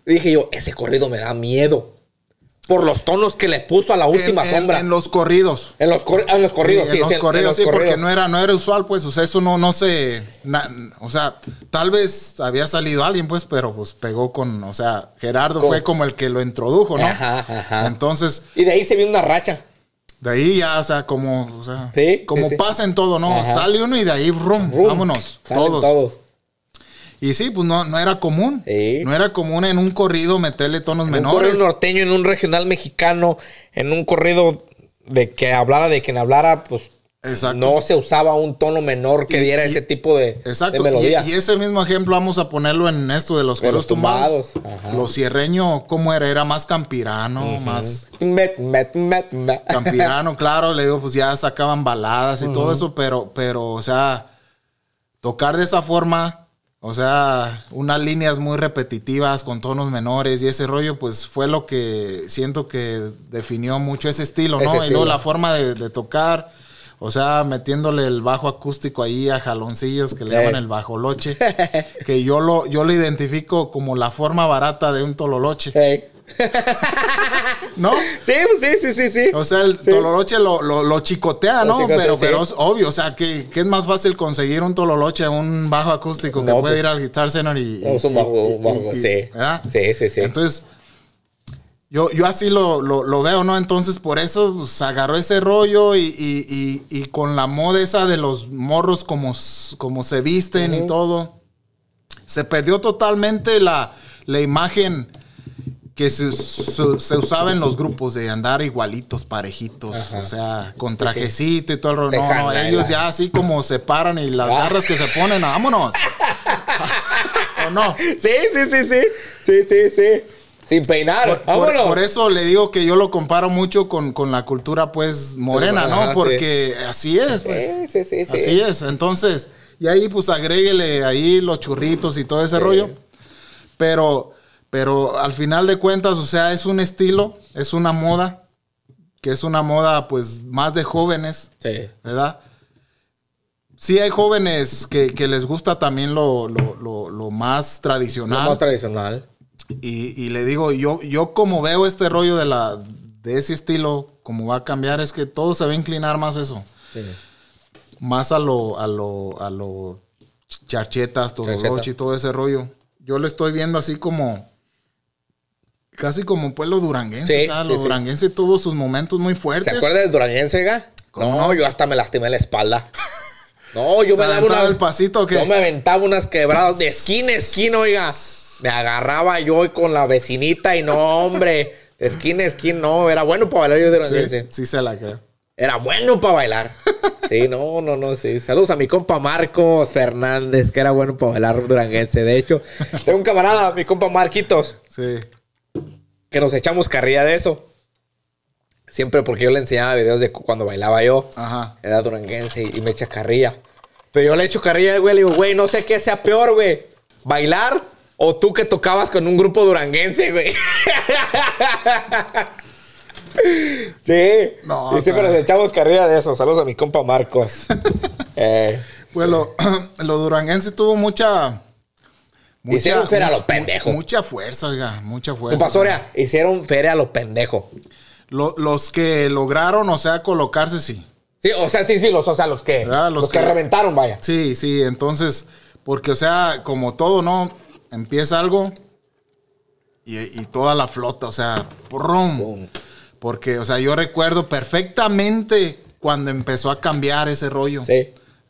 dije, yo, ese corrido me da miedo. Por los tonos que le puso a la última sombra. En los corridos. En los, ah, en los corridos, sí. en, los corridos, sí, porque no era, no era usual, pues, o sea, eso no, no se. o sea, tal vez había salido alguien, pues, pero pues pegó con. O sea, Gerardo fue como el que lo introdujo, ¿no? ajá. Entonces. Y de ahí se vio una racha. De ahí ya, o sea, como, o sea, como pasa en todo, ¿no? Sale uno y de ahí, rum, vámonos, todos. Y sí, pues no, no era común. No era común en un corrido meterle tonos en menores. Un corrido norteño, en un regional mexicano, en un corrido de que hablara, de quien hablara, pues no se usaba un tono menor que diera ese tipo de, melodía. Y, y, ese mismo ejemplo vamos a ponerlo en esto de los cueros tumbados. Los Los ¿cómo era? Era más campirano, más... Campirano, (laughs) claro. Le digo, pues ya sacaban baladas y todo eso, pero, pero, o sea, tocar de esa forma... O sea, unas líneas muy repetitivas con tonos menores y ese rollo, pues fue lo que siento que definió mucho ese estilo, ¿no? Y luego la forma de, de tocar o sea, metiéndole el bajo acústico ahí a jaloncillos que le llaman eh. el bajoloche. (laughs) que yo lo, yo lo identifico como la forma barata de un tololoche. (laughs) ¿No? Pues sí, sí, sí, sí, O sea, el tololoche lo, lo, chicotea, ¿no? pero, pero es obvio, o sea, que, es más fácil conseguir un tololoche, un bajo acústico que puede pues. ir al Guitar Center y... un bajo, bajo sí. sí. Sí, sí, Entonces, yo, yo así lo, veo, ¿no? Entonces por eso se pues, agarró ese rollo y, con la moda esa de los morros como, como se visten y todo, se perdió totalmente la, imagen que se, usaba en los grupos de andar igualitos, parejitos, o sea, con trajecito y todo el rollo. No, no, ellos ¿eh? ya así como se paran y las ah. garras que se ponen, vámonos. (laughs) ¿O no? Sí, sí, sí, sí, sí, sí, sí. Sin peinar. Por, Por, eso le digo que yo lo comparo mucho con, la cultura, pues, morena, ¿no? Porque así es, pues. Sí, sí, sí, así es. Entonces, y ahí, pues, agréguele ahí los churritos y todo ese rollo. Pero, pero al final de cuentas, o sea, es un estilo, es una moda, que es una moda, pues, más de jóvenes, ¿verdad? Sí, hay jóvenes que, les gusta también lo, más tradicional. Lo más tradicional y, le digo, yo, yo como veo este rollo de, la, de ese estilo, como va a cambiar, es que todo se va a inclinar más eso. Más a lo, a lo, a lo charchetas, y todo ese rollo. Yo le estoy viendo así como, casi como un pueblo duranguense. los duranguense tuvo sus momentos muy fuertes. ¿Se acuerda del duranguense, oiga? No, no, yo hasta me lastimé la espalda. (laughs) No, yo me daba el me aventaba unas quebradas de esquina a esquina, oiga me agarraba yo y con la vecinita y no, hombre, Skin, skin, no, era bueno para bailar yo duranguense. sí, sí, se la creo. Era bueno para bailar. Sí, no, no, no, sí. Saludos a mi compa Marcos Fernández, que era bueno para bailar duranguense. De hecho, tengo un camarada, mi compa Marquitos. Sí. Que nos echamos carrilla de eso. Siempre porque yo le enseñaba videos de cuando bailaba yo. Ajá. Era duranguense y, me echa carrilla. Pero yo le echo carrilla güey, le digo, güey, no sé qué sea peor, güey. ¿Bailar o tú que tocabas con un grupo duranguense, güey. sí. No, y siempre nos echamos carrera de eso. Saludos a mi compa Marcos. (laughs) Eh. Bueno, Bueno, (clears throat) lo, duranguense tuvo mucha. hicieron feria a los pendejos. Mucha fuerza, oiga, mucha fuerza. Pasoria, hicieron feria a los pendejos. los que lograron, o sea, colocarse, sí. Sí, o sea, sí, sí, los, o sea, los que, ah, los, que, reventaron, vaya. Sí, sí, entonces, porque, o sea, como todo, ¿no? empieza algo y, toda la flota, o sea, Porque, o sea, yo recuerdo perfectamente cuando empezó a cambiar ese rollo.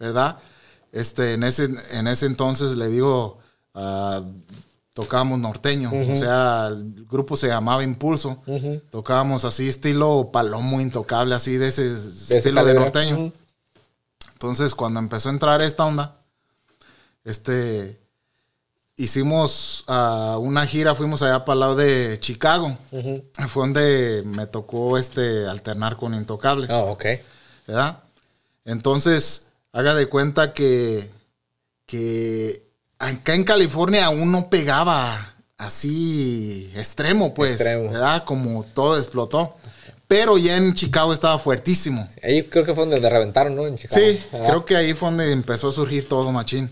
¿Verdad? Este, en ese, en ese entonces le digo, ah, tocábamos norteño. O sea, el grupo se llamaba Impulso. Tocábamos así, estilo palomo intocable, así de ese, estilo de norteño. Entonces, cuando empezó a entrar esta onda, este, hicimos ah, una gira, fuimos allá para el lado de Chicago. Fue donde me tocó este alternar con Intocable. Ah, ok. ¿Verdad? Entonces, haga de cuenta que, que acá en California aún no pegaba así extremo, pues. Extremo. ¿Verdad? Como todo explotó. Pero ya en Chicago estaba fuertísimo. ahí creo que fue donde reventaron, ¿no? En Chicago. Sí, creo que ahí fue donde empezó a surgir todo machín.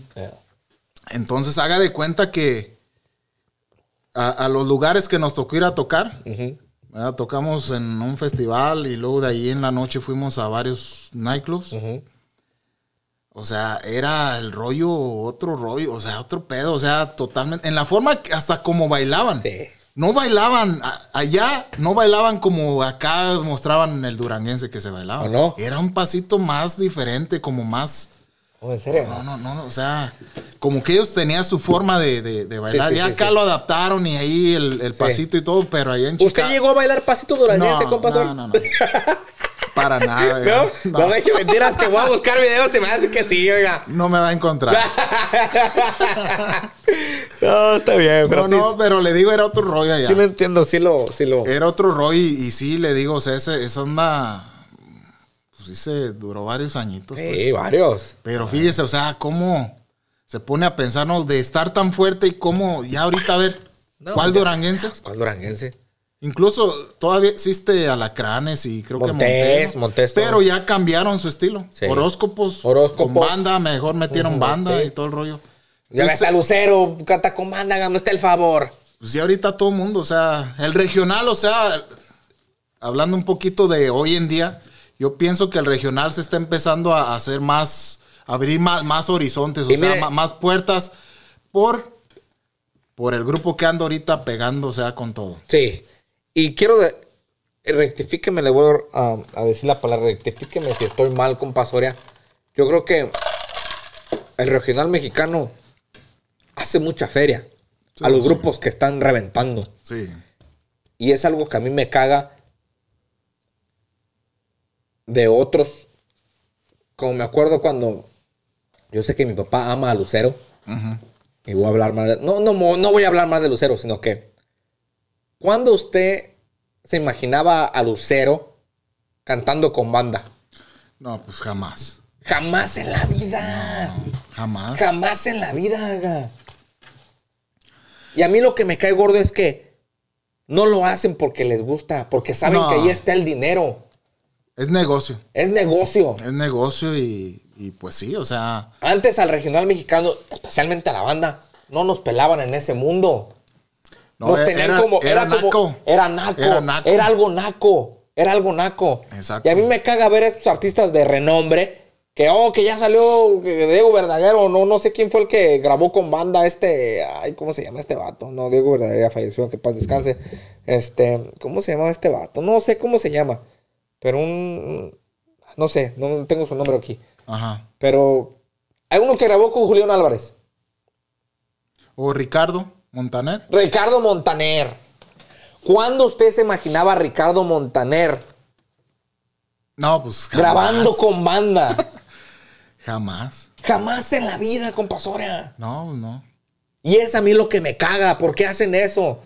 Entonces haga de cuenta que a, los lugares que nos tocó ir a tocar, tocamos en un festival y luego de ahí en la noche fuimos a varios nightclubs. O sea, era el rollo, otro rollo, o sea, otro pedo, o sea, totalmente. En la forma, hasta como bailaban. No bailaban, allá no bailaban como acá mostraban el duranguense que se bailaba. no? Era un pasito más diferente, como más ¿en No, no, no, o sea, como que ellos tenían su forma de, de, bailar. ya acá lo adaptaron y ahí el, pasito y todo, pero ahí en Chicago... ¿Usted llegó a bailar pasito durante ese compasor? No, no, no. (laughs) Para nada, ¿No? No. me he hecho mentiras que voy a buscar videos, y me decir que sí, oiga. No me va a encontrar. (laughs) no, está bien, pero No, no, pero le digo, era otro rollo allá. Sí lo entiendo, sí lo... Sí lo... Era otro rollo y, y sí, le digo, o sea, esa onda pues sí se duró varios añitos. Sí, pues. varios. Pero fíjese, o sea, cómo se pone a pensarnos de estar tan fuerte y cómo, ya ahorita a ver, ¿cuál duranguense? ¿Cuál duranguense? Incluso todavía existe Alacranes y creo que Montes. Montes pero ya cambiaron su estilo. Horóscopos. Horóscopos. banda, mejor metieron banda y todo el rollo. Ya está Lucero, canta con banda, no está el favor. Pues ya ahorita todo el mundo, o sea, el regional, o sea, hablando un poquito de hoy en día, yo pienso que el regional se está empezando a hacer más, abrir más, horizontes, o sea, más, puertas por, por el grupo que anda ahorita pegándose con todo. Sí, y quiero, rectifíqueme, le voy a, decir la palabra, rectifíqueme si estoy mal, con Pasoria. Yo creo que el regional mexicano hace mucha feria a los grupos que están reventando. Sí. Y es algo que a mí me caga de otros. Como me acuerdo cuando. Yo sé que mi papá ama a Lucero. Y voy a hablar más de. No, no, no voy a hablar más de Lucero, sino que. ¿Cuándo usted se imaginaba a Lucero cantando con banda? No, pues jamás. Jamás en la vida. jamás. Jamás en la vida, Y a mí lo que me cae gordo es que no lo hacen porque les gusta, porque saben que ahí está el dinero. Es negocio. Es negocio. Es negocio y, y pues sí, o sea. Antes al regional mexicano, especialmente a la banda, no nos pelaban en ese mundo. No, nos e- tenían era, como, era, naco. era naco. Era naco. Era algo naco. Era algo naco. Exacto. Y a mí me caga ver a estos artistas de renombre que, oh, que ya salió Diego Verdadero no, no sé quién fue el que grabó con banda este, ay, ¿cómo se llama este vato? No, Diego Verdadero ya falleció, que paz descanse. Este, ¿cómo se llama este vato? No sé cómo se llama. Pero un. No sé, no tengo su nombre aquí. Ajá. Pero hay uno que grabó con Julián Álvarez. O Ricardo Montaner. Ricardo Montaner. ¿Cuándo usted se imaginaba a Ricardo Montaner? No, pues. Grabando con banda. (laughs) jamás. Jamás en la vida, compasora. No, pues no. Y es a mí lo que me caga. ¿Por qué hacen eso?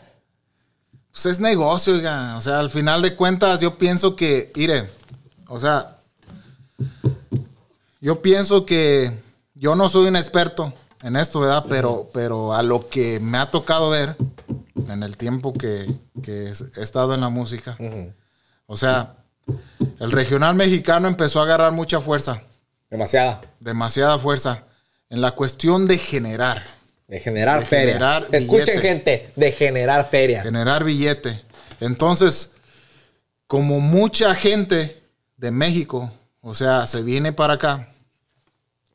pues es negocio, O sea, al final de cuentas, yo pienso que, mire, o sea, yo pienso que yo no soy un experto en esto, ¿verdad? Pero, pero a lo que me ha tocado ver en el tiempo que, he estado en la música, o sea, el regional mexicano empezó a agarrar mucha fuerza. Demasiada. Demasiada fuerza. En la cuestión de generar. De generar feria. Escuchen, gente, de generar feria. Generar billete. Entonces, como mucha gente de México, o sea, se viene para acá,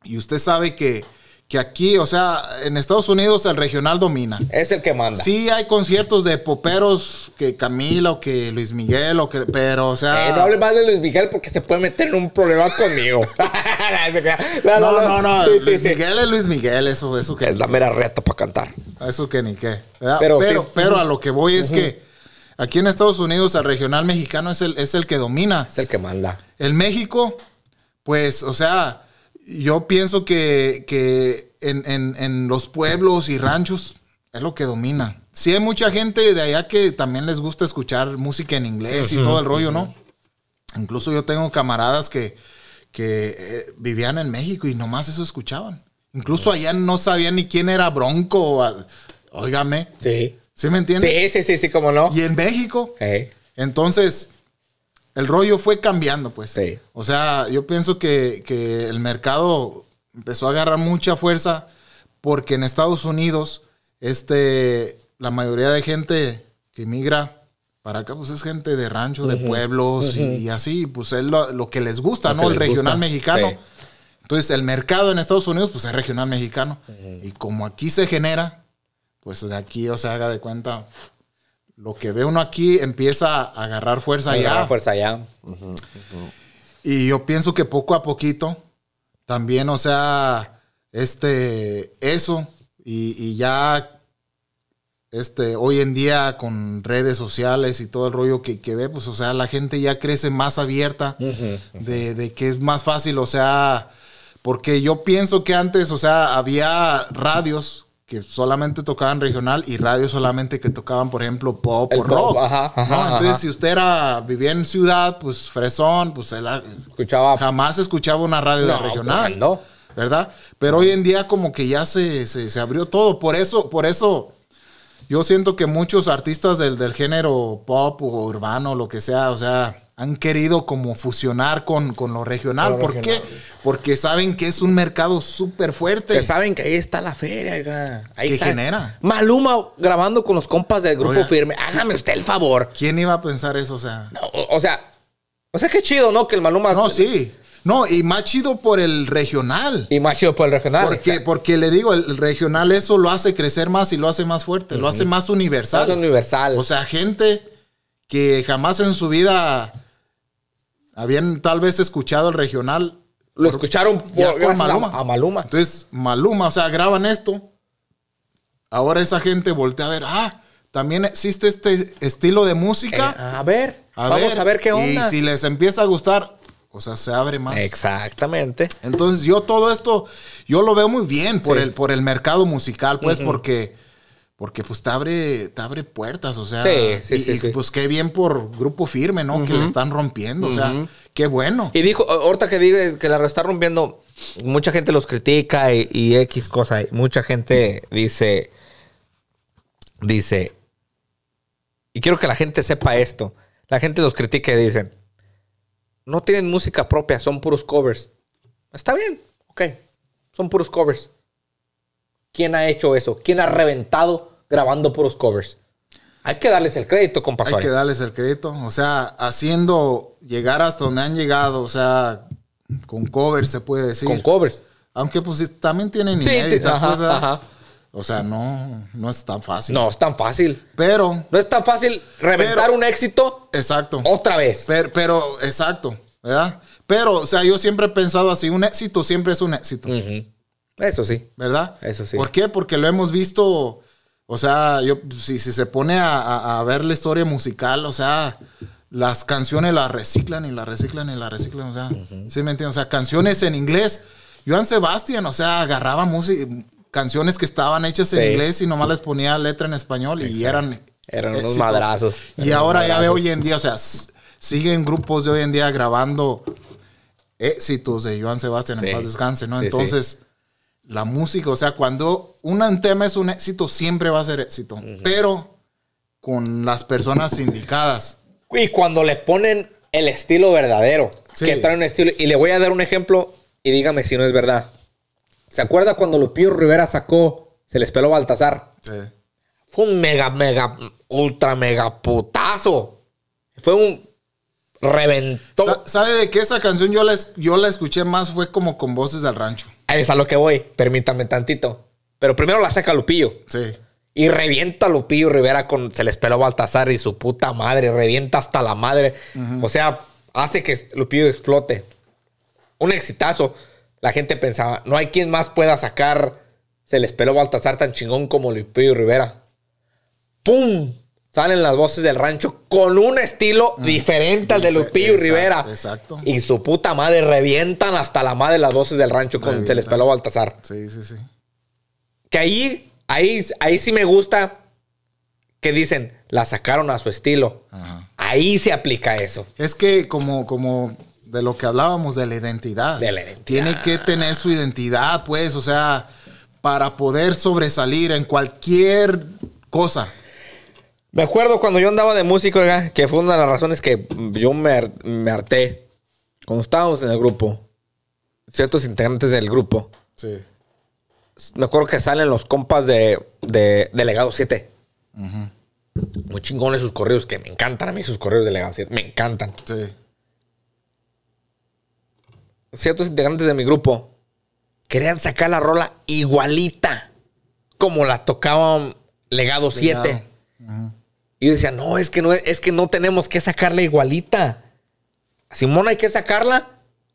y usted sabe que que aquí, o sea, en Estados Unidos el regional domina. Es el que manda. Sí hay conciertos de poperos que Camila o que Luis Miguel, o que, pero, o sea... Eh, no hable más de Luis Miguel porque se puede meter en un problema conmigo. (laughs) no, no, no. Luis Miguel es Luis Miguel, eso, que... Es la mera reta para cantar. Eso que ni qué. Pero, pero, a lo que voy es que aquí en Estados Unidos el regional mexicano es el, es el que domina. Es el que manda. El México, pues, o sea yo pienso que, en, los pueblos y ranchos es lo que domina. Sí hay mucha gente de allá que también les gusta escuchar música en inglés y todo el rollo, ¿no? Incluso yo tengo camaradas que, eh, vivían en México y nomás eso escuchaban. Incluso allá no sabían ni quién era Bronco. Óigame. Sí. ¿Sí me entiendes? Sí, sí, sí, sí, cómo no. Y en México. Eh. Entonces, el rollo fue cambiando, pues. O sea, yo pienso que, el mercado empezó a agarrar mucha fuerza porque en Estados Unidos, este, la mayoría de gente que emigra para acá, pues es gente de rancho, de pueblos y, así, pues es lo, que les gusta, ¿no? El regional mexicano. Entonces, el mercado en Estados Unidos, pues es regional mexicano. Y como aquí se genera, pues de aquí, o sea, haga de cuenta, lo que ve uno aquí empieza a agarrar fuerza ya fuerza Y yo pienso que poco a poquito, también, o sea, este, eso, y, ya, este, hoy en día con redes sociales y todo el rollo que, que ve, pues, o sea, la gente ya crece más abierta de, de que es más fácil, o sea, porque yo pienso que antes, o sea, había radios que solamente tocaban regional y radio solamente que tocaban, por ejemplo, pop o rock. Entonces, si usted era, vivía en ciudad, pues fresón, pues él escuchaba. jamás escuchaba una radio regional. Pues, ¿Verdad? Pero hoy en día como que ya se, abrió todo. Por eso, por eso yo siento que muchos artistas del, del género pop o urbano, lo que sea, o sea, han querido como fusionar con, lo regional. ¿Por qué? Porque saben que es un mercado súper fuerte. Que saben que ahí está la feria. Que Ahí ¿Qué genera? Maluma grabando con los compas del grupo firme. Hágame usted el favor. ¿Quién iba a pensar eso? O sea. o, sea. O sea, qué chido, ¿no? Que el Maluma. No, sí. No, y más chido por el regional. Y más chido por el regional. Porque, porque le digo, el regional eso lo hace crecer más y lo hace más fuerte, lo hace más universal. Más universal. O sea, gente que jamás en su vida habían tal vez escuchado el regional. Lo escucharon por, Maluma. A, Maluma. Entonces, Maluma, o sea, graban esto. Ahora esa gente voltea a ver, ah, también existe este estilo de música. Eh, a ver, vamos a ver qué onda. Y si les empieza a gustar, o sea, se abre más. Exactamente. Entonces, yo todo esto, yo lo veo muy bien por, el, por el mercado musical, pues, porque porque pues te abre, abre puertas, o sea. Sí, sí, y, sí, y pues qué bien por grupo firme, ¿no? Que le están rompiendo, o sea, qué bueno. Y dijo, ahorita que diga que la está rompiendo, mucha gente los critica y, X cosa. mucha gente dice, dice, y quiero que la gente sepa esto. La gente los critica y dicen, no tienen música propia, son puros covers. Está bien, ok, son puros covers. ¿Quién ha hecho eso? ¿Quién ha reventado grabando puros covers. Hay que darles el crédito, compa Hay que darles el crédito. O sea, haciendo llegar hasta donde han llegado, o sea, con covers se puede decir. Con covers. Aunque pues también tienen sí, inéditas, pues, ajá, ajá. O sea, no, no es tan fácil. No, es tan fácil. Pero. No es tan fácil reventar un éxito. Exacto. Otra vez. Pero, pero, exacto, ¿verdad? Pero, o sea, yo siempre he pensado así, un éxito siempre es un éxito. Eso sí. ¿Verdad? Eso sí. ¿Por qué? Porque lo hemos visto o sea, yo, si, si se pone a, ver la historia musical, o sea, las canciones las reciclan y las reciclan y las reciclan, o sea, ¿sí me entiendes? O sea, canciones en inglés. Joan Sebastián, o sea, agarraba música, canciones que estaban hechas en inglés y nomás les ponía letra en español y eran. Eran unos madrazos. Y ahora ya ve hoy en día, o sea, siguen grupos de hoy en día grabando éxitos de Joan Sebastián en paz descanse, ¿no? Entonces la música, o sea, cuando un tema es un éxito, siempre va a ser éxito, pero con las personas indicadas. Y cuando le ponen el estilo verdadero, que traen un estilo, y le voy a dar un ejemplo y dígame si no es verdad. ¿Se acuerda cuando Lupillo Rivera sacó Se les peló Baltasar? Fue un mega, mega, ultra mega putazo. Fue un reventó. ¿Sabe de qué esa canción yo la, yo la escuché más? Fue como con voces del rancho es a lo que voy. Permítanme tantito. Pero primero la saca Lupillo. Sí. Y revienta Lupillo Rivera con se les peló Baltasar y su puta madre. Revienta hasta la madre. O sea, hace que Lupillo explote. Un exitazo. La gente pensaba, no hay quien más pueda sacar se les peló Baltasar tan chingón como Lupillo Rivera. ¡Pum! salen las voces del rancho con un estilo ah, diferente al de Lupillo y Rivera. Exacto. Y su puta madre revientan hasta la madre las voces del rancho con Se les peló Baltasar. Sí, sí, sí. Que ahí, ahí, ahí sí me gusta que dicen, la sacaron a su estilo. Ahí se aplica eso. Es que como, como de lo que hablábamos, de la identidad. De la identidad. Tiene que tener su identidad, pues, o sea, para poder sobresalir en cualquier cosa. Me acuerdo cuando yo andaba de músico, que fue una de las razones que yo me, me harté. Cuando estábamos en el grupo, ciertos integrantes del grupo. Sí. Me acuerdo que salen los compas de, de Legado 7. Ajá. Muy chingones sus correos, que me encantan a mí sus correos de Legado 7. Me encantan. Sí. Ciertos integrantes de mi grupo querían sacar la rola igualita como la tocaban Legado 7. Ajá. Y yo decía, no, es que no, es que no tenemos que sacarla igualita. A Simón hay que sacarla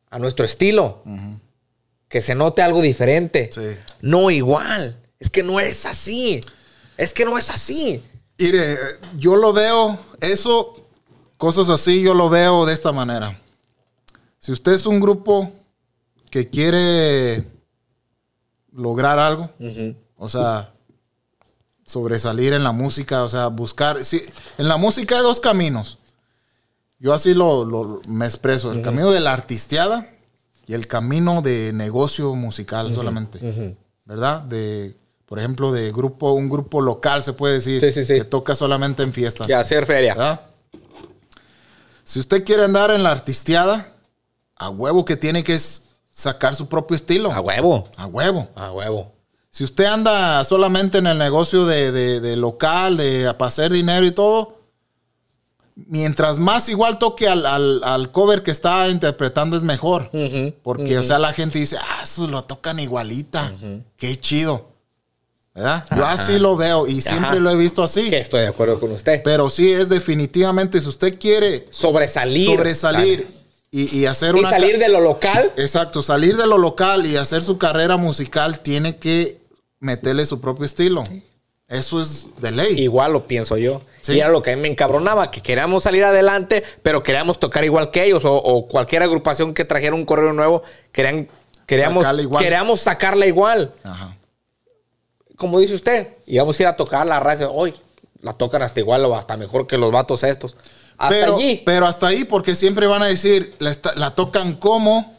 a nuestro estilo. Que se note algo diferente. Sí. No igual. Es que no es así. Es que no es así. Mire, yo lo veo, eso, cosas así, yo lo veo de esta manera. Si usted es un grupo que quiere lograr algo, o sea, sobresalir en la música, o sea, buscar. Sí, en la música hay dos caminos. Yo así lo, me expreso: el camino de la artisteada y el camino de negocio musical solamente. ¿Verdad? De, por ejemplo, de grupo, un grupo local se puede decir que toca solamente en fiestas. Y hacer feria. Si usted quiere andar en la artisteada, a huevo que tiene que sacar su propio estilo. A huevo. A huevo. A huevo. Si usted anda solamente en el negocio de, de, local, de hacer dinero y todo, mientras más igual toque al, cover que está interpretando es mejor. Porque, o sea, la gente dice, ah, eso lo tocan igualita. Qué chido. ¿Verdad? Yo así lo veo y siempre lo he visto así. Que estoy de acuerdo con usted. Pero sí, es definitivamente, si usted quiere sobresalir. Sobresalir. Y, y, hacer y salir de lo local. Exacto, salir de lo local y hacer su carrera musical tiene que meterle su propio estilo. Eso es de ley. Igual lo pienso yo. Y era lo que a mí me encabronaba, que queríamos salir adelante, pero queríamos tocar igual que ellos o, cualquier agrupación que trajera un correo nuevo, querían, queríamos, queríamos sacarla igual. Como dice usted, íbamos a ir a tocar la raza, hoy la tocan hasta igual o hasta mejor que los vatos estos. pero, allí. Pero hasta ahí, porque siempre van a decir, la, la tocan como...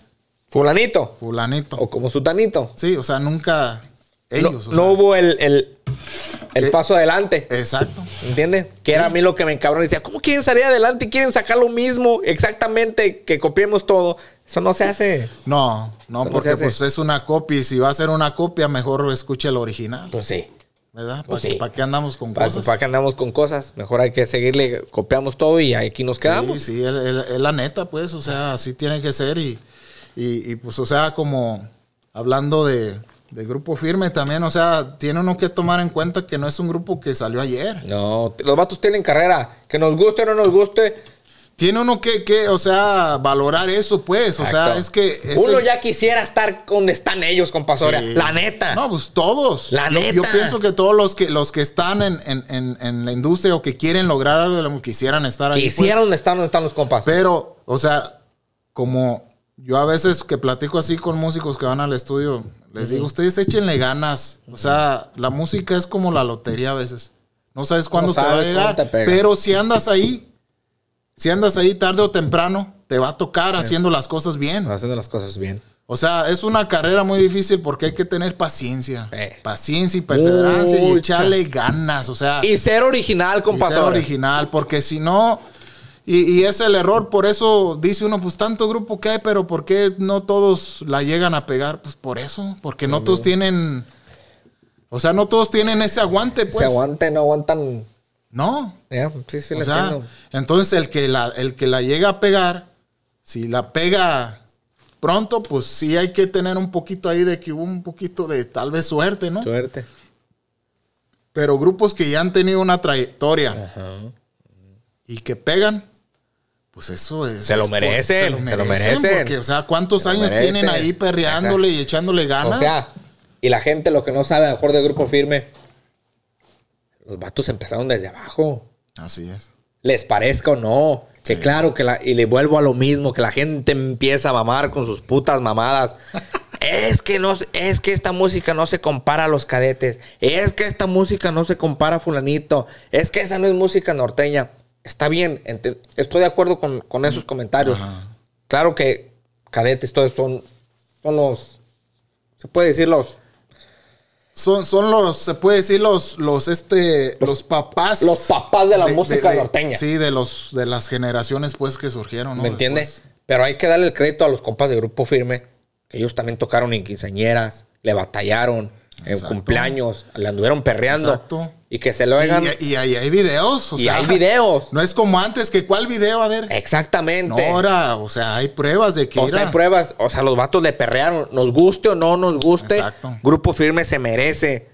Fulanito. Fulanito. O como sutanito. Sí, o sea, nunca no, hubo el, eh, paso adelante. Exacto. ¿Entiendes? Que era a mí lo que me encabrón. Decía, ¿cómo quieren salir adelante? y ¿Quieren sacar lo mismo? Exactamente, que copiemos todo. Eso no se hace. No, no, porque pues es una copia y si va a ser una copia, mejor escuche el original. Pues sí. ¿Verdad? Pues, sí. ¿Para qué andamos con cosas? ¿Para qué andamos con cosas? Mejor hay que seguirle, copiamos todo y aquí nos quedamos. Sí, sí, es la neta, pues, o sea, así tiene que ser y pues, o sea, como hablando de, de Grupo Firme también, o sea, tiene uno que tomar en cuenta que no es un grupo que salió ayer. No, los vatos tienen carrera, que nos guste o no nos guste. Tiene uno que, que o sea, valorar eso, pues, o sea, es que... Uno ya quisiera estar donde están ellos, compasoria, la neta. No, pues todos. La neta. Yo, pienso que todos los que, los que están en, en, en, la industria o que quieren lograr algo, quisieran estar ahí. Pues. Quisieran estar donde están los compas. Pero, o sea, como yo a veces que platico así con músicos que van al estudio, les digo, ustedes échenle ganas. O sea, la música es como la lotería a veces. No sabes cuándo te va a llegar. pero si andas ahí, si andas ahí tarde o temprano, te va a tocar haciendo las cosas bien. Haciendo las cosas bien. O sea, es una carrera muy difícil porque hay que tener paciencia. Paciencia y perseverancia y echarle ganas. O sea. Y ser original, con Ser original, porque si no y, es el error, por eso dice uno, pues tanto grupo que hay, pero ¿por qué no todos la llegan a pegar? Pues por eso, porque no todos tienen, o sea, no todos tienen ese aguante, pues. Se aguante, no aguantan. No. o sea, entonces el que, la, el que la llega a pegar, si la pega pronto, pues sí hay que tener un poquito ahí de que hubo un poquito de tal vez suerte, ¿no? Suerte. Pero grupos que ya han tenido una trayectoria y que pegan, pues eso Se lo merecen. se lo merecen. Porque, o sea, ¿cuántos años tienen ahí perreándole y echándole ganas? y la gente, lo que no sabe, a lo mejor de grupo firme, los vatos empezaron desde abajo. Así es. Les parezca o no. Que claro, que la, y le vuelvo a lo mismo, que la gente empieza a mamar con sus putas mamadas. (laughs) es que no, es que esta música no se compara a los cadetes. Es que esta música no se compara a fulanito. Es que esa no es música norteña. Está bien, estoy de acuerdo con, esos comentarios. Claro que cadetes, todos son, son los, se puede decir los... Son, son los, se puede decir los, los, este, los, papás. Los papás de la música norteña. Sí, de los, de las generaciones, pues, que surgieron, ¿Me entiendes? Pero hay que darle el crédito a los compas de Grupo Firme, que ellos también tocaron en quinceañeras, le batallaron, en cumpleaños, le anduvieron perreando. Exacto. Y que se lo hagan. Y, y, hay videos. y hay videos. No es como antes, que cuál video, a ver. Exactamente. ahora, o sea, hay pruebas de que. O sea, hay pruebas. O sea, los vatos le perrearon. Nos guste o no nos guste. Exacto. Grupo firme se merece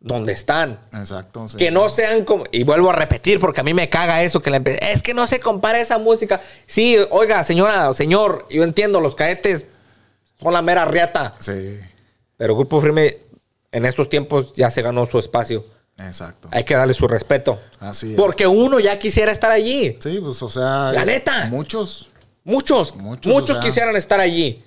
donde están. Exacto. que no sean como. Y vuelvo a repetir, porque a mí me caga eso. que Es que no se compara esa música. Sí, oiga, señora, señor, yo entiendo, los caetes son la mera riata. Sí. Pero Grupo Firme en estos tiempos ya se ganó su espacio. Exacto. Hay que darle su respeto. Así Porque uno ya quisiera estar allí. Sí, pues, o sea. La neta. Muchos. Muchos. Muchos, muchos quisieran estar allí.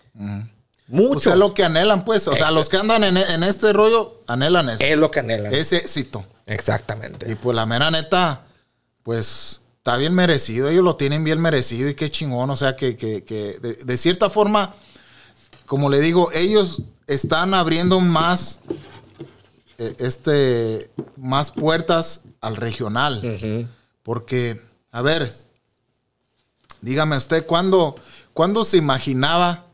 Muchos. O lo que anhelan, pues. O sea, los que andan e, en, este rollo, anhelan eso. Es lo que anhelan. Es éxito. Exactamente. Y pues la mera neta, pues está bien merecido. Ellos lo tienen bien merecido y qué chingón. O sea, que, que, que de, de cierta forma, como le digo, ellos están abriendo más eh, este, más puertas al regional. Porque, a ver, dígame usted, ¿cuándo, se imaginaba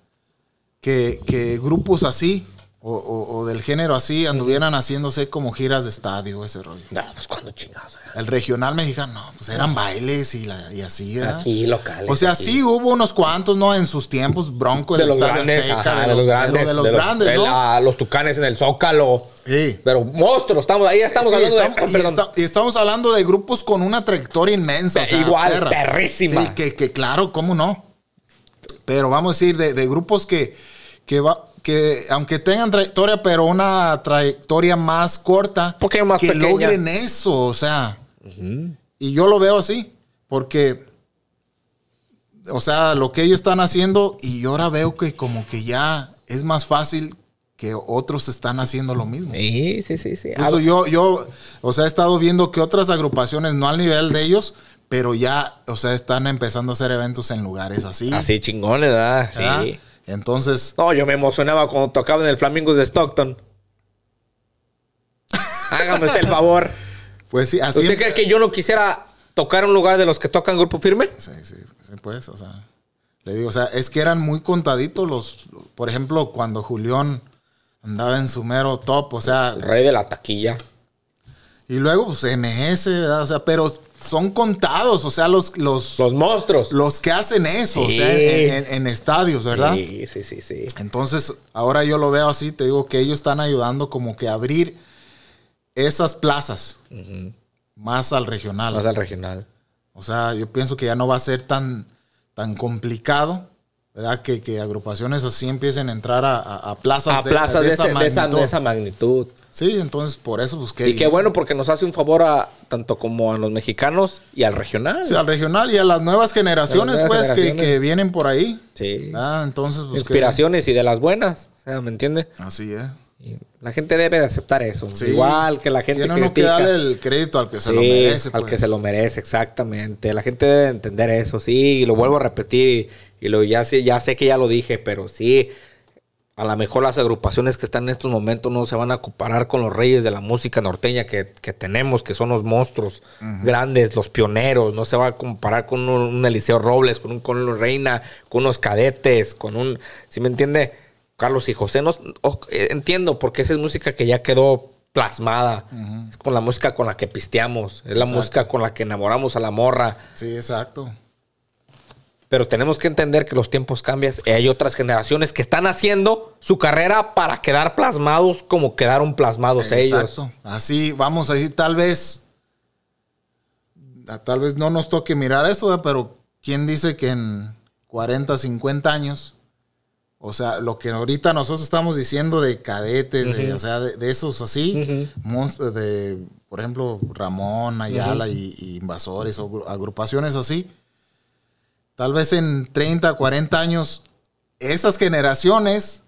que, grupos así o, del género así anduvieran haciéndose como giras de estadio, ese rollo. No, ah, pues cuando chingados. Eh? El regional mexicano, no, pues eran bailes y, la, y así. ¿verdad? locales. O sea, sí hubo unos cuantos, ¿no? En sus tiempos, Bronco, de los grandes, los, grandes, los tucanes en el Zócalo. Pero monstruos, estamos ahí, estamos hablando de. Y, estamos hablando de grupos con una trayectoria inmensa. igual, perrísima. que, claro, cómo no. Pero vamos a decir, de, grupos que, que, aunque tengan trayectoria, pero una trayectoria más corta, más que pequeña. logren eso, o sea. Y yo lo veo así, porque. O sea, lo que ellos están haciendo, y yo ahora veo que como que ya es más fácil que otros están haciendo lo mismo. Sí, sí, sí, sí. yo, yo, o sea, he estado viendo que otras agrupaciones, no al nivel de ellos, pero ya, o sea, están empezando a hacer eventos en lugares así. Así chingones, ¿verdad? ¿Ah? Sí. Entonces. No, yo me emocionaba cuando tocaba en el Flamingos de Stockton. Hágame el favor. (laughs) Pues sí, así. ¿Usted em- cree que yo no quisiera tocar un lugar de los que tocan grupo firme? Sí, sí, sí, pues, o sea. Le digo, o sea, es que eran muy contaditos los. Por ejemplo, cuando Julián andaba en sumero top, o sea. rey de la taquilla. Y luego, pues MS, ¿verdad? O sea, pero son contados, o sea, los. Los, monstruos. Los que hacen eso, o sea, en, estadios, ¿verdad? Sí, sí, sí, sí. Entonces, ahora yo lo veo así, te digo que ellos están ayudando como que a abrir esas plazas más al regional. Más al regional. O sea, yo pienso que ya no va a ser tan, tan complicado ¿verdad? Que, que, agrupaciones así empiecen a entrar a, a, plazas, a de, de, esa de, esa magnitud. Sí, entonces por eso busqué. Pues, y qué bueno, porque nos hace un favor a tanto como a los mexicanos y al regional. Sí, al regional y a las nuevas generaciones, pues, Que, que, vienen por ahí. Sí. Ah, entonces pues, Inspiraciones y de las buenas, ¿me entiende? Así es. La gente debe de aceptar eso. Igual que la gente Tiene uno que darle el crédito al que se lo merece. Al que pues. se lo merece, exactamente. La gente debe entender eso, sí. Y lo vuelvo a repetir. Y ya, sé, ya sé que ya lo dije, pero sí, a lo mejor las agrupaciones que están en estos momentos no se van a comparar con los reyes de la música norteña que, tenemos, que son los monstruos grandes, los pioneros. No se va a comparar con un, Eliseo Robles, con un Reina, con unos cadetes, con un. Si me entiende? Carlos y José. No, eh, entiendo, porque esa es música que ya quedó plasmada. Es con la música con la que pisteamos. Es la música con la que enamoramos a la morra. Sí, exacto. Pero tenemos que entender que los tiempos cambian y hay otras generaciones que están haciendo su carrera para quedar plasmados como quedaron plasmados ellos. Exacto. Así, vamos a decir, tal vez, ah, tal vez no nos toque mirar esto, pero ¿quién dice que en 40, 50 años, o sea, lo que ahorita nosotros estamos diciendo de cadetes, de, o sea, de, esos así, de, por ejemplo, Ramón, Ayala invasores o agrupaciones así, tal vez en 30, 40 años, esas generaciones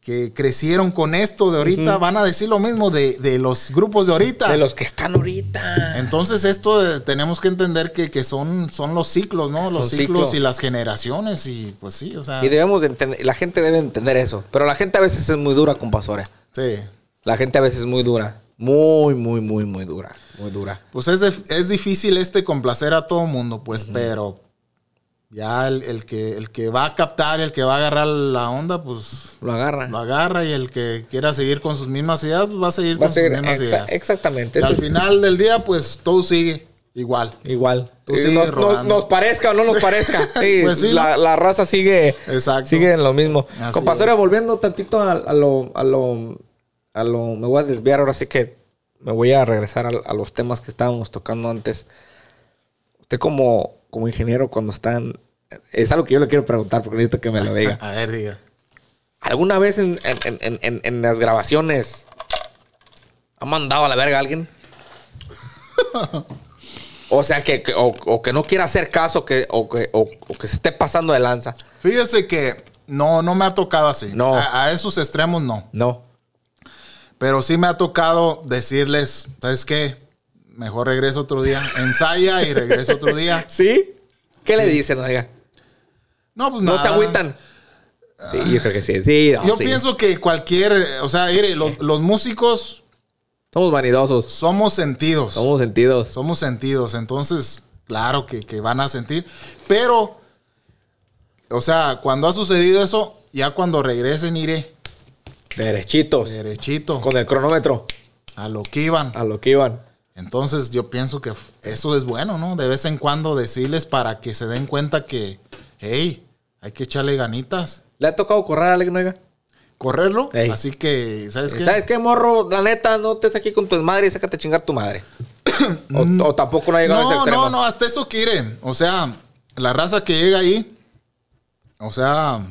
que crecieron con esto de ahorita van a decir lo mismo de, los grupos de ahorita. De los que están ahorita. Entonces esto eh, tenemos que entender que, son, son los ciclos, ¿no? Los ciclos, y las generaciones y pues sí, o sea. Y debemos entender, la gente debe entender eso. Pero la gente a veces es muy dura, compasora. Sí. La gente a veces es muy dura. Muy, muy, muy, muy dura. Muy dura. Pues es, difícil este complacer a todo mundo, pues, pero ya el, que, el que va a captar, el que va a agarrar la onda, pues... Lo agarra. Lo agarra y el que quiera seguir con sus mismas ideas, pues va a seguir con sus mismas ideas. Exactamente. al final del día, pues todo sigue igual. Igual. nos, parezca o no nos parezca. (laughs) Sí, pues sí, la, raza sigue, Exacto. sigue en lo mismo. Compasora, volviendo tantito a, lo, a Me voy a desviar ahora sí que me voy a regresar a los temas que estábamos tocando antes. Usted como como ingeniero cuando están... Es algo que yo le quiero preguntar porque necesito que me lo diga. (laughs) A ver, diga. ¿Alguna vez en, las grabaciones ha mandado a la verga a alguien? (laughs) o sea, que, o, que no quiera hacer caso que, o, que, se esté pasando de lanza. Fíjese que no, no me ha tocado así. No. a, esos extremos no. No. Pero sí me ha tocado decirles, ¿sabes qué? mejor regreso otro día. Ensaya y regreso otro día. (laughs) ¿Sí? ¿Qué le dicen, oiga? No, pues nada. No se agüitan. Sí, yo creo que sí. yo pienso que cualquier, o sea, mire, (laughs) los, músicos... Somos vanidosos. Somos sentidos. Somos sentidos. Somos sentidos. Entonces, claro que, van a sentir. Pero, o sea, cuando ha sucedido eso, ya cuando regresen, iré. Derechitos. Derechito. Con el cronómetro. A lo que iban. A lo que iban. Entonces yo pienso que eso es bueno, ¿no? De vez en cuando decirles para que se den cuenta que, hey, hay que echarle ganitas. ¿Le ha tocado correr a Alex Noiga? Correrlo, así que, ¿sabes eh, qué? ¿Sabes qué, morro? La neta, no estés aquí con tu madre y sácate a chingar tu madre. (clears throat) Mm. o, tampoco no ha llegado no, a No, No, no, hasta eso quiere. O sea, la raza que llega ahí, o sea,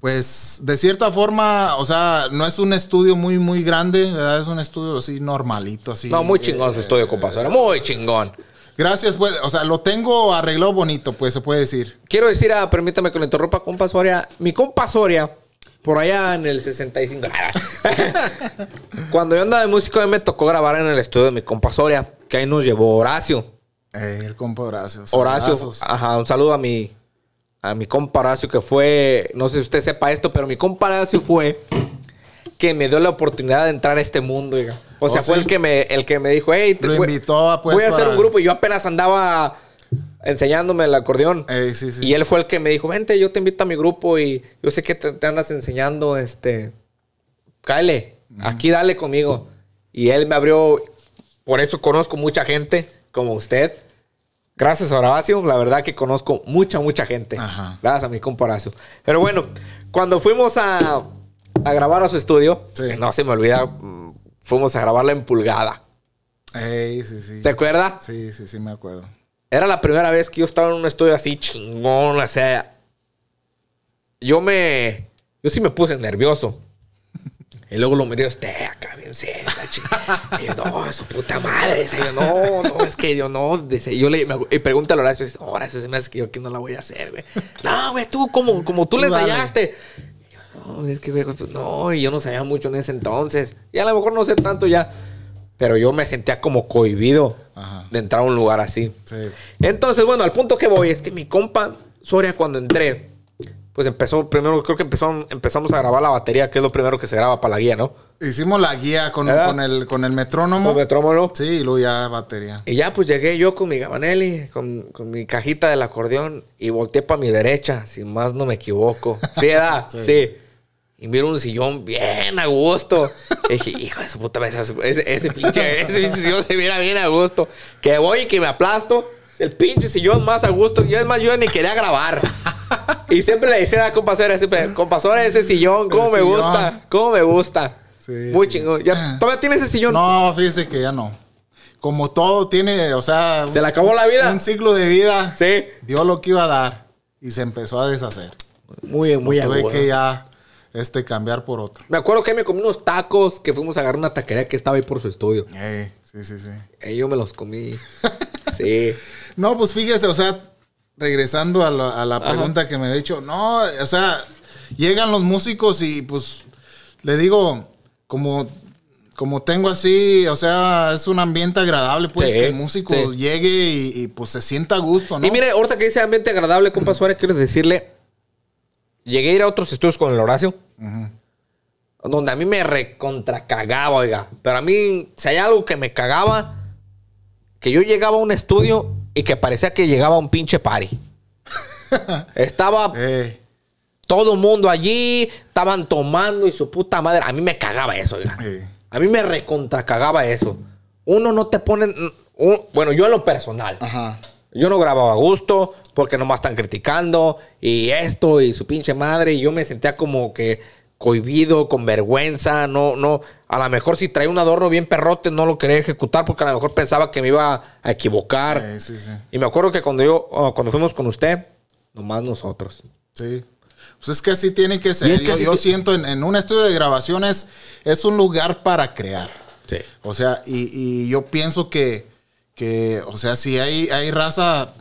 pues de cierta forma, o sea, no es un estudio muy, muy grande, ¿verdad? es un estudio así normalito, así. No, muy eh, chingón su estudio, compasoria. muy chingón. Gracias, pues, o sea, lo tengo arreglado bonito, pues se puede decir. Quiero decir, ah, permítame que lo interrumpa, compasoria. Mi compasoria, por allá en el 65. (laughs) Cuando yo andaba de músico, a mí me tocó grabar en el estudio de mi compasoria, que ahí nos llevó Horacio. Eh, el compa Horacio. Horacio. Ajá, un saludo a mi a mi comparacio que fue, no sé si usted sepa esto, pero mi comparacio fue que me dio la oportunidad de entrar a este mundo. O ¿Oh, sea, fue el que me el que me dijo, hey, Lo invitó a, ah, pues, voy a hacer un grupo y yo apenas andaba enseñándome el acordeón. Y él fue el que me dijo, vente, yo te invito a mi grupo y yo sé que te, andas enseñando, este, cáele, aquí dale conmigo. Y él me abrió, por eso conozco mucha gente como usted Gracias a Horacio, la verdad que conozco mucha, mucha gente. Gracias a mi compa Pero bueno, cuando fuimos a, grabar a su estudio, no se me olvida, fuimos a grabarla en pulgada. Ey, sí, sí. ¿Se acuerda? Sí, sí, sí, me acuerdo. Era la primera vez que yo estaba en un estudio así chingón, o sea. Yo me. Yo sí me puse nervioso. Y luego lo miré, este, acá bien serio, Y yo, no, su puta madre. Y yo, no, no, es que yo no. Dice, yo le me, pregunta a Horacio, dice, Horacio, se me hace que yo aquí no la voy a hacer, güey. No, güey, tú, como, como tú le ensayaste. Y yo, no, es que, güey, pues no, y yo no sabía mucho en ese entonces. Y a lo mejor no sé tanto ya. Pero yo me sentía como cohibido de entrar a un lugar así. Entonces, bueno, al punto que voy es que mi compa Soria, cuando entré, pues empezó, primero creo que empezó, empezamos a grabar la batería, que es lo primero que se graba para la guía, ¿no? Hicimos la guía con, con el, con el metrónomo. Con metrónomo. Sí, y luego ya batería. Y ya pues llegué yo con mi Gabanelli, con, mi cajita del acordeón, y volteé para mi derecha, si más no me equivoco. (laughs) Sí, edad, sí. Y miro un sillón bien a gusto. Y dije, (laughs) hijo de su puta, ese, ese, pinche, ese pinche sillón se viera bien a gusto. Que voy y que me aplasto el pinche sillón más a gusto. Y es más, yo ni quería grabar. (laughs) y siempre le decía a compasora, siempre, compasora, ese sillón, cómo me gusta, cómo me gusta. Sí, Muy chingón. Ah. ¿Todavía tiene ese sillón? No, fíjese que ya no. Como todo tiene, o sea. Se le acabó la vida. Un ciclo de vida. Sí. Dio lo que iba a dar y se empezó a deshacer. Muy bien, muy bien. Tuve que ya este, cambiar por otro. Me acuerdo que me comí unos tacos que fuimos a agarrar una taquería que estaba ahí por su estudio. sí, sí, sí. Y yo me los comí. (laughs) sí. No, pues fíjese, o sea, regresando a la, pregunta que me he hecho, no, o sea, llegan los músicos y pues le digo, como, como tengo así, o sea, es un ambiente agradable, pues que el músico llegue y, pues se sienta a gusto, ¿no? Y mire, ahorita que dice ambiente agradable, compa (clears throat) Suárez, quiero decirle, llegué a ir a otros estudios con el Horacio. Donde a mí me recontracagaba, oiga. Pero a mí, si hay algo que me cagaba, que yo llegaba a un estudio y que parecía que llegaba un pinche party. (laughs) Estaba todo el mundo allí, estaban tomando y su puta madre. A mí me cagaba eso, A mí me cagaba eso. Uno no te pone. bueno, yo en lo personal. Ajá. Yo no grababa a gusto porque nomás están criticando y esto y su pinche madre. Y yo me sentía como que cohibido, con vergüenza, no, no, a lo mejor si traía un adorno bien perrote no lo quería ejecutar porque a lo mejor pensaba que me iba a equivocar. Y me acuerdo que cuando yo, ah, cuando fuimos con usted, nomás nosotros. Sí. Pues es que así tiene que ser. yo, siento en, en, un estudio de grabaciones es un lugar para crear. Sí. O sea, y, y yo pienso que, que, o sea, si hay, hay raza,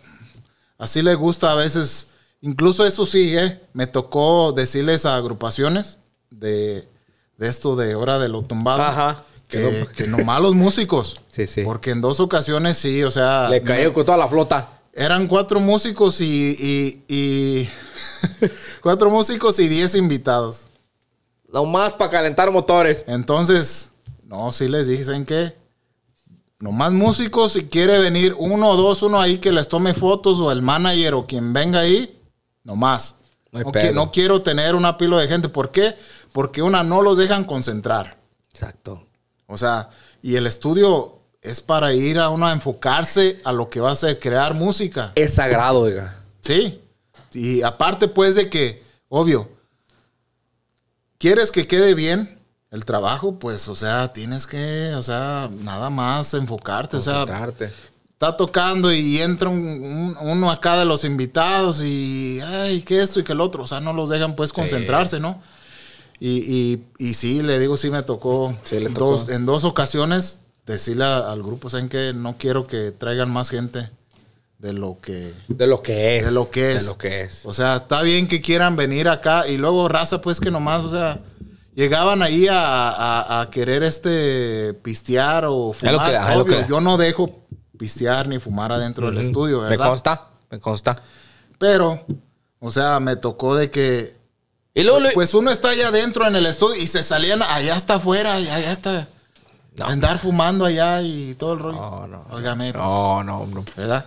así le gusta a veces, incluso eso sigue, ¿eh? me tocó decirles a agrupaciones de, esto de hora de lo tumbado. Ajá. Que, que nomás los músicos. (laughs) Sí, sí. Porque en dos ocasiones sí, o sea. Le cayó con toda la flota. Eran cuatro músicos y. y, (laughs) cuatro músicos y diez invitados. más para calentar motores. Entonces, no, sí les dicen que Nomás músicos, si quiere venir uno o dos, uno ahí que les tome fotos o el manager o quien venga ahí, nomás. No, no quiero tener una pila de gente. ¿Por qué? porque una, no los dejan concentrar. Exacto. O sea, y el estudio es para ir a uno a enfocarse a lo que va a ser crear música. Es sagrado, diga Sí. Y aparte, pues, de que, obvio, quieres que quede bien el trabajo, pues, o sea, tienes que, o sea, nada más enfocarte, o sea. Está tocando y entra un, uno acá de los invitados y, ay, que esto y que el otro, o sea, no los dejan pues concentrarse, ¿no? Y, y, sí, le digo, sí me tocó, en dos ocasiones decirle al grupo, ¿saben que No quiero que traigan más gente de lo que... De lo que es. De lo que es. lo que es. O sea, está bien que quieran venir acá y luego raza, pues que nomás, o sea llegaban ahí a, querer este pistear o fumar. yo no dejo pistear ni fumar adentro del estudio, ¿verdad? Me consta, me consta. Pero, o sea, me tocó de que pues, pues, uno está allá adentro en el estudio y se salían allá hasta afuera, allá está andar fumando allá y todo el rollo. No, no. Óigame. no, no, no, ¿Verdad?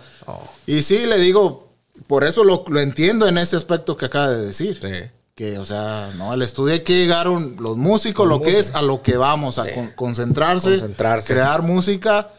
Y sí, le digo, por eso lo, entiendo en ese aspecto que acaba de decir. Sí. Que, o sea, no, al estudio hay que llegaron los músicos, lo que es a lo que vamos, a concentrarse, concentrarse, crear música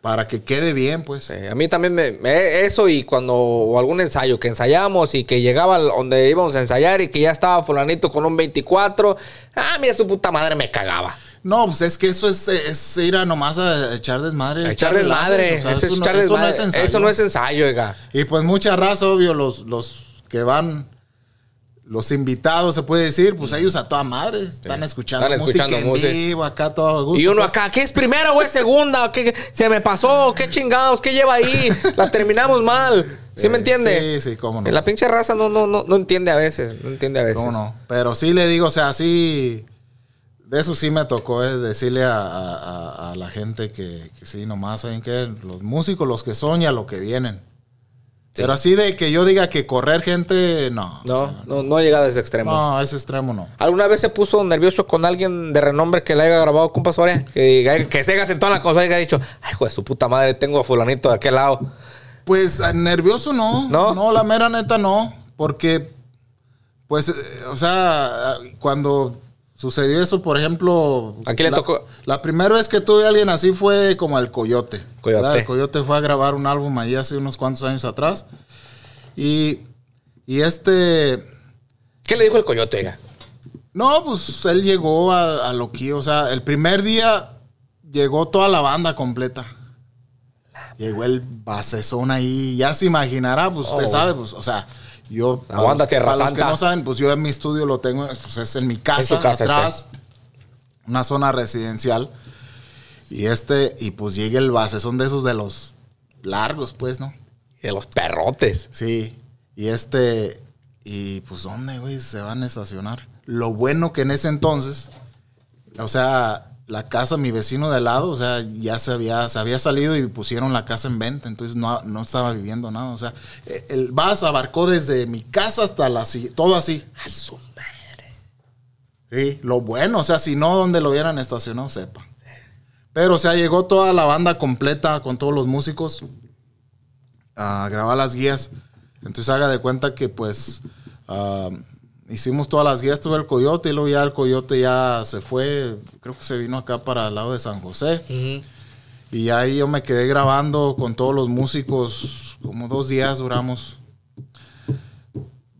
para que quede bien, pues. a mí también me, eso y cuando algún ensayo que ensayamos y que llegaba donde íbamos a ensayar y que ya estaba fulanito con un 24, ah, mira su puta madre me cagaba. No, pues es que eso es, ir a nomás a echar desmadre. echar desmadre. eso, no, es ensayo. Eso no es ensayo, oiga. Y pues mucha raza, obvio, los, los que van los invitados, se puede decir, pues ellos a toda madre están escuchando, música en vivo, acá todo gusto. Y uno pues. acá, ¿qué es primera o es segunda? ¿Qué, se me pasó? ¿Qué chingados? ¿Qué lleva ahí? La terminamos mal. ¿Sí me eh, entiende? Sí, sí, cómo no. Eh, la pinche raza no, no, no, no entiende a veces, no entiende a veces. ¿Cómo no? Pero sí le digo, o sea, sí, de eso sí me tocó es eh, decirle a, la gente que, que sí, nomás saben que los músicos, los que soñan, y lo que vienen. Pero así de que yo diga que correr gente, no. No, no, no, ha llegado a ese extremo. No, a ese extremo no. ¿Alguna vez se puso nervioso con alguien de renombre que le haya grabado con Soria? Que, que se haya en toda la consola y haya dicho, ay, hijo de su puta madre, tengo a fulanito de aquel lado. Pues ah, nervioso no. No. No, la mera neta no. Porque, pues, eh, o sea, cuando Sucedió eso, por ejemplo. ¿A quién le tocó? La primera vez que tuve a alguien así fue como el Coyote. Coyote. El Coyote fue a grabar un álbum ahí hace unos cuantos años atrás. Y, y este. ¿Qué le dijo el Coyote? No, pues él llegó a, lo que... O sea, el primer día llegó toda la banda completa. Llegó el basezón ahí. Ya se imaginará, pues usted oh. sabe, pues, o sea. Yo, para los que no saben, pues yo en mi estudio lo tengo, es pues, en mi casa, atrás, una zona residencial. Y este, y pues llega el base, son de esos de los largos, pues, ¿no? De los perrotes. Sí. Y este, y pues, ¿dónde, güey? Se van a estacionar. Lo bueno que en ese entonces, o sea, la casa, mi vecino de lado, o sea, ya se había, salido y pusieron la casa en venta, entonces no, estaba viviendo nada. O sea, e, el VAS abarcó desde mi casa hasta la todo así. A su madre. Sí, lo bueno, o sea, si no, donde lo hubieran estacionado, sepa. Pero, o sea, llegó toda la banda completa con todos los músicos a grabar las guías. Entonces haga de cuenta que pues ah, hicimos todas las guías, tuve el coyote y luego ya el coyote ya se fue, creo que se vino acá para el lado de San José. Y ahí yo me quedé grabando con todos los músicos, como dos días duramos.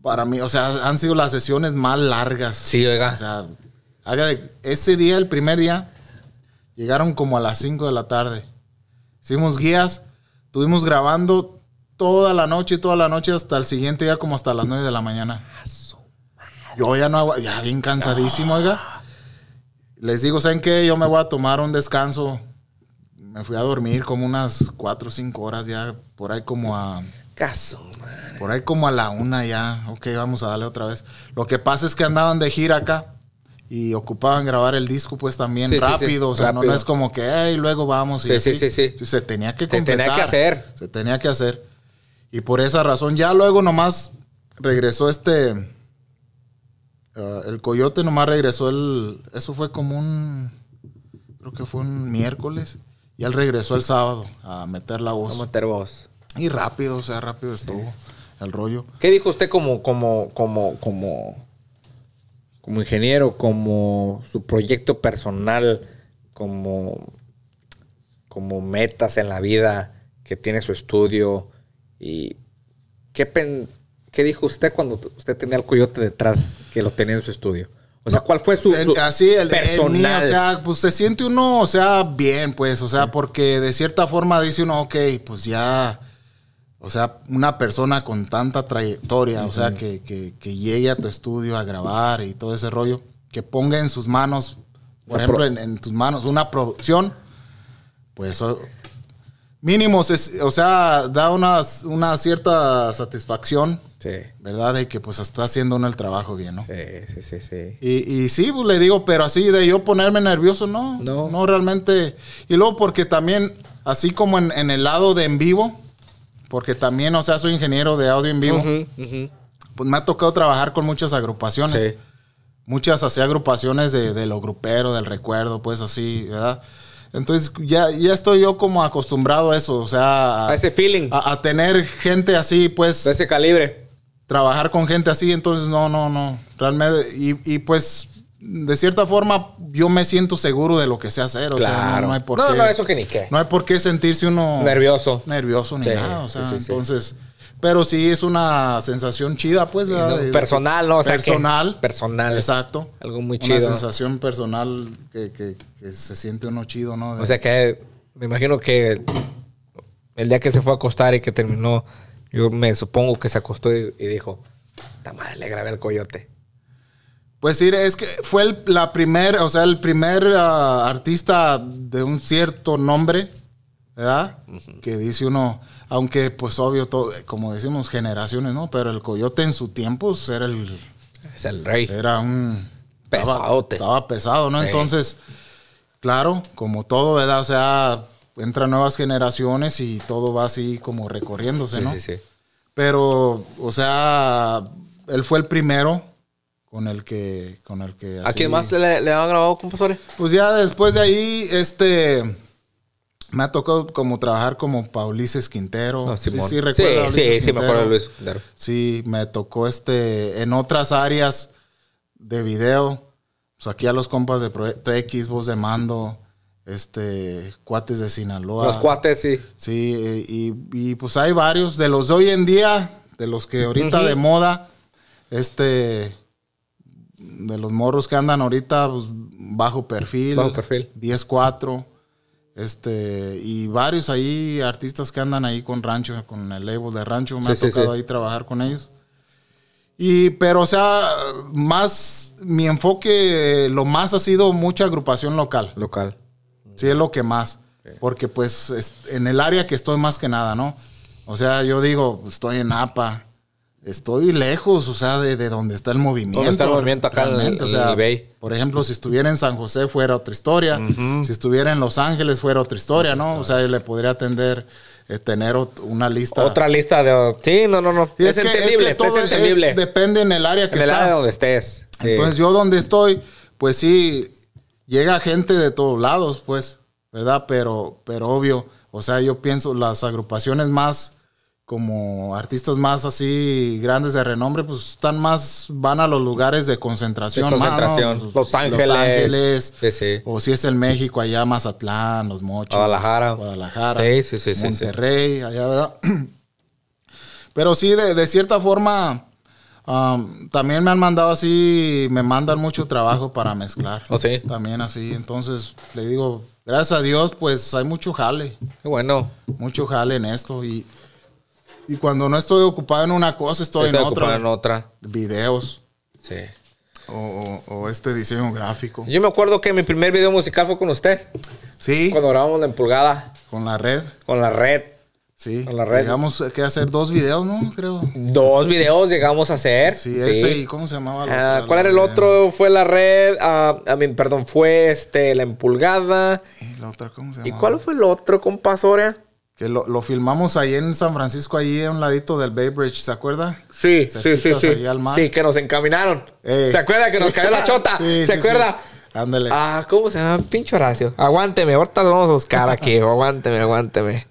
Para mí, o sea, han sido las sesiones más largas. Sí, oiga. O sea, ese día, el primer día, llegaron como a las 5 de la tarde. Hicimos guías, estuvimos grabando toda la noche, y toda la noche, hasta el siguiente día, como hasta las 9 de la mañana. Yo ya no hago, ya bien cansadísimo, oiga. Les digo, ¿saben qué? Yo me voy a tomar un descanso. Me fui a dormir como unas cuatro o cinco horas ya, por ahí como a... Caso, Por ahí como a la una ya. Ok, vamos a darle otra vez. Lo que pasa es que andaban de gira acá y ocupaban grabar el disco pues también rápido, o sea, No, es como que, hey, luego vamos y sí. se tenía que completar. Se tenía que hacer. Se tenía que hacer. Y por esa razón ya luego nomás regresó este Ah, el coyote nomás regresó el. Eso fue como un. Creo que fue un miércoles. Y él regresó el sábado a meter la voz. A meter voz. Y rápido, o sea, rápido estuvo el rollo. ¿Qué dijo usted como, como, como, como, como ingeniero, como su proyecto personal, como, como metas en la vida que tiene su estudio? ¿Y qué, pen, ¿Qué dijo usted cuando usted tenía el coyote detrás que lo tenía en su estudio? O sea, ¿cuál fue su, Así, el, personal? El o sea, pues se siente uno, o sea, bien, pues, o sea, porque de cierta forma dice uno, ok, pues ya, o sea, una persona con tanta trayectoria, o sea, que, llegue a tu estudio a grabar y todo ese rollo, que ponga en sus manos, por ejemplo, en, tus manos una producción, pues mínimo, o sea, da una, una cierta satisfacción Sí. ¿Verdad? De que pues está haciendo uno el trabajo bien, ¿no? Sí, sí, sí, sí. Y, y sí, pues, le digo, pero así de yo ponerme nervioso, no. No. realmente. Y luego porque también, así como en, el lado de en vivo, porque también, o sea, soy ingeniero de audio en vivo, pues me ha tocado trabajar con muchas agrupaciones. Muchas así agrupaciones de, de lo grupero, del recuerdo, pues así, ¿verdad? Entonces ya, ya estoy yo como acostumbrado a eso, o sea... A, ese feeling. a, tener gente así, pues... De ese calibre trabajar con gente así, entonces no, no, no. Realmente, y, pues de cierta forma yo me siento seguro de lo que sé hacer. O sea, no, hay por qué. No, no, eso que ni qué. No hay por qué sentirse uno. Nervioso. Nervioso ni nada. O sea, entonces. Pero sí es una sensación chida, pues. personal, ¿no? O sea, personal. personal. Exacto. Algo muy chido. Una sensación personal que, se siente uno chido, ¿no? o sea que me imagino que el día que se fue a acostar y que terminó yo me supongo que se acostó y, dijo, ¡Está madre, le grabé al coyote! Pues sí, es que fue el, la primer, o sea, el primer ah, artista de un cierto nombre, ¿verdad? Que dice uno, aunque pues obvio, todo, como decimos, generaciones, ¿no? Pero el coyote en su tiempo pues, era el... Es el rey. Era un... Pesadote. Estaba, pesado, ¿no? Entonces, claro, como todo, ¿verdad? O sea, Entra nuevas generaciones y todo va así como recorriéndose, ¿no? Sí, sí, Pero, o sea, él fue el primero con el que... Con el que ¿A quién más le, han grabado, compasores? Pues ya después de ahí, este... Me ha tocado como trabajar como Paulices Quintero. Ah, sí, sí, Sí, sí, sí, me acuerdo Luis Sí, me tocó este en otras áreas de video. Pues aquí a los compas de Proyecto X, voz de mando, este, cuates de Sinaloa. Los cuates, sí. Sí, y, pues hay varios de los de hoy en día, de los que ahorita de moda, este, de los morros que andan ahorita, pues, bajo perfil. Bajo perfil. 10-4. Este, y varios ahí artistas que andan ahí con Rancho, con el label de Rancho, me ha tocado ahí trabajar con ellos. Y, pero, o sea, más mi enfoque, eh, lo más ha sido mucha agrupación local. Local. Sí, es lo que más. Porque pues en el área que estoy más que nada, ¿no? O sea, yo digo, estoy en APA, estoy lejos, o sea, de, de donde está el movimiento. ¿Dónde está el movimiento acá en, o Por ejemplo, si estuviera en San José fuera otra historia, si estuviera en Los Ángeles fuera otra historia, ¿no? O sea, le podría atender eh, tener una lista. Otra lista de. Sí, no, no, no. es, que, entendible, todo es depende en el área que en el área donde estés. Entonces, yo donde estoy, pues sí, llega gente de todos lados, pues, ¿verdad? Pero, pero obvio, o sea, yo pienso las agrupaciones más como artistas más así grandes de renombre, pues están más, van a los lugares de concentración. De concentración. Pues, los, Ángeles. Los Ángeles. Sí, sí. O si es el México, allá Mazatlán, Los Mochos. Guadalajara. Guadalajara. Sí, sí, sí. Monterrey, allá, ¿verdad? (clears throat) Pero sí, de cierta forma, Um, también me han mandado así, me mandan mucho trabajo para mezclar. Oh, también así. Entonces le digo, gracias a Dios, pues hay mucho jale. Qué bueno. Mucho jale en esto. Y, y cuando no estoy ocupado en una cosa, estoy, en otra. en otra. Videos. Sí. O, este diseño gráfico. Yo me acuerdo que mi primer video musical fue con usted. Sí. Cuando grabamos La Empulgada. Con la red. Con la red. Sí, Llegamos eh, que hacer dos videos, ¿no? Creo. Dos videos llegamos a hacer. Sí, ese y ¿cómo se llamaba? Ah, ¿Cuál era el otro? Fue la red, ah, a perdón, fue este, la empulgada. ¿Y cuál fue el otro, compa Soria? Que lo, filmamos ahí en San Francisco, ahí a un ladito del Bay Bridge, ¿se acuerda? Sí, sí, sí, sí. Sí, que nos encaminaron. Eh, ¿Se acuerda que nos cayó la chota? (laughs) ¿Se acuerda? Ándale. Ah, ¿cómo se llama? Pincho Horacio. Aguánteme, ahorita lo vamos a buscar aquí. (laughs) aguánteme, aguánteme.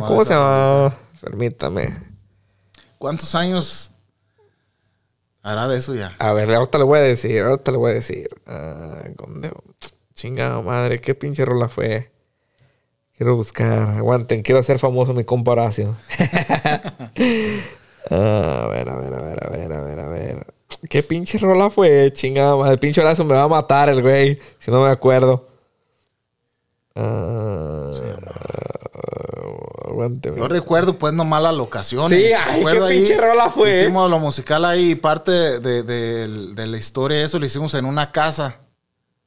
¿Cómo se eh, llama? Permítame. ¿Cuántos años hará de eso ya? A ver, ahorita le voy a decir, ahorita le voy a decir. Ah, madre, qué pinche rola fue. Quiero buscar, aguanten, quiero ser famoso mi compa Horacio. (laughs) Ah, a ver, a ver, a ver, a ver, a ver, a ver. ¿Qué pinche rola fue? Chingado madre, el pinche Horacio me va a matar el güey, si no me acuerdo. Ah, recuerdo, pues, nomás las locaciones. Sí, qué pinche rola fue. Hicimos lo musical ahí, parte de, la historia de eso lo hicimos en una casa.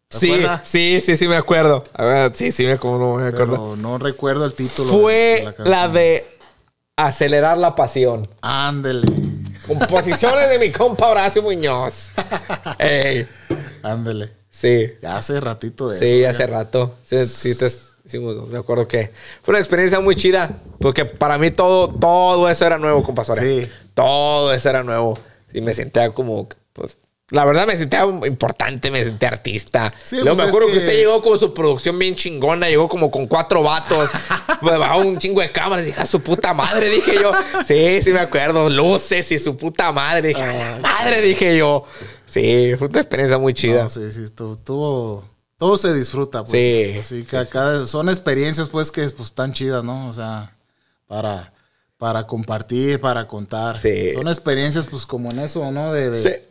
Sí, sí, sí, sí, me acuerdo. A ver, sí, sí, no me acuerdo. no recuerdo el título. Fue la, de Acelerar la Pasión. Ándele. Composiciones de mi compa Horacio Muñoz. (laughs) Ándele. Sí. hace ratito de eso. Sí, hace rato. Sí, sí, me acuerdo que fue una experiencia muy chida. Porque para mí todo, todo eso era nuevo, compasora. Sí. Todo eso era nuevo. Y me sentía como, pues, la verdad me sentía importante, me sentía artista. Sí, pues me acuerdo que... usted llegó con su producción bien chingona, llegó como con cuatro vatos, (laughs) pues, bajó un chingo de cámaras, dije, su puta madre, dije yo. Sí, sí me acuerdo, luces y su puta madre, ah, madre, dije yo. Sí, fue una experiencia muy chida. sí, sí, Todo se disfruta, pues. Sí. son experiencias, pues, que pues, están chidas, ¿no? O sea, para para compartir, para contar. Sí. Son experiencias, pues, como en eso, ¿no? De,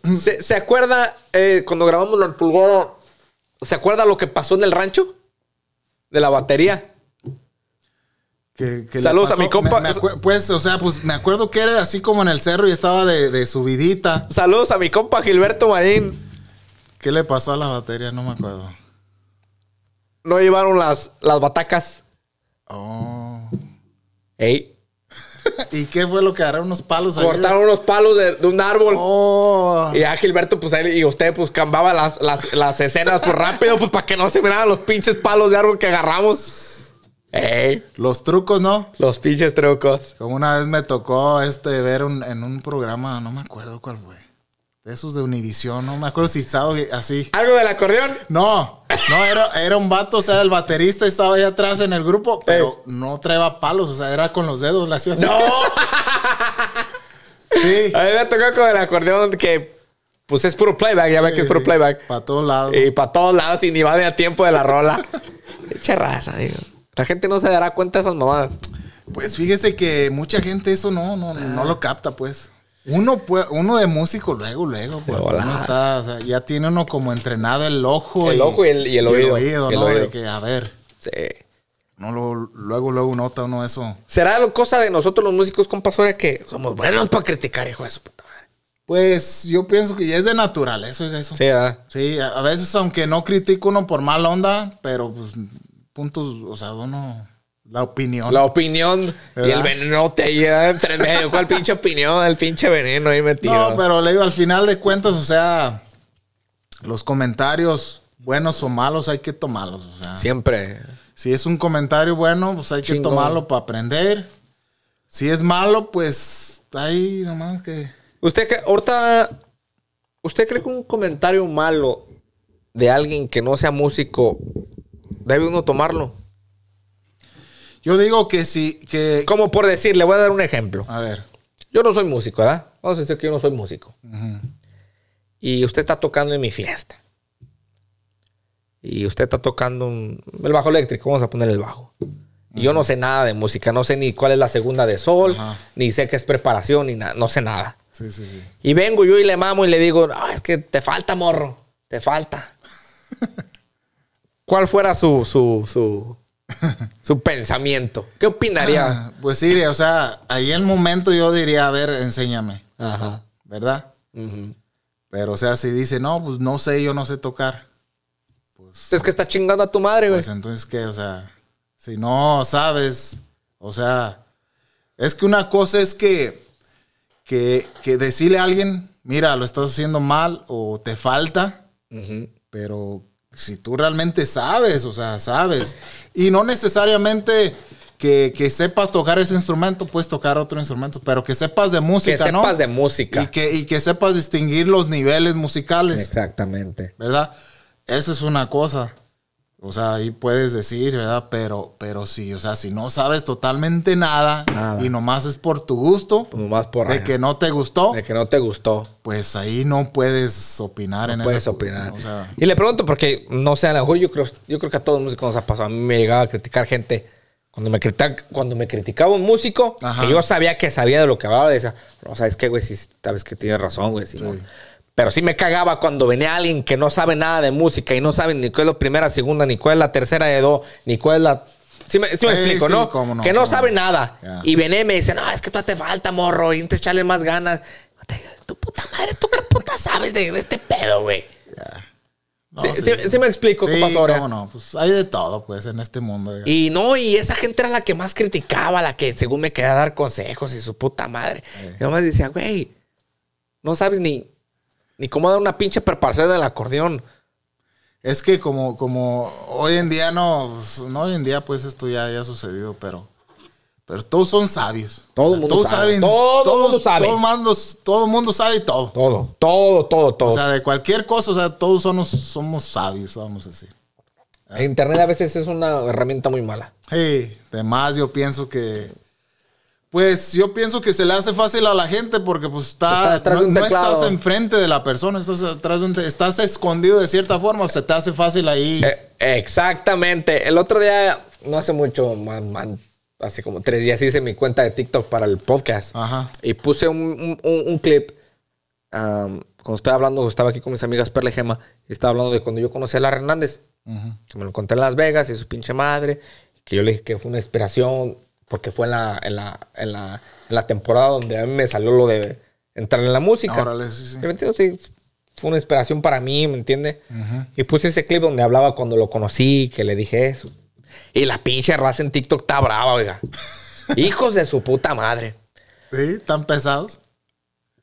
Se, acuerda eh, cuando grabamos el pulgón? ¿Se acuerda lo que pasó en el rancho? De la batería. Saludos a mi compa. Me, pues, o sea, pues me acuerdo que era así como en el cerro y estaba de, de, subidita. Saludos a mi compa Gilberto Marín. ¿Qué le pasó a la batería? No me acuerdo. No llevaron las, las batacas. Oh. Ey. (laughs) ¿Y qué fue lo que agarraron unos palos? Cortaron unos palos de, un árbol. Oh. Y a Gilberto, pues él y usted, pues cambaba las, las, las escenas pues, rápido, pues para que no se miraran los pinches palos de árbol que agarramos. Los trucos, ¿no? Los pinches trucos. Como una vez me tocó este ver en un programa, no me acuerdo cuál fue. De esos de Univisión, no me acuerdo si estaba así. ¿Algo del acordeón? No, no, era, un vato, o sea, el baterista estaba ahí atrás en el grupo, pero no traía palos, o sea, era con los dedos, la hacía así. ¡No! sí. A mí me tocó con el acordeón que pues es puro playback, ya ves que es puro playback. Para todos lados. Y para todos lados y ni va de a tiempo de la rola. Echa raza, digo. La gente no se dará cuenta de esas mamadas. Pues fíjese que mucha gente eso no, no, lo capta, pues. Uno, uno de músico luego, luego, uno pues, está, o sea, ya tiene uno como entrenado el ojo. El y, ojo y el, oído. El oído, De que, a ver. Sí. No luego, luego nota uno eso. ¿Será cosa de nosotros los músicos, compasora, que somos buenos para criticar, hijo de su puta madre? Pues yo pienso que ya es de naturaleza, eso. eso. Sí, ¿verdad? Sí, a, veces aunque no critico uno por mala onda, pero pues puntos, o sea, uno... La opinión. La opinión. Y el veneno te lleva entre medio. ¿Cuál pinche opinión? El pinche veneno ahí metido. No, pero le digo, al final de cuentas, o sea, los comentarios buenos o malos hay que tomarlos. Siempre. Si es un comentario bueno, pues hay que tomarlo para aprender. Si es malo, pues ahí nomás que. Usted que ahorita. ¿Usted cree que un comentario malo de alguien que no sea músico debe uno tomarlo. Yo digo que sí, si, que... Como por decir, le voy a dar un ejemplo. A ver. Yo no soy músico, ¿verdad? Vamos a decir que yo no soy músico. Y usted está tocando en mi fiesta. Y usted está tocando el bajo eléctrico, vamos a poner el bajo. Y yo no sé nada de música, no sé ni cuál es la segunda de sol, ni sé qué es preparación, ni nada, no sé nada. Sí, sí, sí. Y vengo yo y le mamo y le digo, es que te falta, morro, te falta. (laughs) cuál fuera su, su, (laughs) pensamiento. ¿Qué opinaría? Ah, pues sí, o sea, ahí en el momento yo diría, a ver, enséñame. Ajá. ¿Verdad? Pero, o sea, si dice, no, pues no sé, yo no sé tocar. Pues, es que está chingando a tu madre, güey. Pues entonces, ¿qué? O sea, si no sabes, o sea, es que una cosa es que, que, decirle a alguien, mira, lo estás haciendo mal o te falta, pero si tú realmente sabes, o sea, sabes. Y no necesariamente que, sepas tocar ese instrumento, puedes tocar otro instrumento, pero que sepas de música, que ¿no? sepas de música. Y que, y que sepas distinguir los niveles musicales. Exactamente. ¿Verdad? Eso es una cosa. O sea, ahí puedes decir, ¿verdad? Pero, pero sí, o sea, si no sabes totalmente nada, y nomás es por tu gusto, nomás por de que no te gustó, de que no te gustó, pues ahí no puedes opinar en eso. Puedes opinar. y le pregunto porque no sé, a yo creo, yo creo que a todos los músicos nos ha pasado. A mí me llegaba a criticar gente cuando me, criticaba, cuando me criticaba un músico que yo sabía que sabía de lo que hablaba, decía, no, es que güey, si sabes que tienes razón, güey. Sí, pero sí me cagaba cuando venía alguien que no sabe nada de música y no sabe ni cuál es la primera, segunda, ni cuál es la tercera de dos, ni cuál es la Sí me, explico, ¿no? Que no sabe nada. Y venía y me dice, no, es que tú te falta, morro, y te echales más ganas. Tu puta madre, ¿tú qué puta sabes de, este pedo, güey? sí, me explico, sí, no. Pues hay de todo, pues, en este mundo. Y no, y esa gente era la que más criticaba, la que según me quería dar consejos y su puta madre. Yo más decía, güey, no sabes ni, ni cómo dar una pinche preparación del acordeón. Es que como, como hoy en día no, pues, no hoy en día pues esto ya, ya ha sucedido, pero, pero todos son sabios. Todo el mundo todos sabe. todo el mundo sabe. Todo todo sabe todo. Todo, todo, todo, O sea, de cualquier cosa, o sea, todos somos, somos sabios, vamos a decir. Internet a veces es una herramienta muy mala. Sí, además yo pienso que pues yo pienso que se le hace fácil a la gente porque pues está, no, estás enfrente de la persona, estás atrás de un estás escondido de cierta forma, se te hace fácil ahí. Eh, exactamente. El otro día, no hace mucho, hace como tres días hice mi cuenta de TikTok para el podcast. Y puse un, clip. cuando estaba hablando, estaba aquí con mis amigas Perle Gema, estaba hablando de cuando yo conocí a la Hernández. Que me lo encontré en Las Vegas y su pinche madre. Que yo le dije que fue una inspiración porque fue en la, temporada donde a mí me salió lo de entrar en la música. Órale, sí, sí. fue una inspiración para mí, ¿me entiendes? Y puse ese clip donde hablaba cuando lo conocí, que le dije eso. Y la pinche raza en TikTok está brava, oiga. (laughs) Hijos de su puta madre. Sí, tan pesados.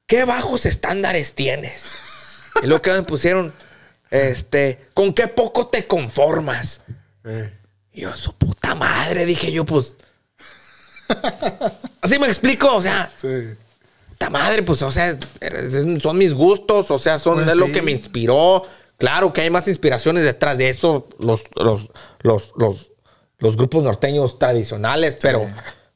¿Qué bajos estándares tienes? y lo que me pusieron, este, ¿con qué poco te conformas? Eh. Y yo, su puta madre, dije yo, pues. Así me explico, o sea. Sí. madre, pues, o sea, son mis gustos, o sea, son pues es lo que me inspiró. Claro que hay más inspiraciones detrás de eso, los, los, grupos norteños tradicionales, pero,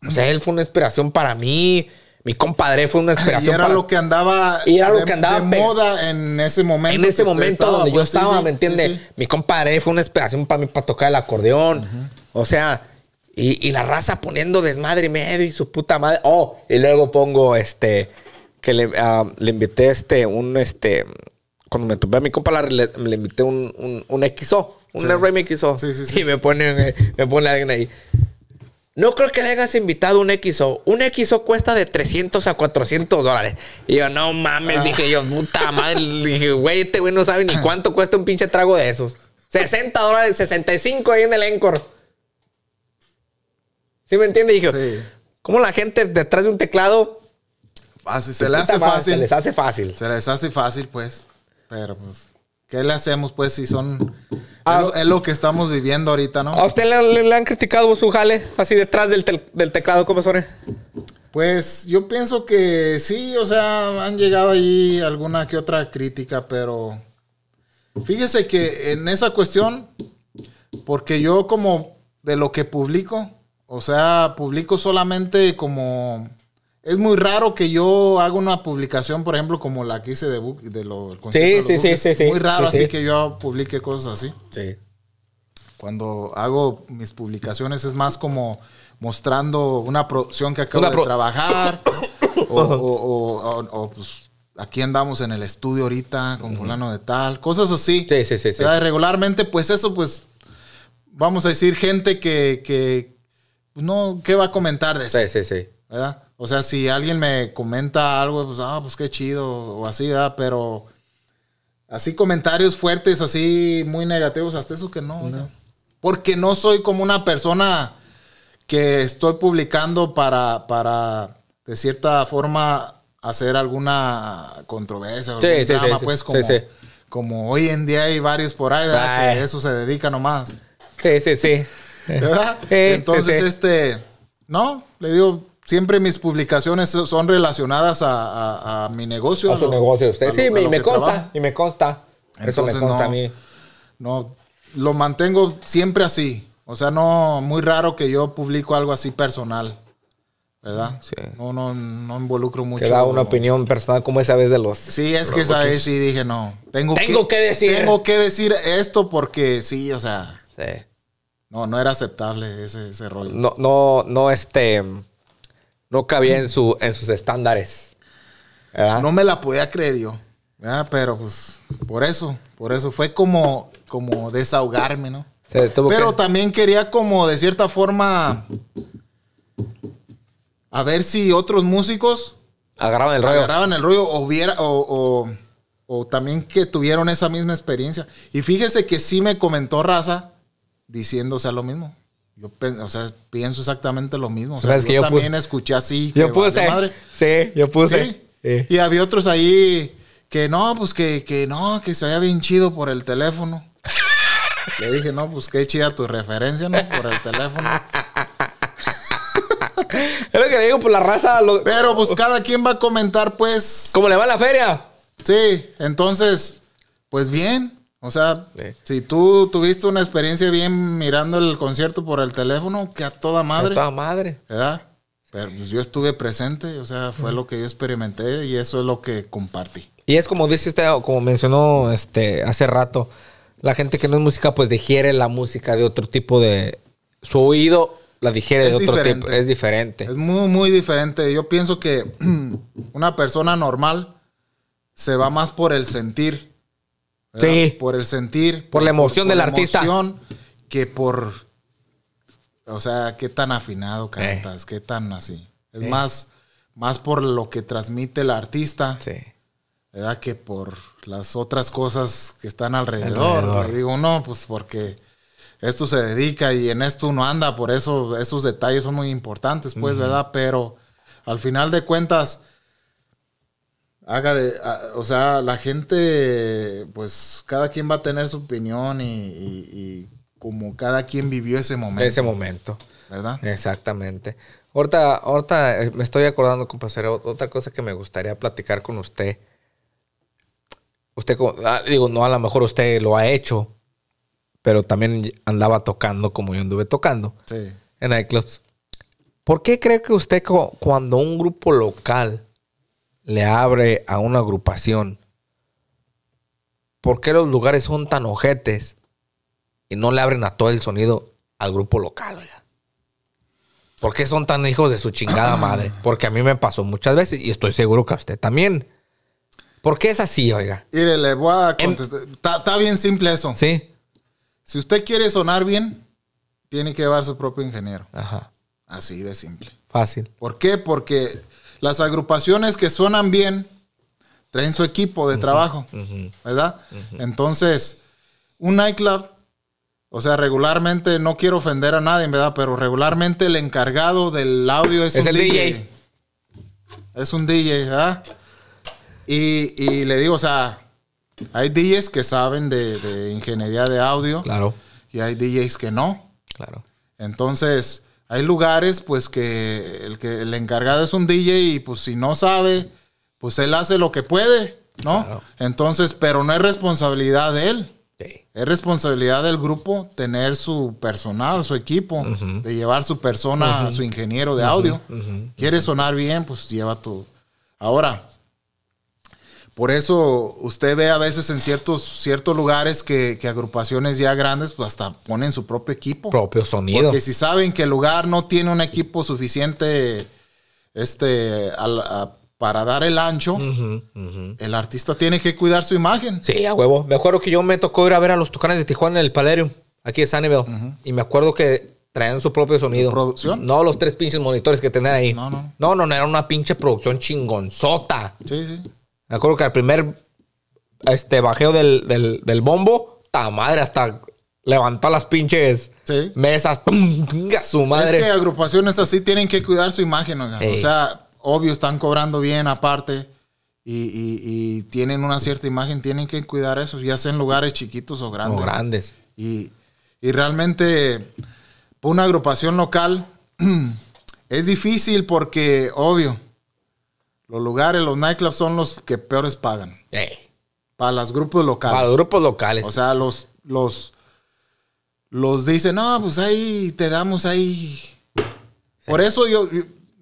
o sea, él fue una inspiración para mí. Mi compadre fue una inspiración. para... lo que andaba, y era lo que andaba de moda en ese momento. En ese momento donde yo pues, estaba, ¿me entiende Mi compadre fue una inspiración para mí para tocar el acordeón. O sea, y, la raza poniendo desmadre y medio y su puta madre. Oh, y luego pongo este. Que le, ah, le invité este, un este. Cuando me topé a mi compa, le, le invité un, un, un XO, un sí. XO. Sí, sí, sí. (laughs) Y eh, me pone, alguien ahí. No creo que le hayas invitado un XO. Un XO cuesta de 300 a 400 dólares. Y yo, no mames, ah. dije yo, puta madre. dije, güey, este güey no sabe ni ah. cuánto cuesta un pinche trago de esos. 60 dólares, 65 ahí en el Encore. ¿Sí me entiende? hijo? sí. ¿cómo la gente detrás de un teclado... se, hace fácil. les hace fácil. Se les hace fácil, pues. Pero pues... ¿Qué le hacemos, pues, si son... Ah. es, lo, que estamos viviendo ahorita, ¿no? ¿A usted le, han criticado su jale así detrás del, del teclado, como Pues yo pienso que sí, o sea, han llegado ahí alguna que otra crítica, pero fíjese que en esa cuestión, porque yo como de lo que publico, o sea, publico solamente como... Es muy raro que yo haga una publicación, por ejemplo, como la que hice de, book, de lo, sí, sí, sí, sí, Muy raro así que yo publique cosas así. Sí. Cuando hago mis publicaciones es más como mostrando una producción que acabo de trabajar (coughs) o, pues, aquí andamos en el estudio ahorita con fulano de tal, cosas así. Sí, sí, sí. sí. O regularmente, pues eso, pues, vamos a decir, gente que, pues no, ¿qué va a comentar de eso? Sí, sí, sí. ¿Verdad? O sea, si alguien me comenta algo, pues, ah, pues qué chido, o así, ¿verdad? Pero así comentarios fuertes, así muy negativos, hasta eso que no. porque no soy como una persona que estoy publicando para, para de cierta forma, hacer alguna controversia o pues, como, como hoy en día hay varios por ahí, ¿verdad? Ah. Que eso se dedica nomás. Sí, sí, sí. ¿Verdad? (laughs) Entonces, este, no, le digo, siempre mis publicaciones son relacionadas a, mi negocio. A su negocio, usted. sí, y, me consta, y me consta. Eso me consta a mí. No, lo mantengo siempre así. O sea, no, muy raro que yo publico algo así personal. ¿Verdad? Sí. No, no, no involucro mucho. Que da una opinión personal como esa vez de los. Sí, es que esa vez sí dije, no. Tengo, que, que, decir. Tengo que decir esto porque sí, o sea. Sí. No, no era aceptable ese, rol. rollo. No, no, no, este, no cabía en, su, en sus estándares. No me la podía creer yo, pero pues por eso, por eso fue como, como desahogarme, ¿no? pero también quería como de cierta forma a ver si otros músicos agarraban el rollo. el o, o, o también que tuvieron esa misma experiencia. Y fíjese que sí me comentó Raza diciendo, o sea, lo mismo. Yo o sea, pienso exactamente lo mismo. yo, también escuché así. Yo puse. Sí, yo puse. Y había otros ahí que no, pues que, no, que se había bien chido por el teléfono. (laughs) Le dije, no, pues qué chida tu referencia, ¿no? Por el teléfono. (laughs) es lo que digo, por pues la raza. Pero pues cada quien va a comentar, pues. ¿Cómo le va la feria. Sí, entonces, pues bien. O sea, si tú tuviste una experiencia bien mirando el concierto por el teléfono, que a toda madre. A toda madre. ¿Verdad? Pero pues, yo estuve presente, o sea, fue lo que yo experimenté y eso es lo que compartí. Y es como dice usted, como mencionó este, hace rato, la gente que no es música, pues digiere la música de otro tipo de. Su oído la digiere de otro tipo. Es diferente. Es muy, muy diferente. Yo pienso que (clears throat) una persona normal se va más por el sentir Sí. Por el sentir. Por, la emoción del artista. que por. O sea, qué tan afinado cantas, eh. qué tan así. Es eh. más, más por lo que transmite el artista. ¿Verdad? Que por las otras cosas que están alrededor. Digo, no, pues porque esto se dedica y en esto uno anda, por eso esos detalles son muy importantes, pues, ¿verdad? Pero al final de cuentas, haga de, o sea, la gente, pues cada quien va a tener su opinión y, como cada quien vivió ese momento. Ese momento. ¿Verdad? Exactamente. Ahorita, ahorita eh, me estoy acordando, compañero, otra cosa que me gustaría platicar con usted. Usted, ah, digo, no, a lo mejor usted lo ha hecho, pero también andaba tocando como yo anduve tocando sí. en iClubs. ¿Por qué cree que usted cuando un grupo local le abre a una agrupación? ¿Por qué los lugares son tan ojetes y no le abren a todo el sonido al grupo local? Oiga? ¿Por qué son tan hijos de su chingada (clears throat) madre? Porque a mí me pasó muchas veces y estoy seguro que a usted también. ¿Por qué es así, oiga? Mire, le voy a em- contestar. Está bien simple eso. Sí. Si usted quiere sonar bien, tiene que llevar su propio ingeniero. Ajá. Así de simple. Fácil. ¿Por qué? Porque las agrupaciones que suenan bien traen su equipo de trabajo, ¿verdad? Entonces, un nightclub, o sea, regularmente, no quiero ofender a nadie, ¿verdad? Pero regularmente el encargado del audio es, un el DJ. Es un DJ, ¿verdad? Y, le digo, o sea, hay DJs que saben de, de ingeniería de audio. Claro. Y hay DJs que no. Claro. Entonces, hay lugares pues que el, que el encargado es un DJ y pues si no sabe, pues él hace lo que puede, ¿no? Entonces, pero no es responsabilidad de él. Es responsabilidad del grupo tener su personal, su equipo, de llevar su persona, su ingeniero de audio. Quiere sonar bien, pues lleva tu... Ahora, por eso usted ve a veces en ciertos, ciertos lugares que, agrupaciones ya grandes pues hasta ponen su propio equipo. Propio sonido. Porque si saben que el lugar no tiene un equipo suficiente este, para dar el ancho, el artista tiene que cuidar su imagen. Sí, a huevo. Me acuerdo que yo me tocó ir a ver a los Tucanes de Tijuana en el Palerium, aquí de Sanibel. Y me acuerdo que traían su propio sonido. producción? No los tres pinches monitores que tenían ahí. No, no. No, no, no, era una pinche producción chingonzota. Sí, sí. Me acuerdo que al primer este, bajeo del, bombo, ta madre, hasta levantó las pinches mesas. su madre! Es que agrupaciones así tienen que cuidar su imagen, O sea, obvio, están cobrando bien aparte. Y, tienen una cierta imagen, tienen que cuidar eso, ya sea en lugares chiquitos o grandes. grandes. Y, y realmente, una agrupación local (clears throat) es difícil porque, obvio, los lugares, los nightclubs son los que peores pagan. Eh, Para los grupos locales. Para los grupos locales. O sea, los, los, los dicen, no, pues ahí te damos ahí. Por eso yo,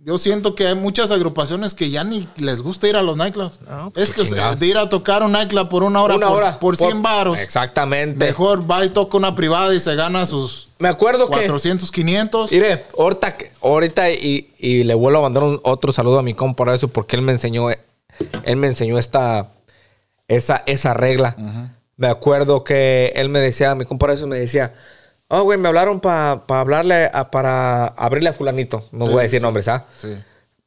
yo siento que hay muchas agrupaciones que ya ni les gusta ir a los nightclubs. Pues, es que de ir a tocar un nightclub por una hora, por, hora 100 baros. Exactamente. Mejor va y toca una privada y se gana sus Me acuerdo 400, 500. Mire, ahorita, ahorita y, le vuelvo a mandar otro saludo a mi compa eso, porque él me enseñó, él me enseñó esta, esa, esa regla. Me acuerdo que él me decía, mi compa eso me decía Oh, güey, me hablaron para hablarle, a, para abrirle a fulanito. No voy a decir nombres, ¿ah? Sí.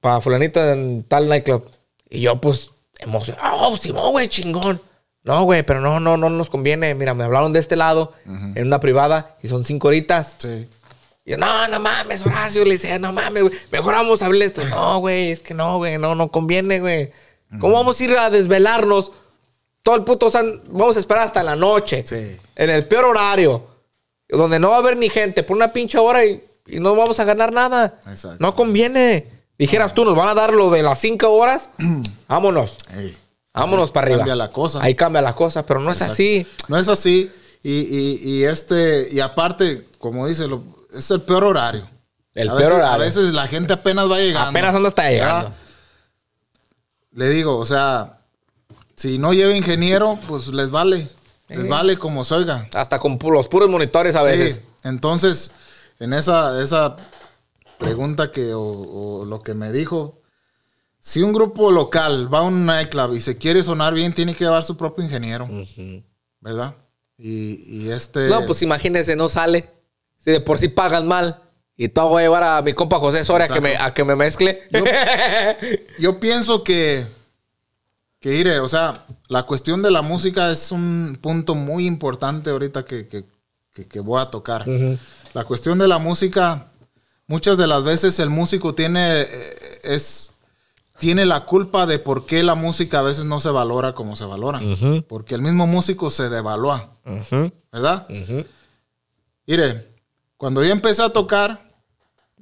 Para fulanito en tal nightclub. Y yo, pues, emocionado. Ah, oh, sí, güey, chingón. No, güey, pero no, no, no nos conviene. Mira, me hablaron de este lado, en una privada, y son cinco horitas. Sí. Y yo, no, no mames, Horacio. Le decía, no mames, güey. Mejor vamos a hablar esto. No, güey, es que no, güey, no, no conviene, güey. ¿Cómo vamos a ir a desvelarnos? Todo el puto, o vamos a esperar hasta la noche. Sí. En el peor horario donde no va a haber ni gente por una pinche hora y, no vamos a ganar nada. Exacto. No conviene. Dijeras tú, nos van a dar lo de las cinco horas, (clears throat) vámonos. vámonos para arriba. Cambia la cosa. Ahí cambia la cosa, pero no es así. No es así. Y, este, y aparte, como dice, es el peor horario. El peor horario. A veces la gente apenas va llegando. Apenas anda hasta llegando. Le digo, o sea, si no lleva ingeniero, pues les vale. Les vale como se oiga. Hasta con los puros monitores a veces. Sí. Entonces, en esa, esa pregunta que, o, lo que me dijo, si un grupo local va a un nightclub y se quiere sonar bien, tiene que llevar su propio ingeniero. ¿Verdad? Y, este. No, pues imagínense, no sale. Si de por sí pagan mal. Y todo voy a llevar a mi compa José Soria a que, me, a que me mezcle. yo pienso que que mire, o sea, la cuestión de la música es un punto muy importante ahorita que, voy a tocar. La cuestión de la música, muchas de las veces el músico tiene, eh, es, tiene la culpa de por qué la música a veces no se valora como se valora. Porque el mismo músico se devalúa. ¿Verdad? Mire, cuando yo empecé a tocar,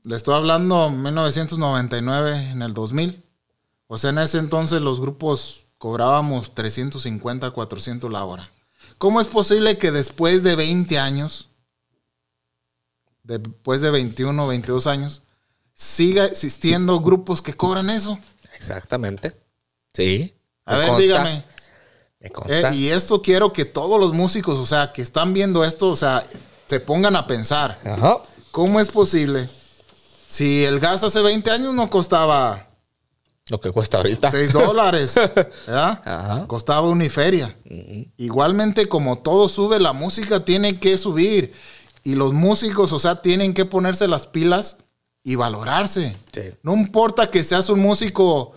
le estoy hablando en 1999, en el 2000. O sea, en ese entonces los grupos cobrábamos 350, 400 la hora. ¿Cómo es posible que después de 20 años, después de 21, 22 años, siga existiendo grupos que cobran eso? Exactamente. Sí. A ver, dígame. Eh, y esto quiero que todos los músicos, o sea, que están viendo esto, o sea, se pongan a pensar. Ajá. ¿Cómo es posible? Si el gas hace 20 años no costaba lo que cuesta ahorita. 6 dólares. (laughs) ¿verdad? Costaba una feria. Igualmente, como todo sube, la música tiene que subir. Y los músicos, o sea, tienen que ponerse las pilas y valorarse. No importa que seas un músico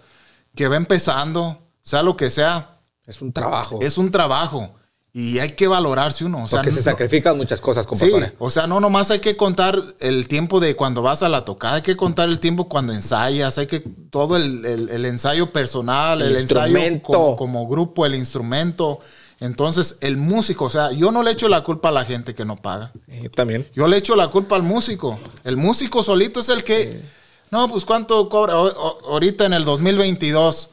que va empezando, sea lo que sea. Es un trabajo. Es un trabajo. Y hay que valorarse uno. O sea, Porque se sacrifican muchas cosas, como Sí, o sea, no nomás hay que contar el tiempo de cuando vas a la tocada, hay que contar el tiempo cuando ensayas, hay que todo el, ensayo personal, el, ensayo como, grupo, el instrumento. Entonces, el músico, o sea, yo no le echo la culpa a la gente que no paga. Eh, yo también. Yo le echo la culpa al músico. El músico solito es el que, no, pues cuánto cobra ahorita en el 2022.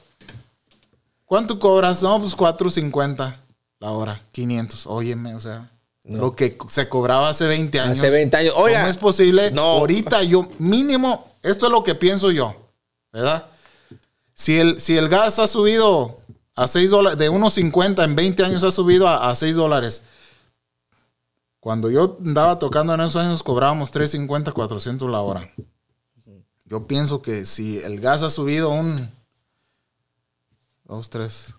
¿Cuánto cobras? No, pues 4.50. Ahora, 500. Óyeme, o sea, lo que se cobraba hace 20 años. Hace 20 años. Oiga, ¿Cómo es posible? No. Ahorita yo, mínimo, esto es lo que pienso yo, ¿verdad? Si el, si el gas ha subido a 6 dólares, de 1.50 en 20 años ha subido a, 6 dólares. Cuando yo andaba tocando en esos años cobrábamos 3.50, 400 la hora. Yo pienso que si el gas ha subido un 2, 3,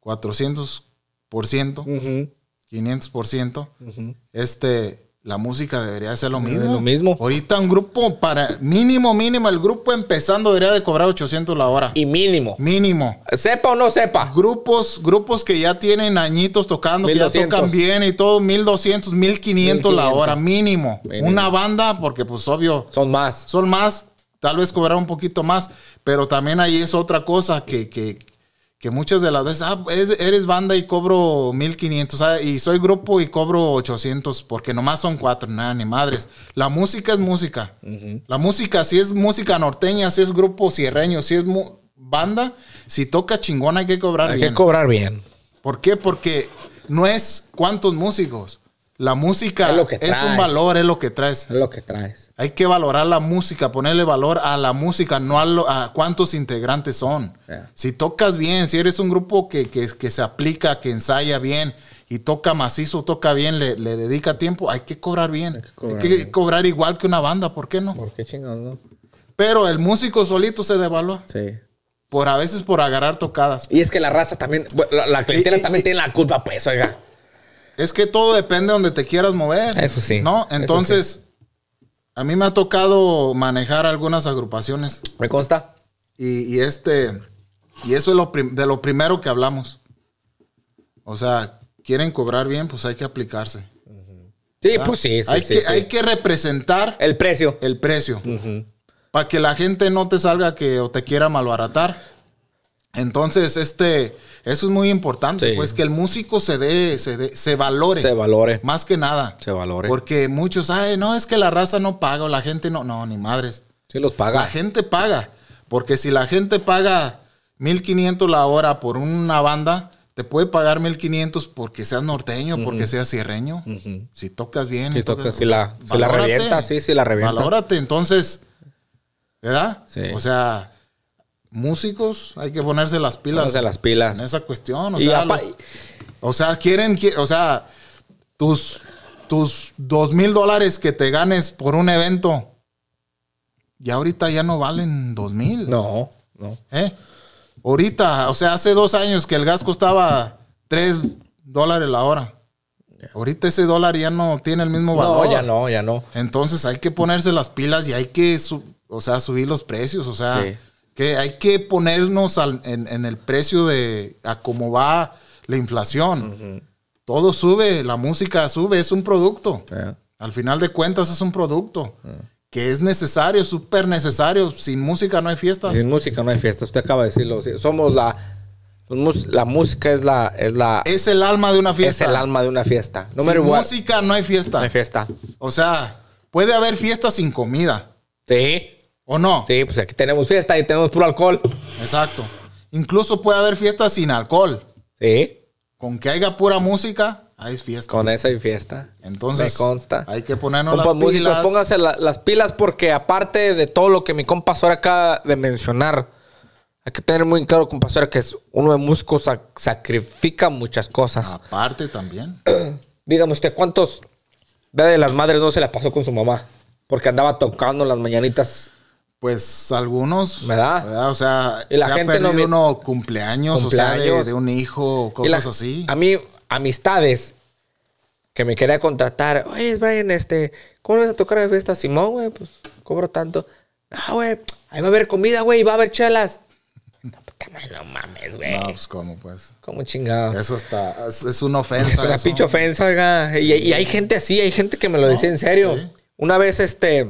400, por ciento. 500%. Este, la música debería ser lo mismo. Lo mismo. Ahorita un grupo para mínimo, mínimo, el grupo empezando debería de cobrar 800 la hora. Y mínimo. Mínimo. Sepa o no sepa. Grupos, grupos que ya tienen añitos tocando, que ya tocan bien y todo, 1200, 1500 la hora mínimo. Una banda, porque pues obvio. Son más. Son más. Tal vez cobrar un poquito más, pero también ahí es otra cosa que, que, que muchas de las veces, ah, eres banda y cobro 1500, quinientos, ah, y soy grupo y cobro 800, porque nomás son cuatro, nada, ni madres. La música es música. La música, si es música norteña, si es grupo sierreño, si es banda, si toca chingona, hay que cobrar bien. Hay que cobrar bien. ¿Por qué? Porque no es cuántos músicos. La música es, es un valor, es lo que traes. Es lo que traes. Hay que valorar la música, ponerle valor a la música, no a, cuántos integrantes son. Si tocas bien, si eres un grupo que, se aplica, que ensaya bien y toca macizo, toca bien, le, dedica tiempo, hay que cobrar bien. Hay que cobrar, igual que una banda, ¿por qué no? Porque qué no? Pero el músico solito se devalúa. Sí. Por a veces por agarrar tocadas. Y es que la raza también, la, la también tiene la culpa, pues, oiga. Es que todo depende de donde te quieras mover. Eso sí. ¿No? Entonces a mí me ha tocado manejar algunas agrupaciones. Me consta. Y, este, y eso es lo de lo primero que hablamos. O sea, quieren cobrar bien, pues hay que aplicarse. Sí, pues sí, hay que, representar. El precio. El precio. Para que la gente no te salga que o te quiera malbaratar. Entonces, este, eso es muy importante, pues que el músico se dé, se dé, se valore. Se valore. Más que nada. Se valore. Porque muchos, ay, no, es que la raza no paga o la gente no, no, ni madres. Sí los paga. La gente paga, porque si la gente paga 1500 la hora por una banda, te puede pagar 1500 porque seas norteño, porque seas sierreño. Si tocas bien. Si la, sea, si la revienta, sí, si la revienta. Valórate, entonces, ¿verdad? Sí. O sea músicos, hay que ponerse las pilas. Ponerse las pilas. En esa cuestión. O, sea, o sea, quieren, o sea, tus, tus dos mil dólares que te ganes por un evento, ya ahorita ya no valen dos mil. No, no. ¿Eh? Ahorita, o sea, hace dos años que el gas costaba tres dólares la hora. Ahorita ese dólar ya no tiene el mismo valor. No, ya no, ya no. Entonces hay que ponerse las pilas y hay que, o sea, subir los precios, o sea que hay que ponernos en, el precio de a cómo va la inflación. Todo sube, la música sube, es un producto. Al final de cuentas es un producto que es necesario, súper necesario. Sin música no hay fiestas. Sin música no hay fiestas, usted acaba de decirlo. Somos la... La música es la, es la... Es el alma de una fiesta. Es el alma de una fiesta. No sin música no hay fiesta. No hay fiesta. O sea, puede haber fiesta sin comida. Sí. ¿O no? Sí, pues aquí tenemos fiesta y tenemos puro alcohol. Exacto. Incluso puede haber fiestas sin alcohol. Sí. Con que haya pura música, hay fiesta. Con esa hay fiesta. Entonces, Me consta. hay que ponernos las pues pilas. pónganse las pilas porque aparte de todo lo que mi compasora acaba de mencionar, hay que tener muy claro, compasora, que es uno de músicos sacrifica muchas cosas. Aparte también. (clears throat) Dígame usted, ¿cuántos de las madres no se la pasó con su mamá? Porque andaba tocando las mañanitas pues algunos, ¿verdad? O sea, se ha perdido uno cumpleaños, o sea, de, un hijo, cosas así. A mí, amistades que me quería contratar. Oye, Brian, este, ¿cómo vas a tocar la fiesta? Simón, güey, pues cobro tanto. Ah, güey, ahí va a haber comida, güey, va a haber chelas. (laughs) No, puta madre, no mames, güey. No, pues cómo, pues. ¿Cómo chingado? Eso está, es, una ofensa. Es una pinche ofensa, güey. y, hay gente así, hay gente que me lo dice en serio. Una vez, este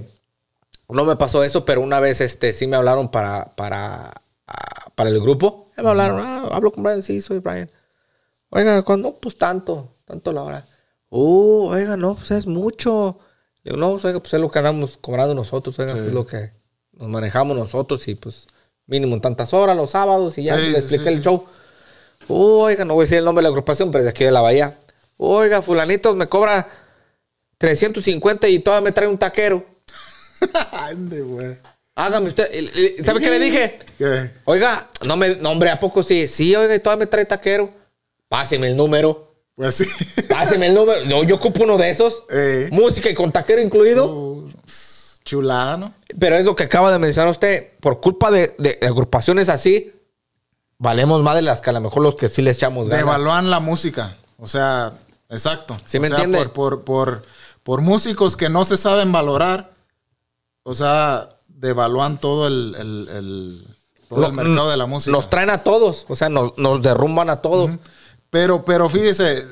no me pasó eso, pero una vez este, sí me hablaron para, para, ah, para el grupo. Me hablaron, ah, hablo con Brian, sí, soy Brian. Oiga, ¿cuándo? Pues tanto, tanto la hora. Uh, oiga, no, pues es mucho. no, pues, oiga, pues es lo que andamos cobrando nosotros, oiga, es pues lo que nos manejamos nosotros y pues mínimo tantas horas los sábados y ya les expliqué el show. Uh, oiga, no voy a decir el nombre de la agrupación, pero es aquí de la Bahía. Oiga, fulanitos, me cobra 350 y todavía me trae un taquero. Ande, güey. Hágame usted. ¿Sabe qué le dije? Oiga, no me. hombre, ¿a poco sí? Sí, oiga, y todavía me trae taquero. Páseme el número. Pues sí. Páseme el número. Yo, yo ocupo uno de esos. Eh. Música y con taquero incluido. chulano chulada, ¿no? Pero es lo que acaba de mencionar usted. Por culpa de, agrupaciones así, valemos más de las que a lo mejor los que sí les echamos ganas. Devalúan la música. O sea, exacto. ¿Sí me entiende? por, por, por músicos que no se saben valorar o sea, devalúan todo el, todo el mercado de la música. Nos traen a todos, o sea, nos, nos derrumban a todos. Pero, pero fíjese,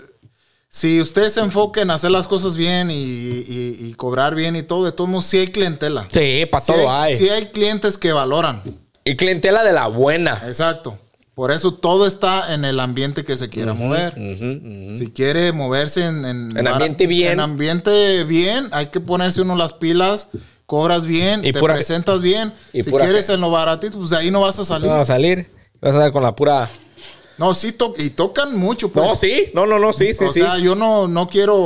si ustedes se enfoquen en hacer las cosas bien y, cobrar bien y todo, de todos modos, sí hay clientela. Sí, para todo hay, Sí hay clientes que valoran. Y clientela de la buena. Exacto. Por eso todo está en el ambiente que se quiera mover. Si quiere moverse en, en, ambiente bien. En ambiente bien, hay que ponerse uno las pilas cobras bien, te presentas bien. si quieres en lo baratito, pues de ahí no vas a salir. No vas a salir. Vas a dar con la pura. No, sí, y tocan mucho. Pues. No, sí. No, no, no, sí, sí. O sea, yo no, no quiero,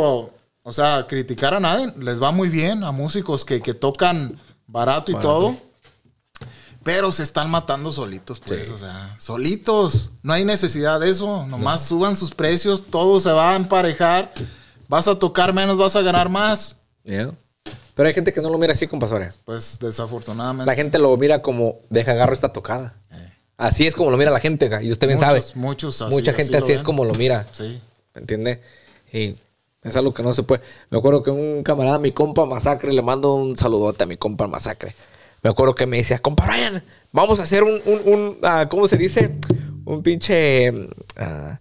o sea, criticar a nadie. Les va muy bien a músicos que, tocan barato y todo. Pero se están matando solitos, pues, o sea, solitos. No hay necesidad de eso. Nomás suban sus precios, todo se va a emparejar. Vas a tocar menos, vas a ganar más. Pero hay gente que no lo mira así, compasores. Pues desafortunadamente. La gente lo mira como, deja agarro esta tocada. Eh. Así es como lo mira la gente, y usted bien sabe. Muchos así, Mucha gente así, es como lo mira. Sí. ¿Me entiende? Y es algo que no se puede. Me acuerdo que un camarada, mi compa Masacre, le mando un saludote a mi compa Masacre. Me acuerdo que me decía, compa Ryan, vamos a hacer un, un, ah, ¿cómo se dice? Un pinche, ah,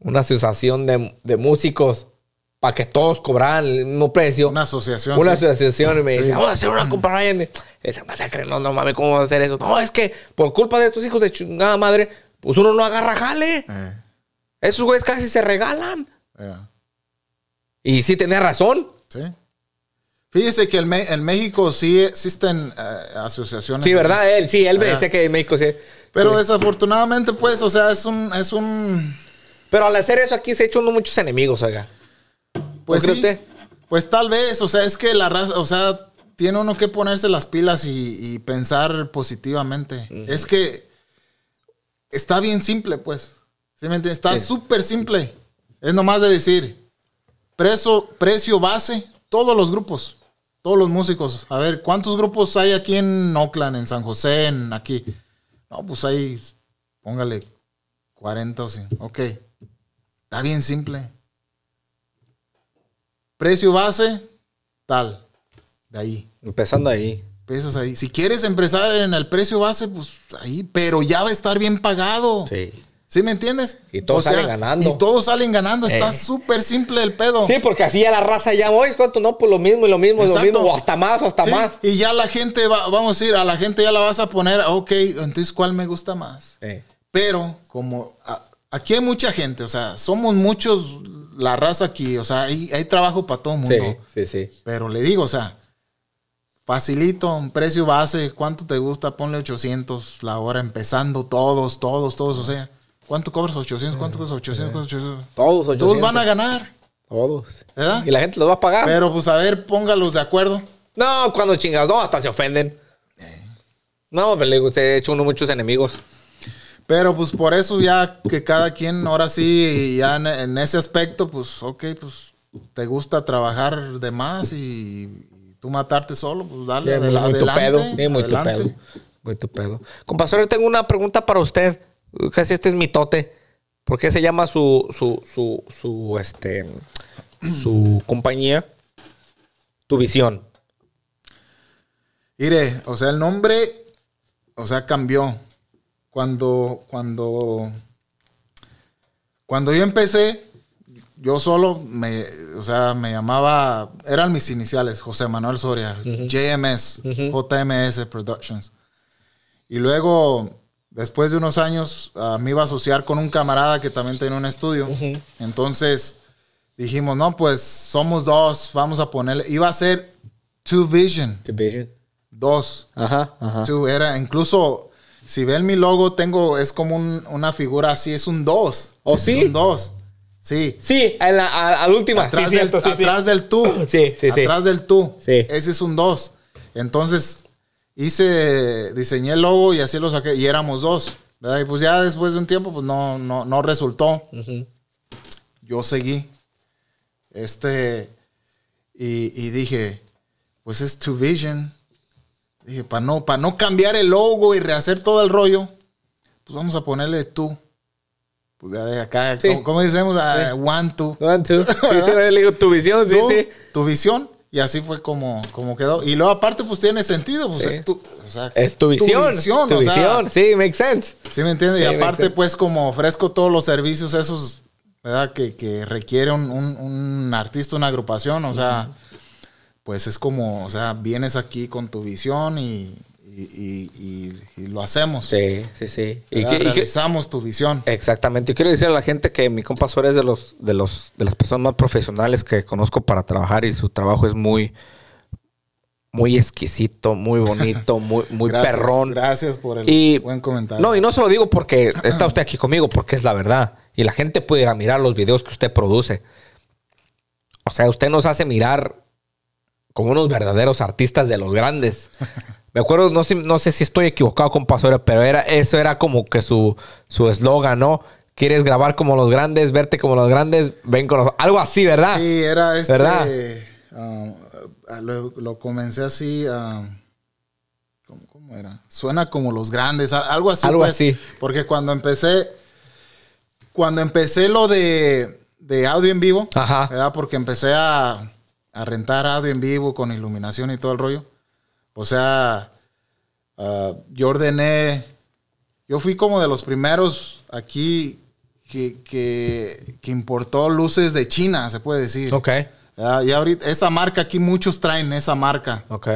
una asociación de, de músicos para que todos cobraran el mismo precio. Una asociación. Una asociación. Y me dice, vamos a hacer una Copa esa masacre, no, no mames, ¿cómo vamos a hacer eso? No, es que por culpa de estos hijos de chingada madre, pues uno no agarra jale. Eh. Esos güeyes casi se regalan. Eh. Y sí tenía razón. Sí. Fíjese que en México sí existen eh, asociaciones. Sí, ¿verdad? Él, sí, él me dice que en México sí. Pero desafortunadamente, pues, o sea, es un, es un... Pero al hacer eso aquí se echan muchos enemigos, oiga. Pues sí, Pues tal vez, o sea, es que la raza, o sea, tiene uno que ponerse las pilas y, pensar positivamente. Es que está bien simple, pues. ¿Sí Está súper simple. Es nomás de decir, precio, precio base, todos los grupos, todos los músicos. A ver, ¿cuántos grupos hay aquí en Oakland, en San José, en aquí? No, pues ahí, póngale 40 o sí. Ok. Está bien simple precio base, tal. De ahí. Empezando ahí. Empezas ahí. Si quieres empezar en el precio base, pues ahí, pero ya va a estar bien pagado. Sí. ¿Sí me entiendes? Y todos salen ganando. Y todos salen ganando. Está eh. súper simple el pedo. Sí, porque así a la raza ya, oye, ¿cuánto? No, pues lo mismo y lo mismo y lo mismo. O hasta más, o hasta más. Y ya la gente, va, vamos a ir, a la gente ya la vas a poner, ok, entonces ¿cuál me gusta más? Sí... Eh. Pero como aquí hay mucha gente, o sea, somos muchos la raza aquí, o sea, hay, trabajo para todo el mundo. Sí, sí, sí. Pero le digo, o sea, facilito, un precio base, ¿cuánto te gusta? Ponle 800 la hora, empezando todos, todos, todos, o sea, ¿cuánto cobras 800? ¿Cuánto cobras 800? 800? Eh, todos 800. Todos van a ganar. Todos. ¿Verdad? Y la gente los va a pagar. Pero pues a ver, póngalos de acuerdo. No, cuando chingas, no, hasta se ofenden. Eh. No, pero pues, le he hecho uno muchos enemigos. Pero pues por eso ya que cada quien, ahora sí, ya en, ese aspecto, pues ok, pues te gusta trabajar de más y, tú matarte solo, pues dale, adelante, muy tu pedo, tu pedo, muy tu pedo. Compasor, tengo una pregunta para usted, casi este es mi tote. ¿Por qué se llama su, su, su, su, este, su compañía? Tu visión. Mire, o sea, el nombre, o sea, cambió cuando, cuando, cuando yo empecé, yo solo me, sea, me llamaba, eran mis iniciales, José Manuel Soria, JMS, JMS Productions. Y luego, después de unos años, ah, me iba a asociar con un camarada que también tenía un estudio. Entonces, dijimos, no, pues somos dos, vamos a ponerle, iba a ser Two Vision. Two Vision. Dos. Ajá, ajá. Two, era incluso si ven mi logo, tengo, es como una figura así, es un 2. ¿O sí? Es un 2. Sí. Sí, al la, última. Atrás, del, tú. sí, atrás sí. del tú. Sí, Atrás del tú. Ese es un 2. Entonces, hice, diseñé el logo y así lo saqué. Y éramos dos. Y pues ya después de un tiempo, pues no, no, no resultó. Yo seguí. Este. Y, y dije, pues es tu vision. Dije, para no, no cambiar el logo y rehacer todo el rollo, pues vamos a ponerle tú. Pues a ver, acá, ¿cómo, decimos? A, ah, sí. One, two. One, two. (laughs) le digo, tu visión, sí, sí. Tu visión. Y así fue como, como quedó. Y luego, aparte, pues tiene sentido. Pues es tu, o sea, es tu visión. Tu visión, tu visión. sí, makes sense. Sí, me entiendes. y aparte, pues, como ofrezco todos los servicios esos, ¿verdad? Que, que requiere un, un, un artista, una agrupación, o sea pues es como, o sea, vienes aquí con tu visión y, lo hacemos. Sí, sí, sí. Y que, realizamos tu visión. Exactamente. Yo quiero decir a la gente que mi compasor es de, los, de, las personas más profesionales que conozco para trabajar y su trabajo es muy, muy exquisito, muy bonito, (laughs) muy, muy perrón. Gracias por el buen comentario. No, y no se lo digo porque (clears throat) está usted aquí conmigo, porque es la verdad. Y la gente puede ir a mirar los videos que usted produce. O sea, usted nos hace mirar como unos verdaderos artistas de los grandes. (laughs) Me acuerdo, no sé, si estoy equivocado con Pasora, pero era, eso era como que su eslogan, ¿no? Quieres grabar como los grandes, verte como los grandes, ven con los... Algo así, ¿verdad? Sí, era este... ¿verdad? Ah, ah, lo, comencé así... Ah, cómo Era. Suena como los grandes, algo así. Algo pues, así. Porque cuando empecé, cuando empecé lo de, de audio en vivo, Ajá. ¿verdad? Porque empecé a, a rentar audio en vivo con iluminación y todo el rollo. O sea, ah, yo ordené, yo fui como de los primeros aquí que, importó luces de China, se puede decir. Ok. y ahorita, esa marca aquí muchos traen esa marca. Ok.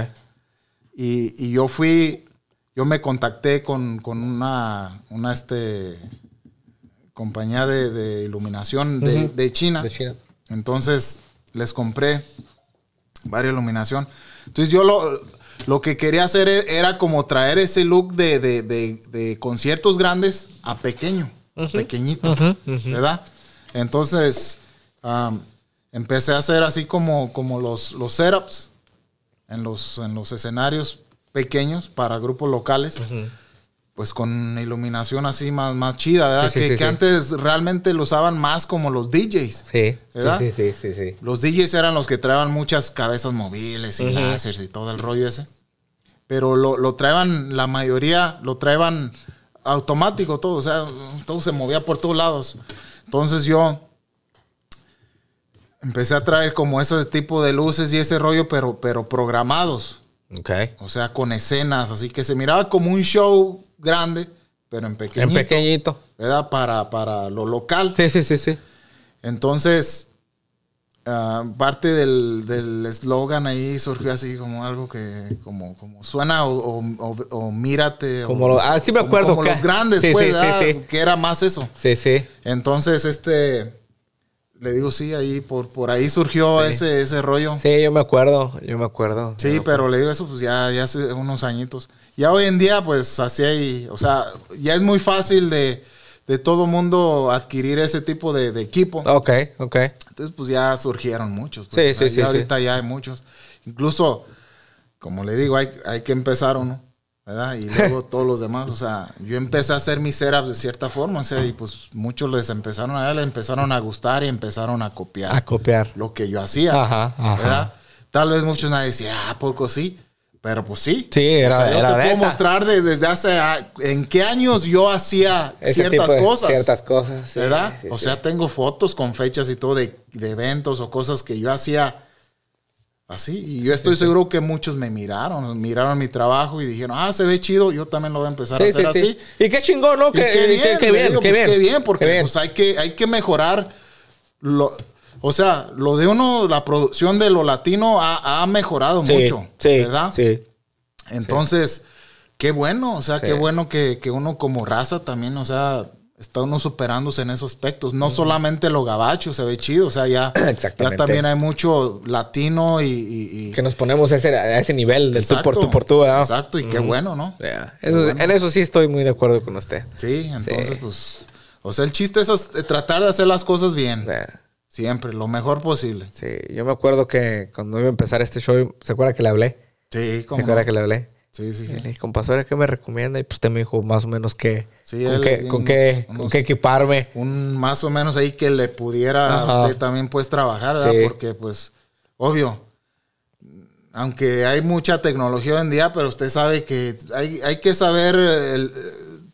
Y, yo fui, yo me contacté con, una, una este, compañía de, iluminación de, de, China. De China. Entonces les compré Varia iluminación. Entonces yo lo, que quería hacer e-, era como traer ese look de, conciertos grandes a pequeño, Pequeñitos. Ah, pequeñito, ¿verdad? Entonces empecé a hacer así como, como los, los setups en los, en los escenarios pequeños para grupos locales pues con iluminación así más, más chida, ¿verdad? que, antes realmente lo usaban más como los DJs. Sí. ¿verdad? Sí, sí, sí, Los DJs eran los que traían muchas cabezas móviles y láser y todo el rollo ese. Pero lo, lo traían, la mayoría lo traían automático todo, o sea, todo se movía por todos lados. Entonces yo empecé a traer como ese tipo de luces y ese rollo, pero, pero programados. O sea, con escenas, así que se miraba como un show grande, pero en pequeñito. En pequeñito. ¿Verdad? Para, para lo local. Sí, sí, sí, sí. Entonces, ah, parte del eslogan ahí surgió así como algo que como, como suena o, o, mírate. Como ah, me acuerdo. los grandes, sí, sí, pues, sí, que era más eso. Sí, sí. Entonces, este le digo sí, ahí por, por ahí surgió ese, ese rollo. Sí, yo me acuerdo, yo me acuerdo. Sí, pero le digo eso pues ya, ya hace unos añitos. Ya hoy en día, pues así hay, o sea, ya es muy fácil de, de todo mundo adquirir ese tipo de, equipo. Ok, ok. Entonces, pues ya surgieron muchos. Pues, sí, sí, sí. Ahorita ya hay muchos. Incluso, como le digo, hay, que empezar uno. ¿verdad? Y luego (laughs) todos los demás, o sea, yo empecé a hacer mis setups de cierta forma, o sea, y pues muchos les empezaron a empezaron a gustar y empezaron a copiar. A copiar. Lo que yo hacía, ¿verdad? Tal vez muchos nadie decía ah, poco sí? Pero pues sí. Sí, era, te puedo mostrar desde hace ah, en qué años yo hacía ciertas cosas. Ciertas cosas. Sí, ¿Verdad? o sea, tengo fotos con fechas y todo de, eventos o cosas que yo hacía así. Y yo estoy seguro que muchos me miraron, miraron mi trabajo y dijeron, ah, se ve chido, yo también lo voy a empezar a hacer así. Y qué chingón, ¿no? qué, bien, qué, pues, bien, qué bien, porque pues hay que, hay que mejorar lo o sea, lo de uno, la producción de lo latino ha, mejorado mucho, sí, ¿verdad? Sí. Entonces, qué bueno, o sea, qué bueno que, uno como raza también, o sea, está uno superándose en esos aspectos. No solamente lo gabacho se ve chido, o sea, ya, (clears throat) también hay mucho latino y, Que nos ponemos a ese, nivel del tú por tú por tú, ¿verdad? Exacto, y qué bueno, ¿no? En eso sí estoy muy de acuerdo con usted. Sí, entonces, pues, o sea, el chiste es tratar de hacer las cosas bien. Siempre, lo mejor posible. Sí, yo me acuerdo que cuando iba a empezar este show, ¿se acuerda que le hablé? Sí, ¿Se acuerda que le hablé? Sí, sí, sí. Y le ¿qué me recomienda? Y pues usted me dijo más o menos que, sí, con, qué, con, qué, equiparme. Un más o menos ahí que le pudiera usted también pues trabajar, ¿verdad? Porque pues, obvio, aunque hay mucha tecnología hoy en día, pero usted sabe que hay, hay que saber eh,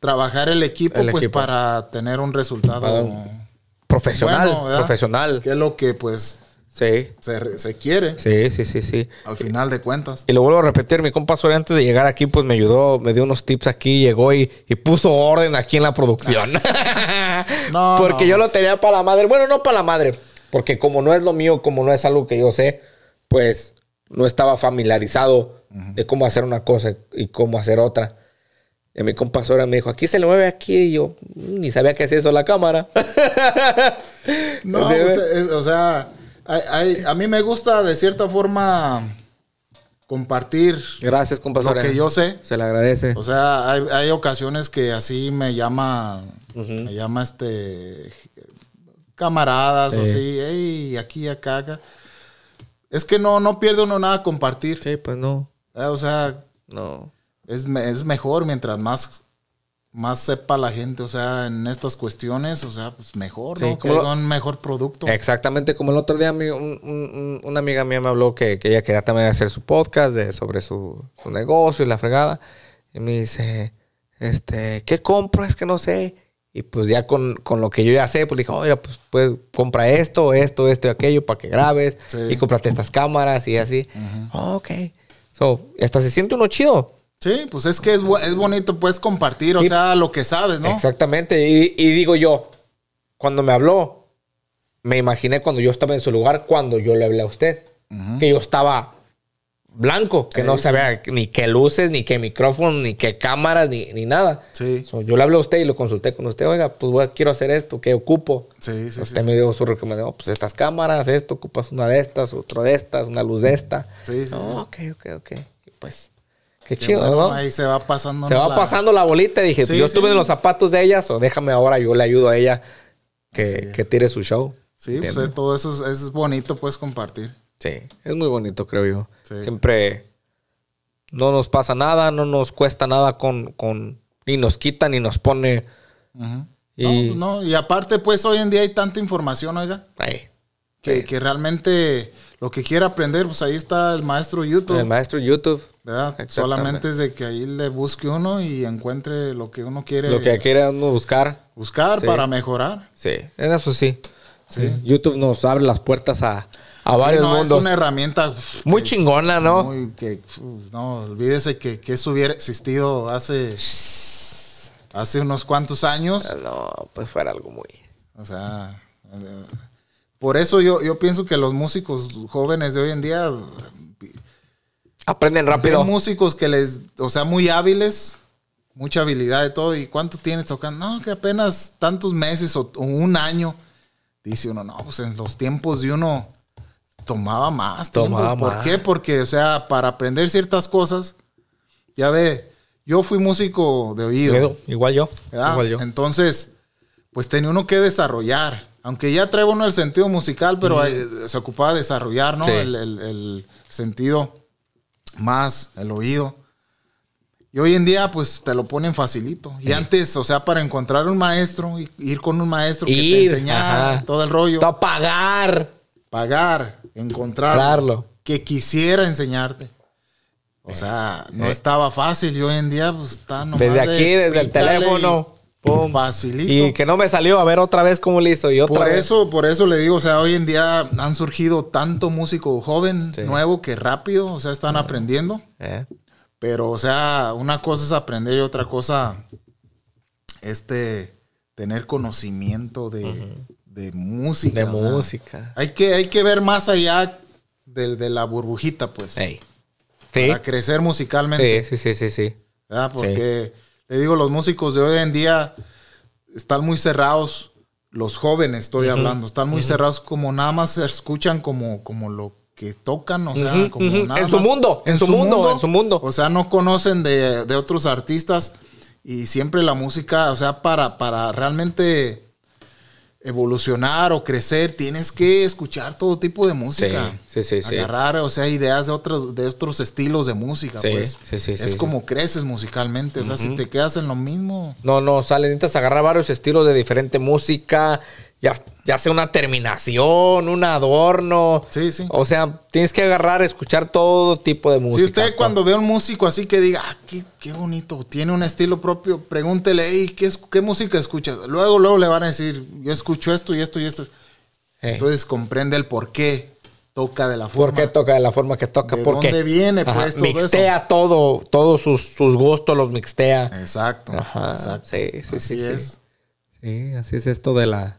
trabajar el equipo pues para tener un resultado profesional, profesional. Que es lo que pues sí. se, se, quiere. Sí, sí, sí, sí. Al final de cuentas. Y lo vuelvo a repetir, mi compa antes de llegar aquí pues me ayudó, me dio unos tips aquí, llegó y, puso orden aquí en la producción. (laughs) (laughs) porque yo lo pues. tenía para la madre. Bueno, no para la madre, porque como no es lo mío, como no es algo que yo sé, pues no estaba familiarizado de cómo hacer una cosa y cómo hacer otra. Y mi compasora me dijo, aquí se le mueve aquí. Y yo ni sabía que hacía eso la cámara. (laughs) no, pues, eh, o sea, a mí me gusta de cierta forma compartir. Gracias, compasora. que yo sé. Se le agradece. O sea, hay, ocasiones que así me llama, me llama este camaradas o así, Ey, aquí, acá, acá. Es que no, no pierde uno nada compartir. Sí, pues no. Ah, o sea, no es, es mejor mientras más más sepa la gente, o sea, en estas cuestiones, o sea, pues mejor, ¿no? que un mejor producto. Exactamente, como el otro día un, una amiga mía me habló que, que, ella quería también hacer su podcast de, sobre su, su, negocio y la fregada. Y me dice, este, ¿qué compro? Es que no sé. Y pues ya con, con lo que yo ya sé, pues le dije, oiga, pues, pues, compra esto, esto, esto y aquello para que grabes. Y cómprate estas cámaras y así. ok. So, hasta se siente uno chido Sí, pues es que es, bonito, puedes compartir, o sea, lo que sabes, ¿no? Exactamente. Y, digo yo, cuando me habló, me imaginé cuando yo estaba en su lugar, cuando yo le hablé a usted, que yo estaba blanco, que no sabía ni qué luces, ni qué micrófono, ni qué cámaras, ni, nada. Sí. yo le hablé a usted y lo consulté con usted, oiga, pues quiero hacer esto, ¿qué ocupo? Sí, sí, Usted me dio su recomendación, pues estas cámaras, esto, ocupas una de estas, otra de estas, una luz de esta. Sí, sí. Oh, ok, ok, ok. Pues Qué, chido, ¿no? Ahí se va pasando. Se va pasando la bolita. Dije, yo estuve en los zapatos de ellas, o déjame ahora, yo le ayudo a ella que, tire su show. Sí, pues todo eso es, bonito, puedes compartir. Sí, es muy bonito, creo yo. Siempre no nos pasa nada, no nos cuesta nada con, con ni nos quita, ni nos pone. y... No, no, y aparte, pues hoy en día hay tanta información, oiga. Que, que realmente lo que quiera aprender, pues ahí está el maestro YouTube. El maestro YouTube. ¿verdad? Solamente es de que ahí le busque uno y encuentre lo que uno quiere. Lo que quiere uno buscar. Buscar para mejorar. Sí, eso sí. YouTube nos abre las puertas a, a varios Es una herramienta muy chingona, ¿no? que, no, olvídese que, que, eso hubiera existido hace, hace unos cuantos años. Ah, no, pues fuera algo muy. O sea. Eh, por eso yo, yo pienso que los músicos jóvenes de hoy en día Aprenden rápido. Hay músicos que les, o sea, muy hábiles, mucha habilidad de todo. ¿Y cuánto tienes tocando? No, que apenas tantos meses o, un año. Dice uno, no, pues en los tiempos de uno tomaba más. Tomaba más. ¿Por qué? Porque, o sea, para aprender ciertas cosas, ya ve, yo fui músico de oído. igual yo. Igual yo. Entonces, pues tenía uno que desarrollar. Aunque ya traigo uno el sentido musical, pero eh, se ocupaba de desarrollar, ¿no? El, el, el sentido más el oído. Y hoy en día, pues te lo ponen facilito. Y antes, o sea, para encontrar un maestro, ir con un maestro y que te enseñara todo el rollo. a pagar. Pagar, encontrarlo. Que quisiera enseñarte. O eh, sea, no eh. estaba fácil. Y hoy en día, pues está nomás Desde aquí, desde el teléfono. Facilito. Y que no me salió a ver otra vez cómo le hizo. por eso, por eso le digo, o sea, hoy en día han surgido tanto músico joven, nuevo, que rápido, o sea, están ah. aprendiendo. Eh. Pero, o sea, una cosa es aprender y otra cosa, este, tener conocimiento de, música. De música. hay, que, hay que ver más allá de, la burbujita, pues. Para crecer musicalmente. Sí, sí, sí, sí. sí. Porque... Le digo, los músicos de hoy en día están muy cerrados, los jóvenes estoy hablando, están muy cerrados como nada más se escuchan como, como lo que tocan, o sea, como nada En su mundo, en su, mundo, en su mundo. O sea, no conocen de, de otros artistas y siempre la música, o sea, para, para realmente evolucionar o crecer, tienes que escuchar todo tipo de música. Sí, Agarrar, o sea, ideas de otros, de otros estilos de música, pues. Es como creces musicalmente. O sea, si te quedas en lo mismo. No, no, sale, necesitas agarrar varios estilos de diferente música, ya, sea una terminación, un adorno. Sí, sí. O sea, tienes que agarrar, escuchar todo tipo de música. Si usted cuando ve a un músico así que diga, ah, qué, bonito, tiene un estilo propio, pregúntele, ¿qué, ¿qué música escuchas? Luego, luego le van a decir, yo escucho esto y esto y esto. Eh. Entonces comprende el por qué toca de la forma. ¿Por qué toca de la forma que toca? ¿De dónde viene? Pues, todo mixtea todo, todos sus, gustos los mixtea. Exacto. Ajá, Sí, sí, sí. Sí, así es esto de la,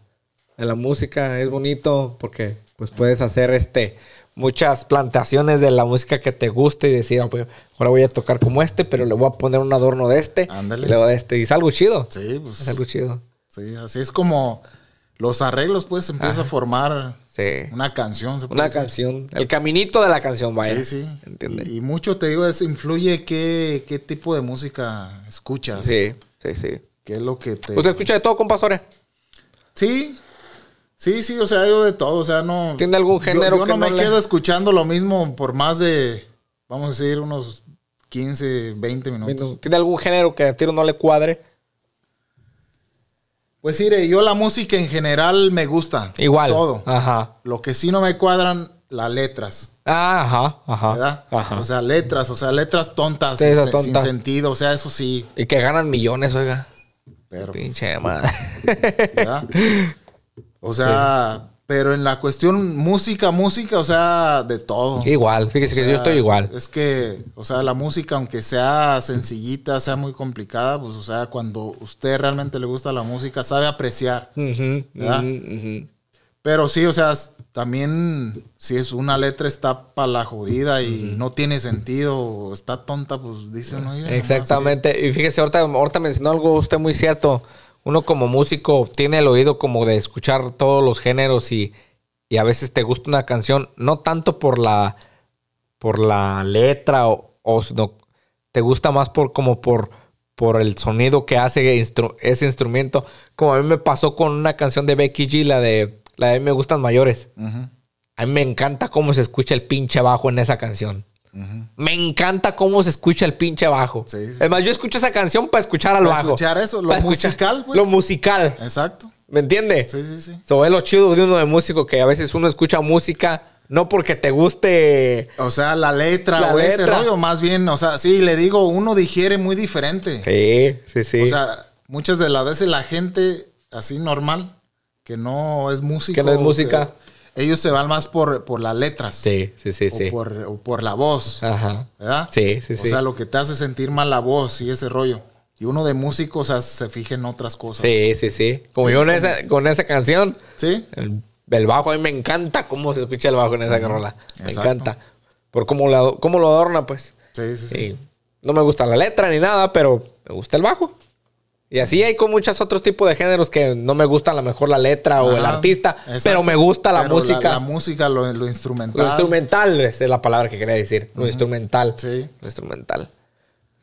la música. Es bonito porque pues puedes hacer este muchas plantaciones de la música que te guste y decir, ah, pues, ahora voy a tocar como este, pero le voy a poner un adorno de este. Ándale. Luego de este. Y es chido. Sí, pues. Es algo chido. Sí, así es como los arreglos, pues, empiezan a formar una canción. ¿se una canción. El caminito de la canción, vaya. Sí, sí. Y, mucho, te digo, es, influye qué, qué tipo de música escuchas. Sí, sí, sí. ¿Qué es lo que te... ¿Usted escucha de todo, compasores? Sí, Sí, sí, o sea, yo de todo, o sea, no... ¿Tiene algún género Yo, yo no me quedo escuchando lo mismo por más de, vamos a decir, unos 15, 20 minutos. ¿Tiene algún género que a tiro no le cuadre? Pues mire, yo la música en general me gusta. Igual. Todo. Ajá. Lo que sí no me cuadran, las letras. Ah, ajá, ajá. ¿Verdad? Ajá. O sea, letras, o sea, letras tontas, sin sentido, o sea, eso sí. Y que ganan millones, oiga. Pues, pinche madre. ¿Verdad? (laughs) O sea, pero en la cuestión música, música, o sea, de todo. Igual, fíjese que yo estoy igual. Es que, o sea, la música, aunque sea sencillita, sea muy complicada, pues, o sea, cuando usted realmente le gusta la música, sabe apreciar. Pero sí, o sea, también si es una letra está para la jodida y no tiene sentido, o está tonta, pues dice uno. ¿eh?". Exactamente. Y fíjese, ahorita, ahorita mencionó algo usted muy cierto uno como músico tiene el oído como de escuchar todos los géneros y, a veces te gusta una canción, no tanto por la, por la letra o, o sino te gusta más por como por, por el sonido que hace ese instrumento. Como a mí me pasó con una canción de Becky G, la de, la de Me Gustan Mayores. A mí me encanta cómo se escucha el pinche bajo en esa canción. Me encanta cómo se escucha el pinche bajo. Es más, yo escucho esa canción para escuchar al para escuchar eso, lo musical, pues. Lo musical. Exacto. ¿Me entiende? Sí, sí, sí. So, es lo chido de uno de músico que a veces uno escucha música no porque te guste. O sea, la letra o ese rollo, más bien, o sea, sí, le digo, uno digiere muy diferente. Sí, sí, sí. O sea, muchas de las veces la gente así normal, que no es música. Que no es música ellos se van más por, por las letras. Sí, sí, sí. O, sí. Por, por la voz. Ajá. ¿Verdad? Sí, sí, sí. O sea, lo que te hace sentir mal la voz y ese rollo. Y uno de músicos o sea, se fija en otras cosas. Sí, sí, sí. Como yo con esa, con esa canción. Sí. El, bajo, a mí me encanta cómo se escucha el bajo en esa rola. Me encanta. Por cómo, cómo lo adorna, pues. sí, sí, sí. No me gusta la letra ni nada, pero me gusta el bajo. Y así hay con muchos otros tipos de géneros que no me gusta a lo mejor la letra o el artista, pero me gusta la música. La, música, lo, instrumental. Lo instrumental es la palabra que quería decir. Lo instrumental. Sí. Lo instrumental.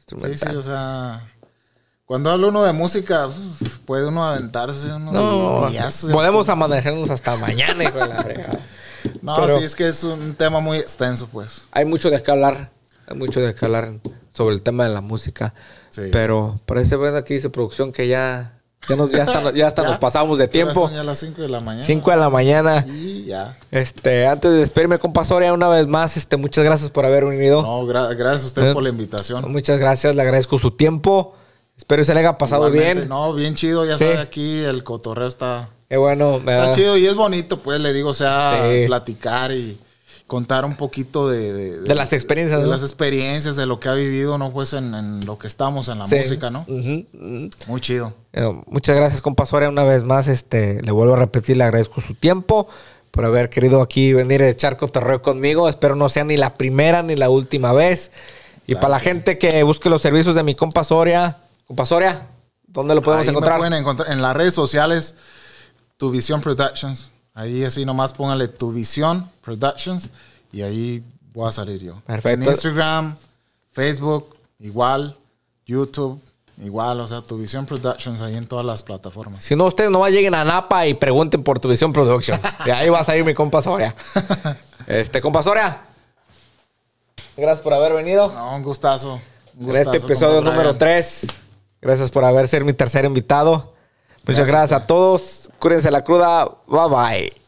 Sí, sí, o sea. Cuando habla uno de música, puede uno aventarse. Uno no, podemos pues. amanecernos hasta (laughs) mañana, la No, sí, es que es un tema muy extenso, pues. Hay mucho de qué hablar. Hay mucho de qué hablar sobre el tema de la música. Pero parece bueno aquí dice producción que ya, ya, nos, hasta, (laughs) nos pasamos de tiempo. Son las 5 de la mañana. 5 de la mañana. Y ya. Este, antes de despedirme, compa pasoria una vez más, este, muchas gracias por haber venido. No, gracias a usted eh, por la invitación. Muchas gracias, le agradezco su tiempo. Espero que se le haya pasado bien. No, bien chido, ya sabe aquí el cotorreo está. Qué bueno, me Está chido y es bonito, pues le digo, o sea, platicar y Contar un poquito de, las experiencias. De, las experiencias, de lo que ha vivido, ¿no? Pues en, lo que estamos, en la música, ¿no? Muy chido. Eh, muchas gracias, compasoria. Una vez más, este, le vuelvo a repetir, le agradezco su tiempo por haber querido aquí venir a echar cotorreo conmigo. Espero no sea ni la primera ni la última vez. Y para la gente que busque los servicios de mi compasoria... Soria, ¿dónde lo podemos encontrar? pueden encontrar en las redes sociales, Tu Visión Productions. Ahí así nomás póngale tu visión, Productions, y ahí voy a salir yo. Perfecto. En Instagram, Facebook, igual, YouTube. Igual, o sea, Tu Visión Productions ahí en todas las plataformas. Si no, ustedes nomás lleguen a Napa y pregunten por Tu Visión Productions. (laughs) De ahí va a salir mi compa Soria. Este, compa Soria, gracias por haber venido. No, un gustazo. Un este gustazo este episodio número 3. Gracias por haber sido mi tercer invitado. Muchas gracias, a todos. Cúrense la cruda. Bye bye.